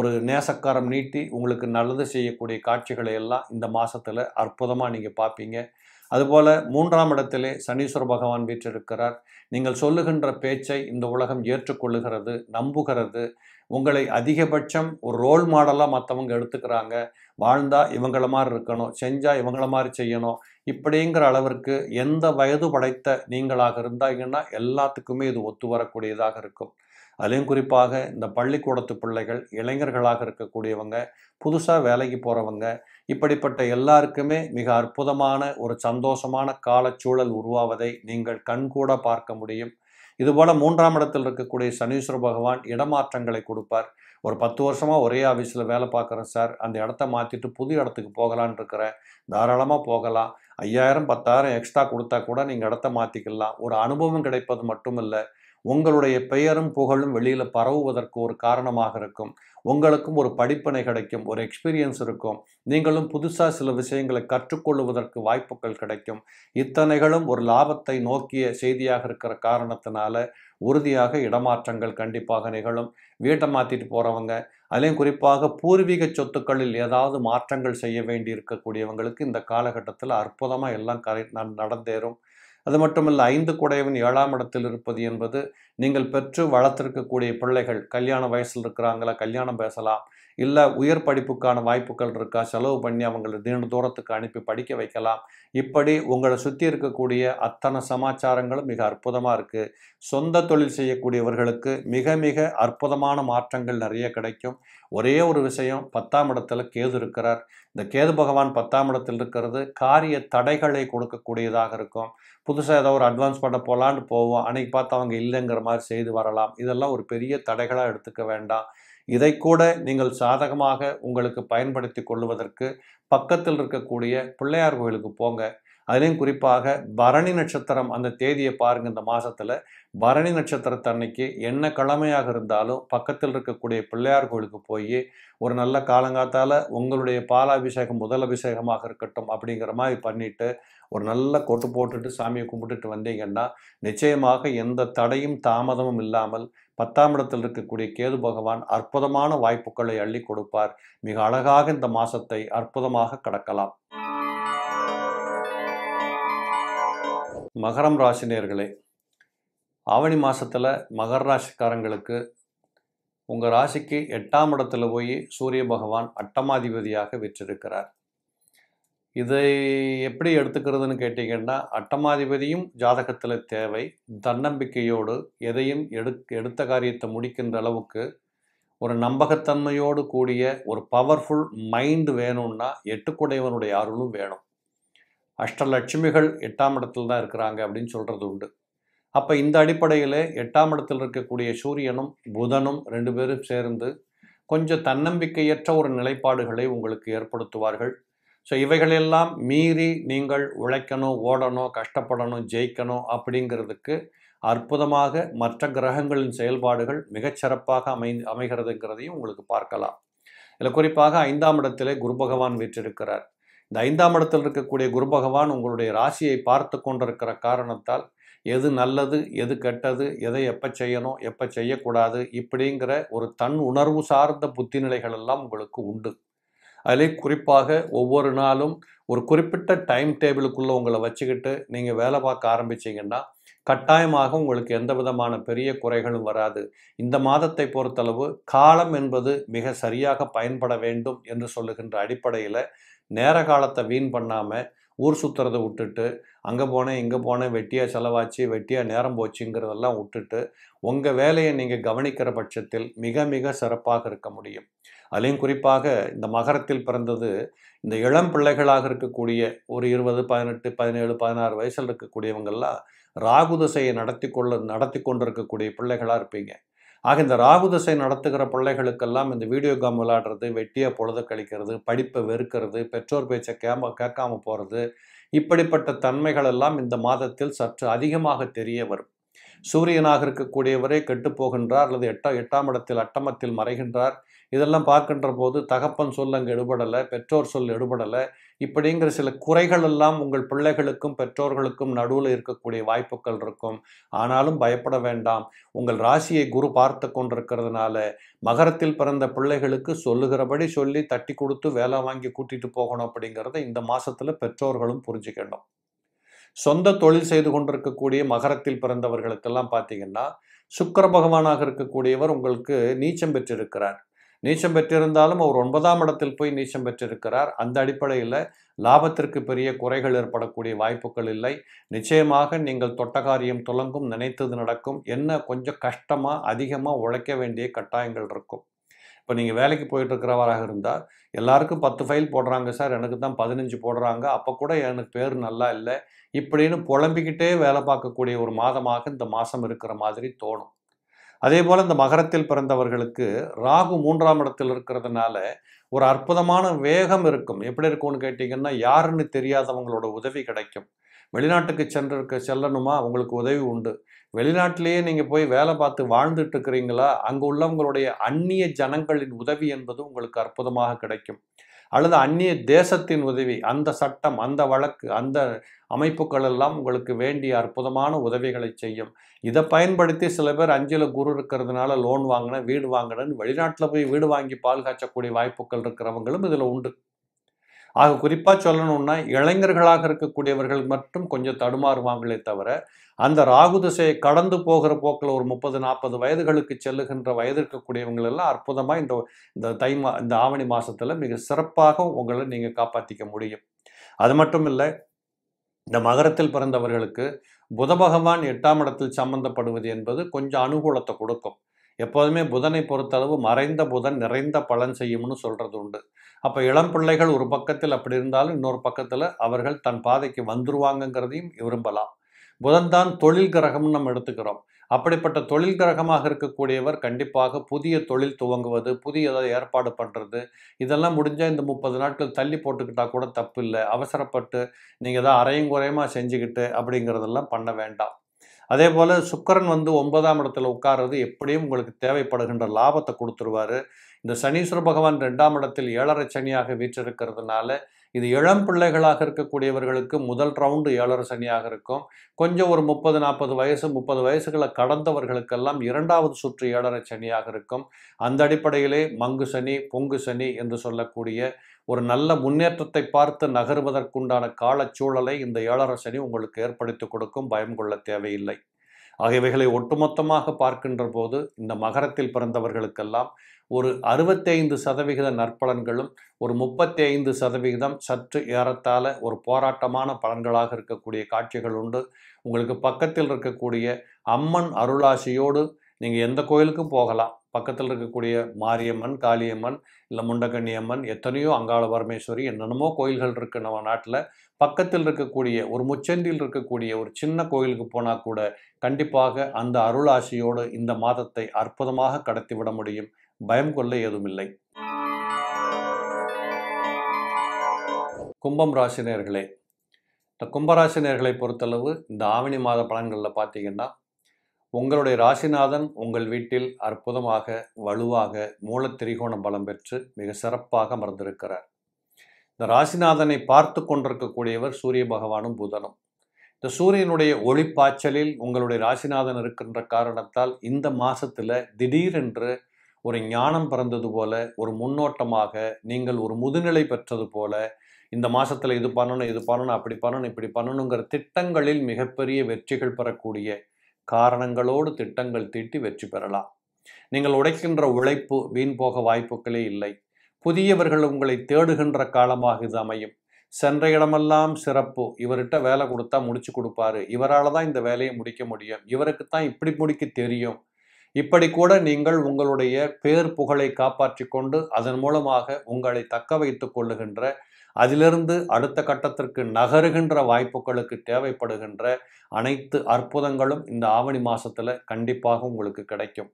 ஒரு நேசக்காரம் நீட்டி உங்களுக்கு நல்லது செய்யக்கூடிய காட்சிகளை எல்லாம் இந்த மாதத்தில் அற்புதமாக நீங்கள் பார்ப்பீங்க அதுபோல் மூன்றாம் இடத்திலே சனீஸ்வர பகவான் வீற்றிருக்கிறார் நீங்கள் சொல்லுகின்ற பேச்சை இந்த உலகம் ஏற்றுக்கொள்ளுகிறது நம்புகிறது உங்களை அதிகபட்சம் ஒரு ரோல் மாடலாக மற்றவங்க எடுத்துக்கிறாங்க வாழ்ந்தால் இவங்கள மாதிரி இருக்கணும் செஞ்சால் இவங்கள மாதிரி செய்யணும் இப்படிங்கிற அளவிற்கு எந்த வயது படைத்த நீங்களாக இருந்தாங்கன்னா எல்லாத்துக்குமே இது ஒத்து வரக்கூடியதாக இருக்கும் அதுலேயும் குறிப்பாக இந்த பள்ளிக்கூடத்து பிள்ளைகள் இளைஞர்களாக இருக்கக்கூடியவங்க புதுசாக வேலைக்கு போகிறவங்க இப்படிப்பட்ட எல்லாருக்குமே மிக அற்புதமான ஒரு சந்தோஷமான காலச்சூழல் உருவாவதை நீங்கள் கண்கூட பார்க்க முடியும் இதுபோல் மூன்றாம் இடத்தில் இருக்கக்கூடிய சனீஸ்வர பகவான் இடமாற்றங்களை கொடுப்பார் ஒரு பத்து வருஷமாக ஒரே ஆஃபீஸில் வேலை பார்க்குறேன் சார் அந்த இடத்த மாற்றிட்டு புது இடத்துக்கு போகலான் இருக்கிறேன் தாராளமாக போகலாம் ஐயாயிரம் பத்தாயிரம் எக்ஸ்ட்ரா கொடுத்தா கூட நீங்கள் இடத்த மாற்றிக்கலாம் ஒரு அனுபவம் கிடைப்பது மட்டும் இல்லை உங்களுடைய பெயரும் புகழும் வெளியில் பரவுவதற்கு ஒரு காரணமாக இருக்கும் உங்களுக்கும் ஒரு படிப்பனை கிடைக்கும் ஒரு எக்ஸ்பீரியன்ஸ் இருக்கும் நீங்களும் புதுசாக சில விஷயங்களை கற்றுக்கொள்வதற்கு வாய்ப்புகள் கிடைக்கும் இத்தனைகளும் ஒரு லாபத்தை நோக்கிய செய்தியாக இருக்கிற காரணத்தினால உறுதியாக இடமாற்றங்கள் கண்டிப்பாக நிகழும் வீட்டை மாற்றிட்டு போகிறவங்க அதிலையும் குறிப்பாக பூர்வீக சொத்துக்களில் ஏதாவது மாற்றங்கள் செய்ய வேண்டி இருக்கக்கூடியவங்களுக்கு இந்த காலகட்டத்தில் அற்புதமாக எல்லாம் கரை நடந்தேறும் அது மட்டுமல்ல ஐந்து குடையவன் ஏழாம் இடத்தில் இருப்பது என்பது நீங்கள் பெற்று வளர்த்திருக்கக்கூடிய பிள்ளைகள் கல்யாண வயசில் இருக்கிறாங்களா கல்யாணம் பேசலாம் இல்லை உயர் படிப்புக்கான வாய்ப்புகள் இருக்கா செலவு பண்ணி அவங்களை நீண்ட தூரத்துக்கு அனுப்பி படிக்க வைக்கலாம் இப்படி உங்களை சுற்றி இருக்கக்கூடிய அத்தனை சமாச்சாரங்களும் மிக அற்புதமாக இருக்குது சொந்த தொழில் செய்யக்கூடியவர்களுக்கு மிக மிக அற்புதமான மாற்றங்கள் நிறைய கிடைக்கும் ஒரே ஒரு விஷயம் பத்தாம் இடத்துல கேது இருக்கிறார் இந்த கேது பகவான் பத்தாம் இடத்தில் இருக்கிறது காரிய தடைகளை கொடுக்கக்கூடியதாக இருக்கும் புதுசாக ஏதோ ஒரு அட்வான்ஸ் பண்ண போகலான்னு போவோம் அன்னைக்கு பார்த்து அவங்க இல்லைங்கிற மாதிரி செய்து வரலாம் இதெல்லாம் ஒரு பெரிய தடைகளாக எடுத்துக்க வேண்டாம் இதை கூட நீங்கள் சாதகமாக உங்களுக்கு பயன்படுத்தி கொள்வதற்கு பக்கத்தில் இருக்கக்கூடிய பிள்ளையார் கோயிலுக்கு போங்க அதுலேயும் குறிப்பாக பரணி நட்சத்திரம் அந்த தேதியை பாருங்கள் இந்த மாதத்தில் பரணி நட்சத்திரத்தை அன்னைக்கு என்ன கிழமையாக இருந்தாலும் பக்கத்தில் இருக்கக்கூடிய பிள்ளையார் கோயிலுக்கு போய் ஒரு நல்ல காலங்காத்தால் உங்களுடைய பாலாபிஷேகம் முதல் அபிஷேகமாக இருக்கட்டும் அப்படிங்கிற மாதிரி பண்ணிவிட்டு ஒரு நல்ல கொட்டு போட்டுட்டு சாமியை கும்பிட்டுட்டு வந்தீங்கன்னா நிச்சயமாக எந்த தடையும் தாமதமும் இல்லாமல் பத்தாம் இடத்தில் இருக்கக்கூடிய கேது பகவான் அற்புதமான வாய்ப்புகளை அள்ளி கொடுப்பார் மிக அழகாக இந்த மாசத்தை அற்புதமாக கடக்கலாம் மகரம் ராசினியர்களே ஆவணி மாதத்தில் மகர ராசிக்காரங்களுக்கு உங்கள் ராசிக்கு எட்டாம் இடத்துல போய் சூரிய பகவான் அட்டமாதிபதியாக விற்றிருக்கிறார் இதை எப்படி எடுத்துக்கிறதுன்னு கேட்டிங்கன்னா அட்டமாதிபதியும் ஜாதகத்தில் தேவை தன்னம்பிக்கையோடு எதையும் எடு எடுத்த காரியத்தை முடிக்கின்ற அளவுக்கு ஒரு நம்பகத்தன்மையோடு கூடிய ஒரு பவர்ஃபுல் மைண்டு வேணும்னா எட்டுக்குடையவனுடைய அருளும் வேணும் அஷ்டலட்சுமிகள் எட்டாம் இடத்துல தான் இருக்கிறாங்க அப்படின்னு சொல்கிறது உண்டு அப்போ இந்த அடிப்படையில் எட்டாம் இடத்தில் இருக்கக்கூடிய சூரியனும் புதனும் ரெண்டு பேரும் சேர்ந்து கொஞ்சம் தன்னம்பிக்கையற்ற ஒரு நிலைப்பாடுகளை உங்களுக்கு ஏற்படுத்துவார்கள் ஸோ இவைகளெல்லாம் மீறி நீங்கள் உழைக்கணும் ஓடணும் கஷ்டப்படணும் ஜெயிக்கணும் அப்படிங்கிறதுக்கு அற்புதமாக மற்ற கிரகங்களின் செயல்பாடுகள் மிகச்சிறப்பாக அமை அமைகிறதுங்கிறதையும் உங்களுக்கு பார்க்கலாம் இதில் குறிப்பாக ஐந்தாம் இடத்திலே குரு பகவான் வீற்றிருக்கிறார் இந்த ஐந்தாம் இடத்தில் இருக்கக்கூடிய குரு பகவான் உங்களுடைய ராசியை பார்த்து கொண்டிருக்கிற காரணத்தால் எது நல்லது எது கெட்டது எதை எப்போ செய்யணும் எப்போ செய்யக்கூடாது இப்படிங்கிற ஒரு தன் உணர்வு சார்ந்த புத்திநிலைகள் எல்லாம் உங்களுக்கு உண்டு அதிலே குறிப்பாக ஒவ்வொரு நாளும் ஒரு குறிப்பிட்ட டைம் டேபிளுக்குள்ளே உங்களை வச்சுக்கிட்டு நீங்கள் வேலை பார்க்க ஆரம்பிச்சிங்கன்னா கட்டாயமாக உங்களுக்கு எந்த விதமான பெரிய குறைகளும் வராது இந்த மாதத்தை பொறுத்தளவு காலம் என்பது மிக சரியாக பயன்பட வேண்டும் என்று சொல்லுகின்ற அடிப்படையில் நேர காலத்தை வீண் பண்ணாமல் ஊர் சுற்றுறதை விட்டுட்டு அங்கே போனேன் இங்கே போனேன் வெட்டியாக செலவாச்சு வெட்டியாக நேரம் போச்சுங்கிறதெல்லாம் விட்டுட்டு உங்கள் வேலையை நீங்கள் கவனிக்கிற பட்சத்தில் மிக மிக சிறப்பாக இருக்க முடியும் அதுலேயும் குறிப்பாக இந்த மகரத்தில் பிறந்தது இந்த இளம் பிள்ளைகளாக இருக்கக்கூடிய ஒரு இருபது பதினெட்டு பதினேழு பதினாறு வயசில் இருக்கக்கூடியவங்கள்லாம் ராகுதசையை நடத்தி கொள்ள நடத்தி கொண்டிருக்கக்கூடிய பிள்ளைகளாக இருப்பீங்க ஆக இந்த ராகுதசை நடத்துகிற பிள்ளைகளுக்கெல்லாம் இந்த வீடியோ கேம் விளையாடுறது வெட்டியாக பொழுது கழிக்கிறது படிப்பை வெறுக்கிறது பெற்றோர் பேச்சை கேம கேட்காம போகிறது இப்படிப்பட்ட தன்மைகள் எல்லாம் இந்த மாதத்தில் சற்று அதிகமாக தெரிய வரும் சூரியனாக இருக்கக்கூடியவரே கெட்டு போகின்றார் அல்லது எட்டா எட்டாம் இடத்தில் அட்டமத்தில் மறைகின்றார் இதெல்லாம் பார்க்கின்ற போது தகப்பன் சொல் அங்கே எடுபடலை பெற்றோர் சொல் எடுபடலை இப்படிங்கிற சில குறைகள் எல்லாம் உங்கள் பிள்ளைகளுக்கும் பெற்றோர்களுக்கும் நடுவில் இருக்கக்கூடிய வாய்ப்புகள் இருக்கும் ஆனாலும் பயப்பட வேண்டாம் உங்கள் ராசியை குரு பார்த்து கொண்டிருக்கிறதுனால மகரத்தில் பிறந்த பிள்ளைகளுக்கு சொல்லுகிறபடி சொல்லி தட்டி கொடுத்து வேலை வாங்கி கூட்டிகிட்டு போகணும் அப்படிங்கிறத இந்த மாதத்தில் பெற்றோர்களும் புரிஞ்சுக்கணும் சொந்த தொழில் செய்து கொண்டிருக்கக்கூடிய மகரத்தில் பிறந்தவர்களுக்கெல்லாம் பார்த்தீங்கன்னா சுக்கர பகவானாக இருக்கக்கூடியவர் உங்களுக்கு நீச்சம் பெற்றிருக்கிறார் நீச்சம் பெற்றிருந்தாலும் அவர் ஒன்பதாம் இடத்தில் போய் நீச்சம் பெற்றிருக்கிறார் அந்த அடிப்படையில் லாபத்திற்கு பெரிய குறைகள் ஏற்படக்கூடிய வாய்ப்புகள் இல்லை நிச்சயமாக நீங்கள் தொட்டகாரியம் துலங்கும் நினைத்தது நடக்கும் என்ன கொஞ்சம் கஷ்டமாக அதிகமாக உழைக்க வேண்டிய கட்டாயங்கள் இருக்கும் இப்போ நீங்கள் வேலைக்கு போயிட்டு இருக்கிறவராக இருந்தால் எல்லாருக்கும் பத்து ஃபைல் போடுறாங்க சார் எனக்கு தான் பதினஞ்சு போடுறாங்க அப்போ கூட எனக்கு பேர் நல்லா இல்லை இப்படின்னு புலம்பிக்கிட்டே வேலை பார்க்கக்கூடிய ஒரு மாதமாக இந்த மாதம் இருக்கிற மாதிரி தோணும் அதே போல் இந்த மகரத்தில் பிறந்தவர்களுக்கு ராகு மூன்றாம் இடத்தில் இருக்கிறதுனால ஒரு அற்புதமான வேகம் இருக்கும் எப்படி இருக்கும்னு கேட்டிங்கன்னா யாருன்னு தெரியாதவங்களோட உதவி கிடைக்கும் வெளிநாட்டுக்கு சென்றிருக்க செல்லணுமா உங்களுக்கு உதவி உண்டு வெளிநாட்டிலேயே நீங்கள் போய் வேலை பார்த்து வாழ்ந்துட்டு இருக்கிறீங்களா அங்கே உள்ளவங்களுடைய அந்நிய ஜனங்களின் உதவி என்பது உங்களுக்கு அற்புதமாக கிடைக்கும் அல்லது அந்நிய தேசத்தின் உதவி அந்த சட்டம் அந்த வழக்கு அந்த அமைப்புகள் எல்லாம் உங்களுக்கு வேண்டிய அற்புதமான உதவிகளை செய்யும் இதை பயன்படுத்தி சில பேர் அஞ்சில் குரு இருக்கிறதுனால லோன் வாங்கினேன் வீடு வாங்கினேன்னு வெளிநாட்டில் போய் வீடு வாங்கி பால் காய்ச்சக்கூடிய வாய்ப்புகள் இருக்கிறவங்களும் இதில் உண்டு ஆக குறிப்பாக சொல்லணும்னா இளைஞர்களாக இருக்கக்கூடியவர்கள் மட்டும் கொஞ்சம் தடுமாறுவாங்களே தவிர அந்த ராகு திசையை கடந்து போகிற போக்கில் ஒரு முப்பது நாற்பது வயதுகளுக்கு செல்லுகின்ற வயது இருக்கக்கூடியவங்களெல்லாம் எல்லாம் அற்புதமாக இந்த இந்த தை மா இந்த ஆவணி மாதத்தில் மிக சிறப்பாக உங்களை நீங்கள் காப்பாற்றிக்க முடியும் அது மட்டும் இல்லை இந்த மகரத்தில் பிறந்தவர்களுக்கு புத பகவான் எட்டாம் இடத்தில் சம்பந்தப்படுவது என்பது கொஞ்சம் அனுகூலத்தை கொடுக்கும் எப்போதுமே புதனை பொறுத்தளவு மறைந்த புதன் நிறைந்த பலன் செய்யும்னு சொல்கிறது உண்டு அப்போ இளம் பிள்ளைகள் ஒரு பக்கத்தில் அப்படி இருந்தாலும் இன்னொரு பக்கத்தில் அவர்கள் தன் பாதைக்கு வந்துருவாங்கங்கிறதையும் விரும்பலாம் புதன்தான் தொழில் கிரகம்னு நம்ம எடுத்துக்கிறோம் அப்படிப்பட்ட தொழில் கிரகமாக இருக்கக்கூடியவர் கண்டிப்பாக புதிய தொழில் துவங்குவது புதிய ஏதாவது ஏற்பாடு பண்ணுறது இதெல்லாம் முடிஞ்சால் இந்த முப்பது நாட்கள் தள்ளி போட்டுக்கிட்டால் கூட தப்பு இல்லை அவசரப்பட்டு நீங்கள் ஏதாவது அரையும் குறையமாக செஞ்சுக்கிட்டு அப்படிங்கிறதெல்லாம் பண்ண வேண்டாம் அதே போல் சுக்கரன் வந்து ஒன்பதாம் இடத்துல உட்கார்றது எப்படியும் உங்களுக்கு தேவைப்படுகின்ற லாபத்தை கொடுத்துருவார் இந்த சனீஸ்வர பகவான் ரெண்டாம் இடத்தில் ஏழரை சனியாக வீற்றிருக்கிறதுனால இது இளம் பிள்ளைகளாக இருக்கக்கூடியவர்களுக்கு முதல் ரவுண்டு ஏழரை சனியாக இருக்கும் கொஞ்சம் ஒரு முப்பது நாற்பது வயசு முப்பது வயசுகளை கடந்தவர்களுக்கெல்லாம் இரண்டாவது சுற்று ஏழரை சனியாக இருக்கும் அந்த அடிப்படையிலே மங்கு சனி பொங்கு சனி என்று சொல்லக்கூடிய ஒரு நல்ல முன்னேற்றத்தை பார்த்து நகருவதற்குண்டான காலச்சூழலை இந்த ஏழரை சனி உங்களுக்கு ஏற்படுத்தி கொடுக்கும் பயம் கொள்ள தேவையில்லை ஆகியவைகளை ஒட்டுமொத்தமாக பார்க்கின்ற போது இந்த மகரத்தில் பிறந்தவர்களுக்கெல்லாம் ஒரு அறுபத்தைந்து சதவிகித நற்பலன்களும் ஒரு முப்பத்தி ஐந்து சதவிகிதம் சற்று ஏறத்தால ஒரு போராட்டமான பலன்களாக இருக்கக்கூடிய காட்சிகள் உண்டு உங்களுக்கு பக்கத்தில் இருக்கக்கூடிய அம்மன் அருளாசியோடு நீங்கள் எந்த கோயிலுக்கும் போகலாம் பக்கத்தில் இருக்கக்கூடிய மாரியம்மன் காளியம்மன் இல்லை முண்டகண்ணியம்மன் எத்தனையோ அங்காள பரமேஸ்வரி என்னென்னமோ கோயில்கள் இருக்குது நம்ம நாட்டில் பக்கத்தில் இருக்கக்கூடிய ஒரு முச்சந்தியில் இருக்கக்கூடிய ஒரு சின்ன கோயிலுக்கு போனால் கூட கண்டிப்பாக அந்த அருளாசியோடு இந்த மாதத்தை அற்புதமாக கடத்தி விட முடியும் பயம் கொள்ள ஏதுமில்லை கும்பம் ராசினியர்களே இந்த கும்பராசினியர்களை பொறுத்தளவு இந்த ஆவணி மாத பலன்களில் பார்த்தீங்கன்னா உங்களுடைய ராசிநாதன் உங்கள் வீட்டில் அற்புதமாக வலுவாக மூலத்திரிகோணம் பலம் பெற்று மிக சிறப்பாக அமர்ந்திருக்கிறார் இந்த ராசிநாதனை பார்த்து கொண்டிருக்கக்கூடியவர் சூரிய பகவானும் புதனும் இந்த சூரியனுடைய ஒளிப்பாய்ச்சலில் உங்களுடைய ராசிநாதன் இருக்கின்ற காரணத்தால் இந்த மாதத்தில் திடீரென்று ஒரு ஞானம் பிறந்தது போல ஒரு முன்னோட்டமாக நீங்கள் ஒரு முதுநிலை பெற்றது போல இந்த மாதத்தில் இது பண்ணணும் இது பண்ணணும் அப்படி பண்ணணும் இப்படி பண்ணணுங்கிற திட்டங்களில் மிகப்பெரிய வெற்றிகள் பெறக்கூடிய காரணங்களோடு திட்டங்கள் தீட்டி வெற்றி பெறலாம் நீங்கள் உடைக்கின்ற உழைப்பு வீண் போக வாய்ப்புகளே இல்லை புதியவர்கள் உங்களை தேடுகின்ற காலமாக இது அமையும் சென்ற இடமெல்லாம் சிறப்பு இவர்கிட்ட வேலை கொடுத்தா முடிச்சு கொடுப்பாரு இவரால் தான் இந்த வேலையை முடிக்க முடியும் இவருக்கு தான் இப்படி முடிக்க தெரியும் இப்படி கூட நீங்கள் உங்களுடைய பேர் புகழை காப்பாற்றி கொண்டு அதன் மூலமாக உங்களை தக்க வைத்து கொள்ளுகின்ற அதிலிருந்து அடுத்த கட்டத்திற்கு நகருகின்ற வாய்ப்புகளுக்கு தேவைப்படுகின்ற அனைத்து அற்புதங்களும் இந்த ஆவணி மாதத்தில் கண்டிப்பாக உங்களுக்கு கிடைக்கும்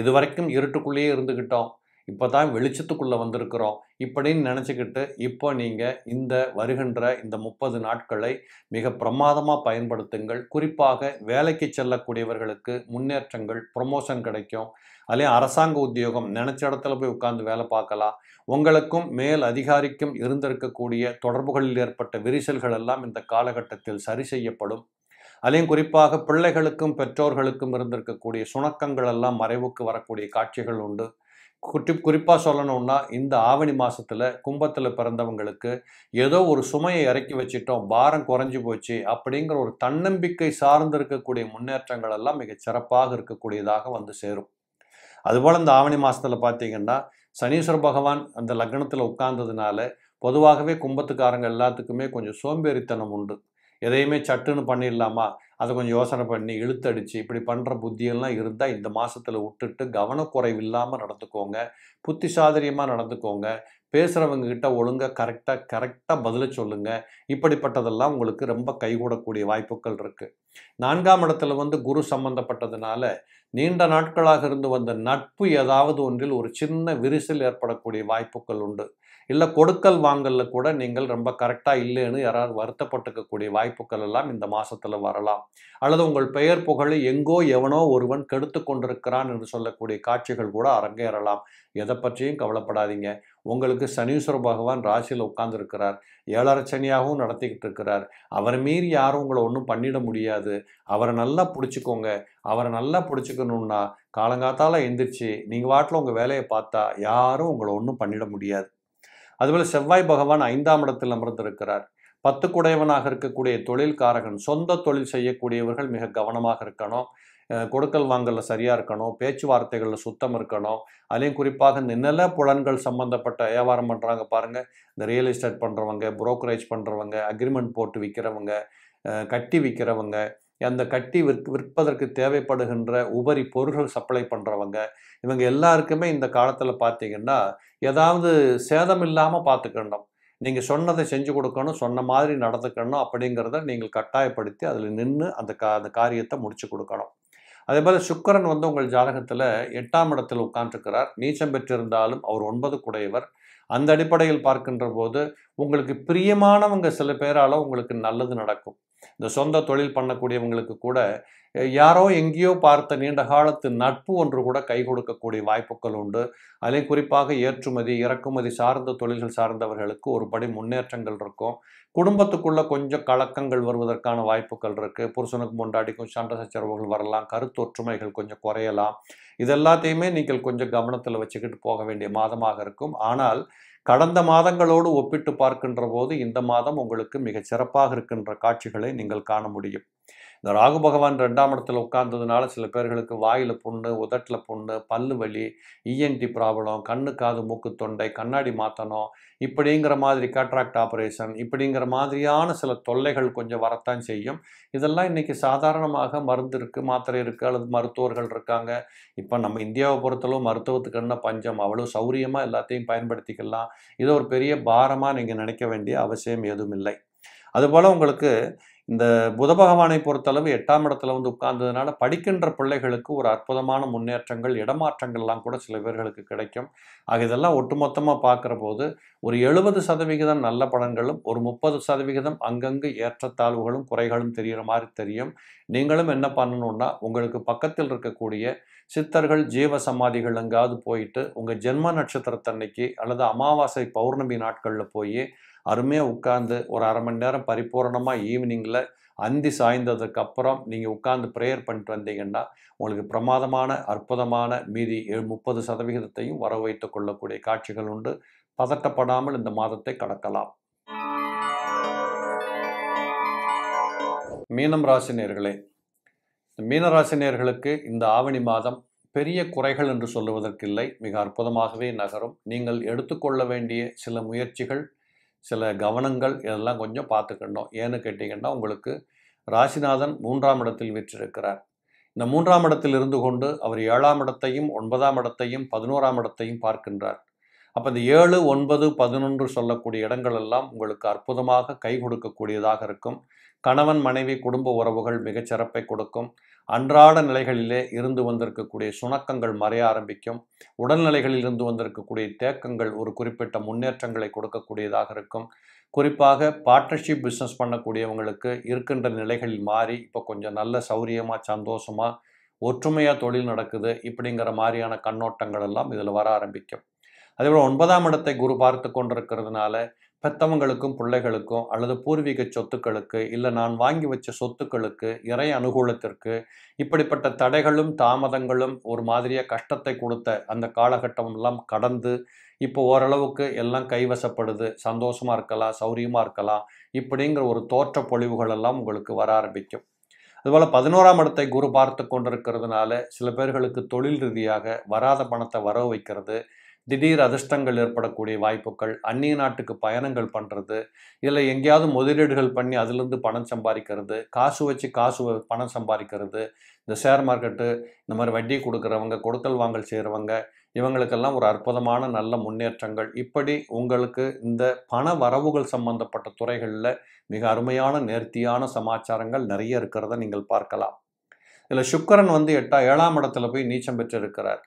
இதுவரைக்கும் இருட்டுக்குள்ளேயே இருந்துக்கிட்டோம் இப்போ தான் வெளிச்சத்துக்குள்ளே வந்திருக்கிறோம் இப்படின்னு நினச்சிக்கிட்டு இப்போ நீங்கள் இந்த வருகின்ற இந்த முப்பது நாட்களை மிக பிரமாதமாக பயன்படுத்துங்கள் குறிப்பாக வேலைக்கு செல்லக்கூடியவர்களுக்கு முன்னேற்றங்கள் ப்ரொமோஷன் கிடைக்கும் அதே அரசாங்க உத்தியோகம் நினச்ச இடத்துல போய் உட்காந்து வேலை பார்க்கலாம் உங்களுக்கும் மேல் அதிகாரிக்கும் இருந்திருக்கக்கூடிய தொடர்புகளில் ஏற்பட்ட விரிசல்கள் எல்லாம் இந்த காலகட்டத்தில் சரி செய்யப்படும் அதையும் குறிப்பாக பிள்ளைகளுக்கும் பெற்றோர்களுக்கும் இருந்திருக்கக்கூடிய சுணக்கங்கள் எல்லாம் மறைவுக்கு வரக்கூடிய காட்சிகள் உண்டு குட்டி குறிப்பாக சொல்லணும்னா இந்த ஆவணி மாதத்தில் கும்பத்தில் பிறந்தவங்களுக்கு ஏதோ ஒரு சுமையை இறக்கி வச்சிட்டோம் பாரம் குறைஞ்சி போச்சு அப்படிங்கிற ஒரு தன்னம்பிக்கை சார்ந்து இருக்கக்கூடிய முன்னேற்றங்கள் எல்லாம் மிகச் சிறப்பாக இருக்கக்கூடியதாக வந்து சேரும் அதுபோல் இந்த ஆவணி மாதத்தில் பார்த்தீங்கன்னா சனீஸ்வர பகவான் அந்த லக்னத்தில் உட்கார்ந்ததுனால பொதுவாகவே கும்பத்துக்காரங்க எல்லாத்துக்குமே கொஞ்சம் சோம்பேறித்தனம் உண்டு எதையுமே சட்டுன்னு பண்ணிடலாமா அதை கொஞ்சம் யோசனை பண்ணி இழுத்தடிச்சு இப்படி பண்ணுற புத்தியெல்லாம் இருந்தால் இந்த மாதத்தில் விட்டுட்டு கவனக்குறைவு இல்லாமல் நடந்துக்கோங்க புத்திசாதரியமாக நடந்துக்கோங்க பேசுகிறவங்க ஒழுங்காக கரெக்டாக கரெக்டாக பதில சொல்லுங்கள் இப்படிப்பட்டதெல்லாம் உங்களுக்கு ரொம்ப கைகூடக்கூடிய வாய்ப்புகள் இருக்குது நான்காம் இடத்துல வந்து குரு சம்பந்தப்பட்டதுனால நீண்ட நாட்களாக இருந்து வந்த நட்பு ஏதாவது ஒன்றில் ஒரு சின்ன விரிசல் ஏற்படக்கூடிய வாய்ப்புகள் உண்டு இல்லை கொடுக்கல் வாங்கலில் கூட நீங்கள் ரொம்ப கரெக்டாக இல்லைன்னு யாராவது வருத்தப்பட்டுக்கக்கூடிய வாய்ப்புகள் எல்லாம் இந்த மாதத்தில் வரலாம் அல்லது உங்கள் பெயர் புகழை எங்கோ எவனோ ஒருவன் கெடுத்து கொண்டிருக்கிறான் என்று சொல்லக்கூடிய காட்சிகள் கூட அரங்கேறலாம் எதை பற்றியும் கவலைப்படாதீங்க உங்களுக்கு சனீஸ்வர பகவான் ராசியில் உட்கார்ந்துருக்கிறார் ஏழரை நடத்திக்கிட்டு இருக்கிறார் அவரை மீறி யாரும் உங்களை ஒன்றும் பண்ணிட முடியாது அவரை நல்லா பிடிச்சிக்கோங்க அவரை நல்லா பிடிச்சிக்கணுன்னா காலங்காத்தால் எந்திரிச்சு நீங்கள் வாட்டில் உங்கள் வேலையை பார்த்தா யாரும் உங்களை ஒன்றும் பண்ணிட முடியாது அதுபோல் செவ்வாய் பகவான் ஐந்தாம் இடத்தில் அமர்ந்திருக்கிறார் பத்து குடையவனாக இருக்கக்கூடிய தொழில்காரகன் சொந்த தொழில் செய்யக்கூடியவர்கள் மிக கவனமாக இருக்கணும் கொடுக்கல் வாங்கலில் சரியாக இருக்கணும் பேச்சுவார்த்தைகளில் சுத்தம் இருக்கணும் அதையும் குறிப்பாக இந்த நில புலன்கள் சம்மந்தப்பட்ட வியாபாரம் பண்ணுறாங்க பாருங்கள் இந்த ரியல் எஸ்டேட் பண்ணுறவங்க புரோக்கரேஜ் பண்ணுறவங்க அக்ரிமெண்ட் போட்டு விற்கிறவங்க கட்டி விற்கிறவங்க அந்த கட்டி விற் விற்பதற்கு தேவைப்படுகின்ற உபரி பொருள்கள் சப்ளை பண்ணுறவங்க இவங்க எல்லாருக்குமே இந்த காலத்தில் பார்த்தீங்கன்னா ஏதாவது சேதம் இல்லாமல் பார்த்துக்கணும் நீங்கள் சொன்னதை செஞ்சு கொடுக்கணும் சொன்ன மாதிரி நடந்துக்கணும் அப்படிங்கிறத நீங்கள் கட்டாயப்படுத்தி அதில் நின்று அந்த கா அந்த காரியத்தை முடிச்சு கொடுக்கணும் அதே மாதிரி சுக்கரன் வந்து உங்கள் ஜாதகத்தில் எட்டாம் இடத்தில் உட்காந்துருக்கிறார் நீச்சம் பெற்றிருந்தாலும் அவர் ஒன்பது குடையவர் அந்த அடிப்படையில் பார்க்கின்ற போது உங்களுக்கு பிரியமானவங்க சில பேரால் உங்களுக்கு நல்லது நடக்கும் இந்த சொந்த தொழில் பண்ணக்கூடியவங்களுக்கு கூட யாரோ எங்கேயோ பார்த்த நீண்ட காலத்து நட்பு ஒன்று கூட கை கொடுக்கக்கூடிய வாய்ப்புகள் உண்டு அதே குறிப்பாக ஏற்றுமதி இறக்குமதி சார்ந்த தொழில்கள் சார்ந்தவர்களுக்கு ஒரு படி முன்னேற்றங்கள் இருக்கும் குடும்பத்துக்குள்ளே கொஞ்சம் கலக்கங்கள் வருவதற்கான வாய்ப்புகள் இருக்குது புருஷனுக்கு முண்டாடிக்கும் சண்ட சச்சரவுகள் வரலாம் கருத்து ஒற்றுமைகள் கொஞ்சம் குறையலாம் இது எல்லாத்தையுமே நீங்கள் கொஞ்சம் கவனத்தில் வச்சுக்கிட்டு போக வேண்டிய மாதமாக இருக்கும் ஆனால் கடந்த மாதங்களோடு ஒப்பிட்டு பார்க்கின்ற போது இந்த மாதம் உங்களுக்கு மிக சிறப்பாக இருக்கின்ற காட்சிகளை நீங்கள் காண முடியும் இந்த ராகு பகவான் ரெண்டாம் இடத்துல உட்கார்ந்ததுனால சில பேர்களுக்கு வாயில் புண்ணு உதட்டில் புண்ணு பல்லு வலி இஎன்டி e ப்ராப்ளம் கண்ணு காது மூக்கு தொண்டை கண்ணாடி மாற்றணும் இப்படிங்கிற மாதிரி கேட்ராக்ட் ஆப்ரேஷன் இப்படிங்கிற மாதிரியான சில தொல்லைகள் கொஞ்சம் வரத்தான் செய்யும் இதெல்லாம் இன்றைக்கி சாதாரணமாக மருந்து இருக்குது மாத்திரை இருக்குது அல்லது மருத்துவர்கள் இருக்காங்க இப்போ நம்ம இந்தியாவை பொறுத்தளவு மருத்துவத்துக்கு என்ன பஞ்சம் அவ்வளோ சௌரியமாக எல்லாத்தையும் பயன்படுத்திக்கலாம் இது ஒரு பெரிய பாரமாக நீங்கள் நினைக்க வேண்டிய அவசியம் எதுவும் இல்லை அதுபோல் உங்களுக்கு இந்த புத பகவானை பொறுத்தளவு எட்டாம் இடத்துல வந்து உட்கார்ந்ததுனால படிக்கின்ற பிள்ளைகளுக்கு ஒரு அற்புதமான முன்னேற்றங்கள் இடமாற்றங்கள்லாம் கூட சில பேர்களுக்கு கிடைக்கும் ஆக இதெல்லாம் ஒட்டுமொத்தமாக பார்க்குற போது ஒரு எழுபது சதவிகிதம் நல்ல படங்களும் ஒரு முப்பது சதவிகிதம் அங்கங்கு ஏற்றத்தாழ்வுகளும் குறைகளும் தெரிகிற மாதிரி தெரியும் நீங்களும் என்ன பண்ணணும்னா உங்களுக்கு பக்கத்தில் இருக்கக்கூடிய சித்தர்கள் ஜீவ சமாதிகள் எங்காவது போயிட்டு உங்கள் ஜென்ம நட்சத்திரத்தன்னைக்கு அல்லது அமாவாசை பௌர்ணமி நாட்களில் போய் அருமையாக உட்காந்து ஒரு அரை மணி நேரம் பரிபூர்ணமாக ஈவினிங்கில் அந்தி சாய்ந்ததுக்கப்புறம் நீங்கள் உட்காந்து ப்ரேயர் பண்ணிட்டு வந்தீங்கன்னா உங்களுக்கு பிரமாதமான அற்புதமான மீதி முப்பது சதவிகிதத்தையும் வர வைத்து கொள்ளக்கூடிய காட்சிகள் உண்டு பதட்டப்படாமல் இந்த மாதத்தை கடக்கலாம் மீனம் ராசினியர்களே மீனராசினியர்களுக்கு இந்த ஆவணி மாதம் பெரிய குறைகள் என்று சொல்லுவதற்கில்லை மிக அற்புதமாகவே நகரும் நீங்கள் எடுத்துக்கொள்ள வேண்டிய சில முயற்சிகள் சில கவனங்கள் இதெல்லாம் கொஞ்சம் பார்த்துக்கணும் ஏன்னு கேட்டிங்கன்னா உங்களுக்கு ராசிநாதன் மூன்றாம் இடத்தில் விற்றிருக்கிறார் இந்த மூன்றாம் இடத்தில் இருந்து கொண்டு அவர் ஏழாம் இடத்தையும் ஒன்பதாம் இடத்தையும் பதினோராம் இடத்தையும் பார்க்கின்றார் அப்போ இந்த ஏழு ஒன்பது பதினொன்று சொல்லக்கூடிய இடங்கள் எல்லாம் உங்களுக்கு அற்புதமாக கை கொடுக்கக்கூடியதாக இருக்கும் கணவன் மனைவி குடும்ப உறவுகள் மிகச்சிறப்பை கொடுக்கும் அன்றாட நிலைகளிலே இருந்து வந்திருக்கக்கூடிய சுணக்கங்கள் மறைய ஆரம்பிக்கும் உடல்நிலைகளில் இருந்து வந்திருக்கக்கூடிய தேக்கங்கள் ஒரு குறிப்பிட்ட முன்னேற்றங்களை கொடுக்கக்கூடியதாக இருக்கும் குறிப்பாக பார்ட்னர்ஷிப் பிஸ்னஸ் பண்ணக்கூடியவங்களுக்கு இருக்கின்ற நிலைகளில் மாறி இப்போ கொஞ்சம் நல்ல சௌரியமாக சந்தோஷமாக ஒற்றுமையாக தொழில் நடக்குது இப்படிங்கிற மாதிரியான கண்ணோட்டங்கள் எல்லாம் இதில் வர ஆரம்பிக்கும் அதேபோல் ஒன்பதாம் இடத்தை குரு பார்த்து கொண்டிருக்கிறதுனால பெத்தவங்களுக்கும் பிள்ளைகளுக்கும் அல்லது பூர்வீக சொத்துக்களுக்கு இல்லை நான் வாங்கி வச்ச சொத்துக்களுக்கு இறை அனுகூலத்திற்கு இப்படிப்பட்ட தடைகளும் தாமதங்களும் ஒரு மாதிரியாக கஷ்டத்தை கொடுத்த அந்த காலகட்டம் எல்லாம் கடந்து இப்போ ஓரளவுக்கு எல்லாம் கைவசப்படுது சந்தோஷமாக இருக்கலாம் சௌரியமாக இருக்கலாம் இப்படிங்கிற ஒரு தோற்ற பொழிவுகள் எல்லாம் உங்களுக்கு வர ஆரம்பிக்கும் அதுபோல் பதினோராம் இடத்தை குரு பார்த்து கொண்டிருக்கிறதுனால சில பேர்களுக்கு தொழில் ரீதியாக வராத பணத்தை வர வைக்கிறது திடீர் அதிர்ஷ்டங்கள் ஏற்படக்கூடிய வாய்ப்புகள் அந்நிய நாட்டுக்கு பயணங்கள் பண்ணுறது இல்லை எங்கேயாவது முதலீடுகள் பண்ணி அதுலேருந்து பணம் சம்பாதிக்கிறது காசு வச்சு காசு பணம் சம்பாதிக்கிறது இந்த ஷேர் மார்க்கெட்டு இந்த மாதிரி வட்டி கொடுக்குறவங்க கொடுக்கல் வாங்கல் செய்கிறவங்க இவங்களுக்கெல்லாம் ஒரு அற்புதமான நல்ல முன்னேற்றங்கள் இப்படி உங்களுக்கு இந்த பண வரவுகள் சம்பந்தப்பட்ட துறைகளில் மிக அருமையான நேர்த்தியான சமாச்சாரங்கள் நிறைய இருக்கிறத நீங்கள் பார்க்கலாம் இதில் சுக்கரன் வந்து எட்டா ஏழாம் இடத்துல போய் நீச்சம் பெற்றிருக்கிறார்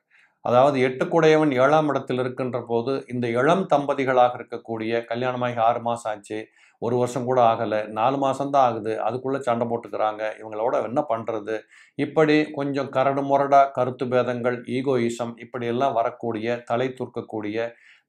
அதாவது எட்டு குடையவன் ஏழாம் இடத்தில் இருக்கின்ற போது இந்த இளம் தம்பதிகளாக இருக்கக்கூடிய கல்யாணமாகி ஆறு மாதம் ஆச்சு ஒரு வருஷம் கூட ஆகலை நாலு மாதம்தான் ஆகுது அதுக்குள்ளே சண்டை போட்டுக்கிறாங்க இவங்களோட என்ன பண்ணுறது இப்படி கொஞ்சம் கரடு முரடாக கருத்து பேதங்கள் ஈகோயிசம் இப்படியெல்லாம் வரக்கூடிய தலை தூர்க்கக்கூடிய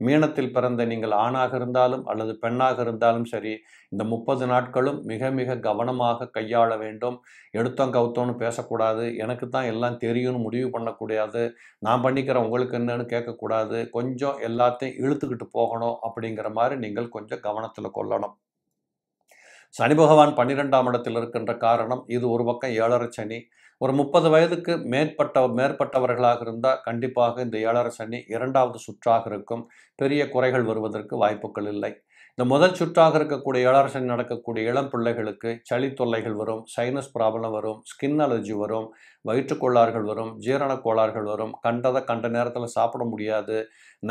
மீனத்தில் பிறந்த நீங்கள் ஆணாக இருந்தாலும் அல்லது பெண்ணாக இருந்தாலும் சரி இந்த முப்பது நாட்களும் மிக மிக கவனமாக கையாள வேண்டும் எடுத்தோம் கவுத்தோன்னு பேசக்கூடாது எனக்கு தான் எல்லாம் தெரியும்னு முடிவு பண்ணக்கூடாது நான் பண்ணிக்கிறேன் உங்களுக்கு என்னன்னு கேட்கக்கூடாது கொஞ்சம் எல்லாத்தையும் இழுத்துக்கிட்டு போகணும் அப்படிங்கிற மாதிரி நீங்கள் கொஞ்சம் கவனத்தில் கொள்ளணும் சனி பகவான் பன்னிரெண்டாம் இடத்தில் இருக்கின்ற காரணம் இது ஒரு பக்கம் ஏழரை சனி ஒரு முப்பது வயதுக்கு மேற்பட்ட மேற்பட்டவர்களாக இருந்தால் கண்டிப்பாக இந்த ஏழரை சனி இரண்டாவது சுற்றாக இருக்கும் பெரிய குறைகள் வருவதற்கு வாய்ப்புகள் இல்லை இந்த முதல் சுற்றாக இருக்கக்கூடிய ஏழரை சனி நடக்கக்கூடிய இளம் பிள்ளைகளுக்கு சளி தொல்லைகள் வரும் சைனஸ் ப்ராப்ளம் வரும் ஸ்கின் அலர்ஜி வரும் வயிற்றுக்கோளாறுகள் வரும் ஜீரண கோளாறுகள் வரும் கண்டதை கண்ட நேரத்தில் சாப்பிட முடியாது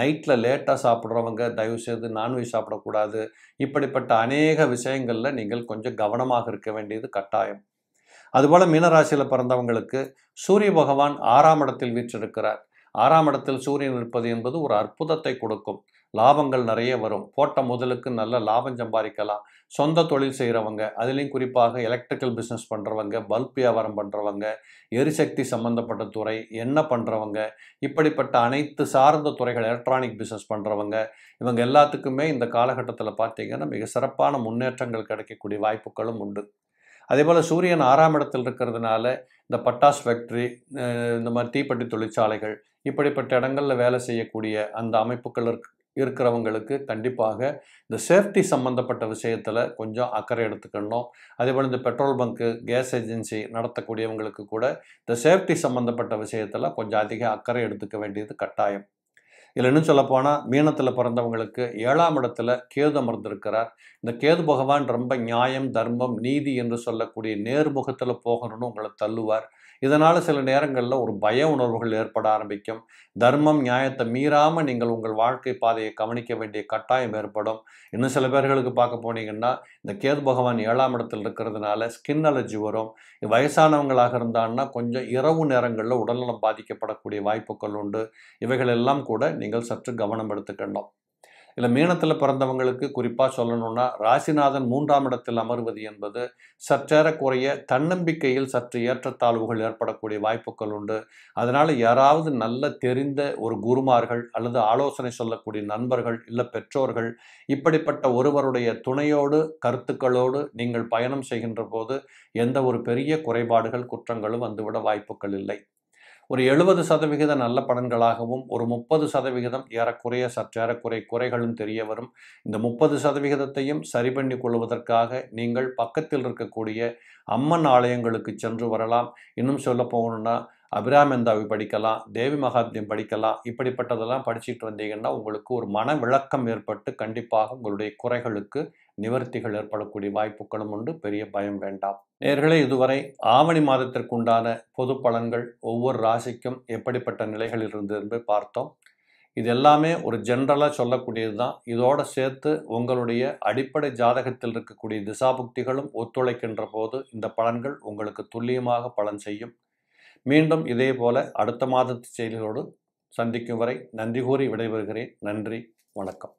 நைட்டில் லேட்டாக சாப்பிட்றவங்க தயவுசெய்து நான்வெஜ் சாப்பிடக்கூடாது இப்படிப்பட்ட அநேக விஷயங்களில் நீங்கள் கொஞ்சம் கவனமாக இருக்க வேண்டியது கட்டாயம் அதுபோல் மீனராசியில் பிறந்தவங்களுக்கு சூரிய பகவான் ஆறாம் இடத்தில் வீற்றிருக்கிறார் ஆறாம் இடத்தில் சூரியன் இருப்பது என்பது ஒரு அற்புதத்தை கொடுக்கும் லாபங்கள் நிறைய வரும் போட்ட முதலுக்கு நல்ல லாபம் சம்பாதிக்கலாம் சொந்த தொழில் செய்கிறவங்க அதுலேயும் குறிப்பாக எலக்ட்ரிக்கல் பிஸ்னஸ் பண்ணுறவங்க பல்ப் வியாபாரம் பண்ணுறவங்க எரிசக்தி சம்மந்தப்பட்ட துறை என்ன பண்ணுறவங்க இப்படிப்பட்ட அனைத்து சார்ந்த துறைகள் எலக்ட்ரானிக் பிஸ்னஸ் பண்ணுறவங்க இவங்க எல்லாத்துக்குமே இந்த காலகட்டத்தில் பார்த்தீங்கன்னா மிக சிறப்பான முன்னேற்றங்கள் கிடைக்கக்கூடிய வாய்ப்புகளும் உண்டு அதே போல் சூரியன் ஆறாம் இடத்தில் இருக்கிறதுனால இந்த பட்டாஸ் ஃபேக்ட்ரி இந்த மாதிரி தீப்பெட்டி தொழிற்சாலைகள் இப்படிப்பட்ட இடங்களில் வேலை செய்யக்கூடிய அந்த அமைப்புகள் இருக்கிறவங்களுக்கு கண்டிப்பாக இந்த சேஃப்டி சம்மந்தப்பட்ட விஷயத்தில் கொஞ்சம் அக்கறை எடுத்துக்கணும் அதேபோல் இந்த பெட்ரோல் பங்க்கு கேஸ் ஏஜென்சி நடத்தக்கூடியவங்களுக்கு கூட இந்த சேஃப்டி சம்மந்தப்பட்ட விஷயத்தில் கொஞ்சம் அதிக அக்கறை எடுத்துக்க வேண்டியது கட்டாயம் இதில் இன்னும் சொல்லப்போனால் மீனத்தில் பிறந்தவங்களுக்கு ஏழாம் இடத்துல கேது அமர்ந்திருக்கிறார் இந்த கேது பகவான் ரொம்ப நியாயம் தர்மம் நீதி என்று சொல்லக்கூடிய நேர்முகத்தில் போகணும்னு உங்களை தள்ளுவார் இதனால் சில நேரங்களில் ஒரு பய உணர்வுகள் ஏற்பட ஆரம்பிக்கும் தர்மம் நியாயத்தை மீறாமல் நீங்கள் உங்கள் வாழ்க்கை பாதையை கவனிக்க வேண்டிய கட்டாயம் ஏற்படும் இன்னும் சில பேர்களுக்கு பார்க்க போனீங்கன்னா இந்த கேது பகவான் ஏழாம் இடத்தில் இருக்கிறதுனால ஸ்கின் அலர்ஜி வரும் வயசானவங்களாக இருந்தாங்கன்னா கொஞ்சம் இரவு நேரங்களில் உடல்நலம் பாதிக்கப்படக்கூடிய வாய்ப்புகள் உண்டு இவைகள் எல்லாம் கூட நீங்கள் சற்று கவனம் எடுத்துக்கணும் இல்லை மீனத்தில் பிறந்தவங்களுக்கு குறிப்பாக சொல்லணும்னா ராசிநாதன் மூன்றாம் இடத்தில் அமர்வது என்பது சற்றேறக்குறைய தன்னம்பிக்கையில் சற்று ஏற்றத்தாழ்வுகள் ஏற்படக்கூடிய வாய்ப்புகள் உண்டு அதனால் யாராவது நல்ல தெரிந்த ஒரு குருமார்கள் அல்லது ஆலோசனை சொல்லக்கூடிய நண்பர்கள் இல்லை பெற்றோர்கள் இப்படிப்பட்ட ஒருவருடைய துணையோடு கருத்துக்களோடு நீங்கள் பயணம் செய்கின்ற போது எந்த ஒரு பெரிய குறைபாடுகள் குற்றங்களும் வந்துவிட வாய்ப்புகள் இல்லை ஒரு எழுபது சதவிகித நல்ல பலன்களாகவும் ஒரு முப்பது சதவிகிதம் ஏறக்குறைய சற்றேறக்குறை குறைகளும் தெரிய வரும் இந்த முப்பது சதவிகிதத்தையும் சரி பண்ணி கொள்வதற்காக நீங்கள் பக்கத்தில் இருக்கக்கூடிய அம்மன் ஆலயங்களுக்கு சென்று வரலாம் இன்னும் சொல்ல போகணும்னா அபிராமந்தாவி படிக்கலாம் தேவி மகாத்மியம் படிக்கலாம் இப்படிப்பட்டதெல்லாம் படிச்சுட்டு வந்தீங்கன்னா உங்களுக்கு ஒரு மன விளக்கம் ஏற்பட்டு கண்டிப்பாக உங்களுடைய குறைகளுக்கு நிவர்த்திகள் ஏற்படக்கூடிய வாய்ப்புகளும் உண்டு பெரிய பயம் வேண்டாம் நேர்களே இதுவரை ஆவணி மாதத்திற்குண்டான பொது பலன்கள் ஒவ்வொரு ராசிக்கும் எப்படிப்பட்ட நிலைகளில் இருந்து என்று பார்த்தோம் இது எல்லாமே ஒரு ஜென்ரலாக சொல்லக்கூடியது தான் இதோடு சேர்த்து உங்களுடைய அடிப்படை ஜாதகத்தில் இருக்கக்கூடிய திசாபுக்திகளும் ஒத்துழைக்கின்ற போது இந்த பலன்கள் உங்களுக்கு துல்லியமாக பலன் செய்யும் மீண்டும் இதே போல அடுத்த மாதத்து செய்திகளோடு சந்திக்கும் வரை நன்றி கூறி விடைபெறுகிறேன் நன்றி வணக்கம்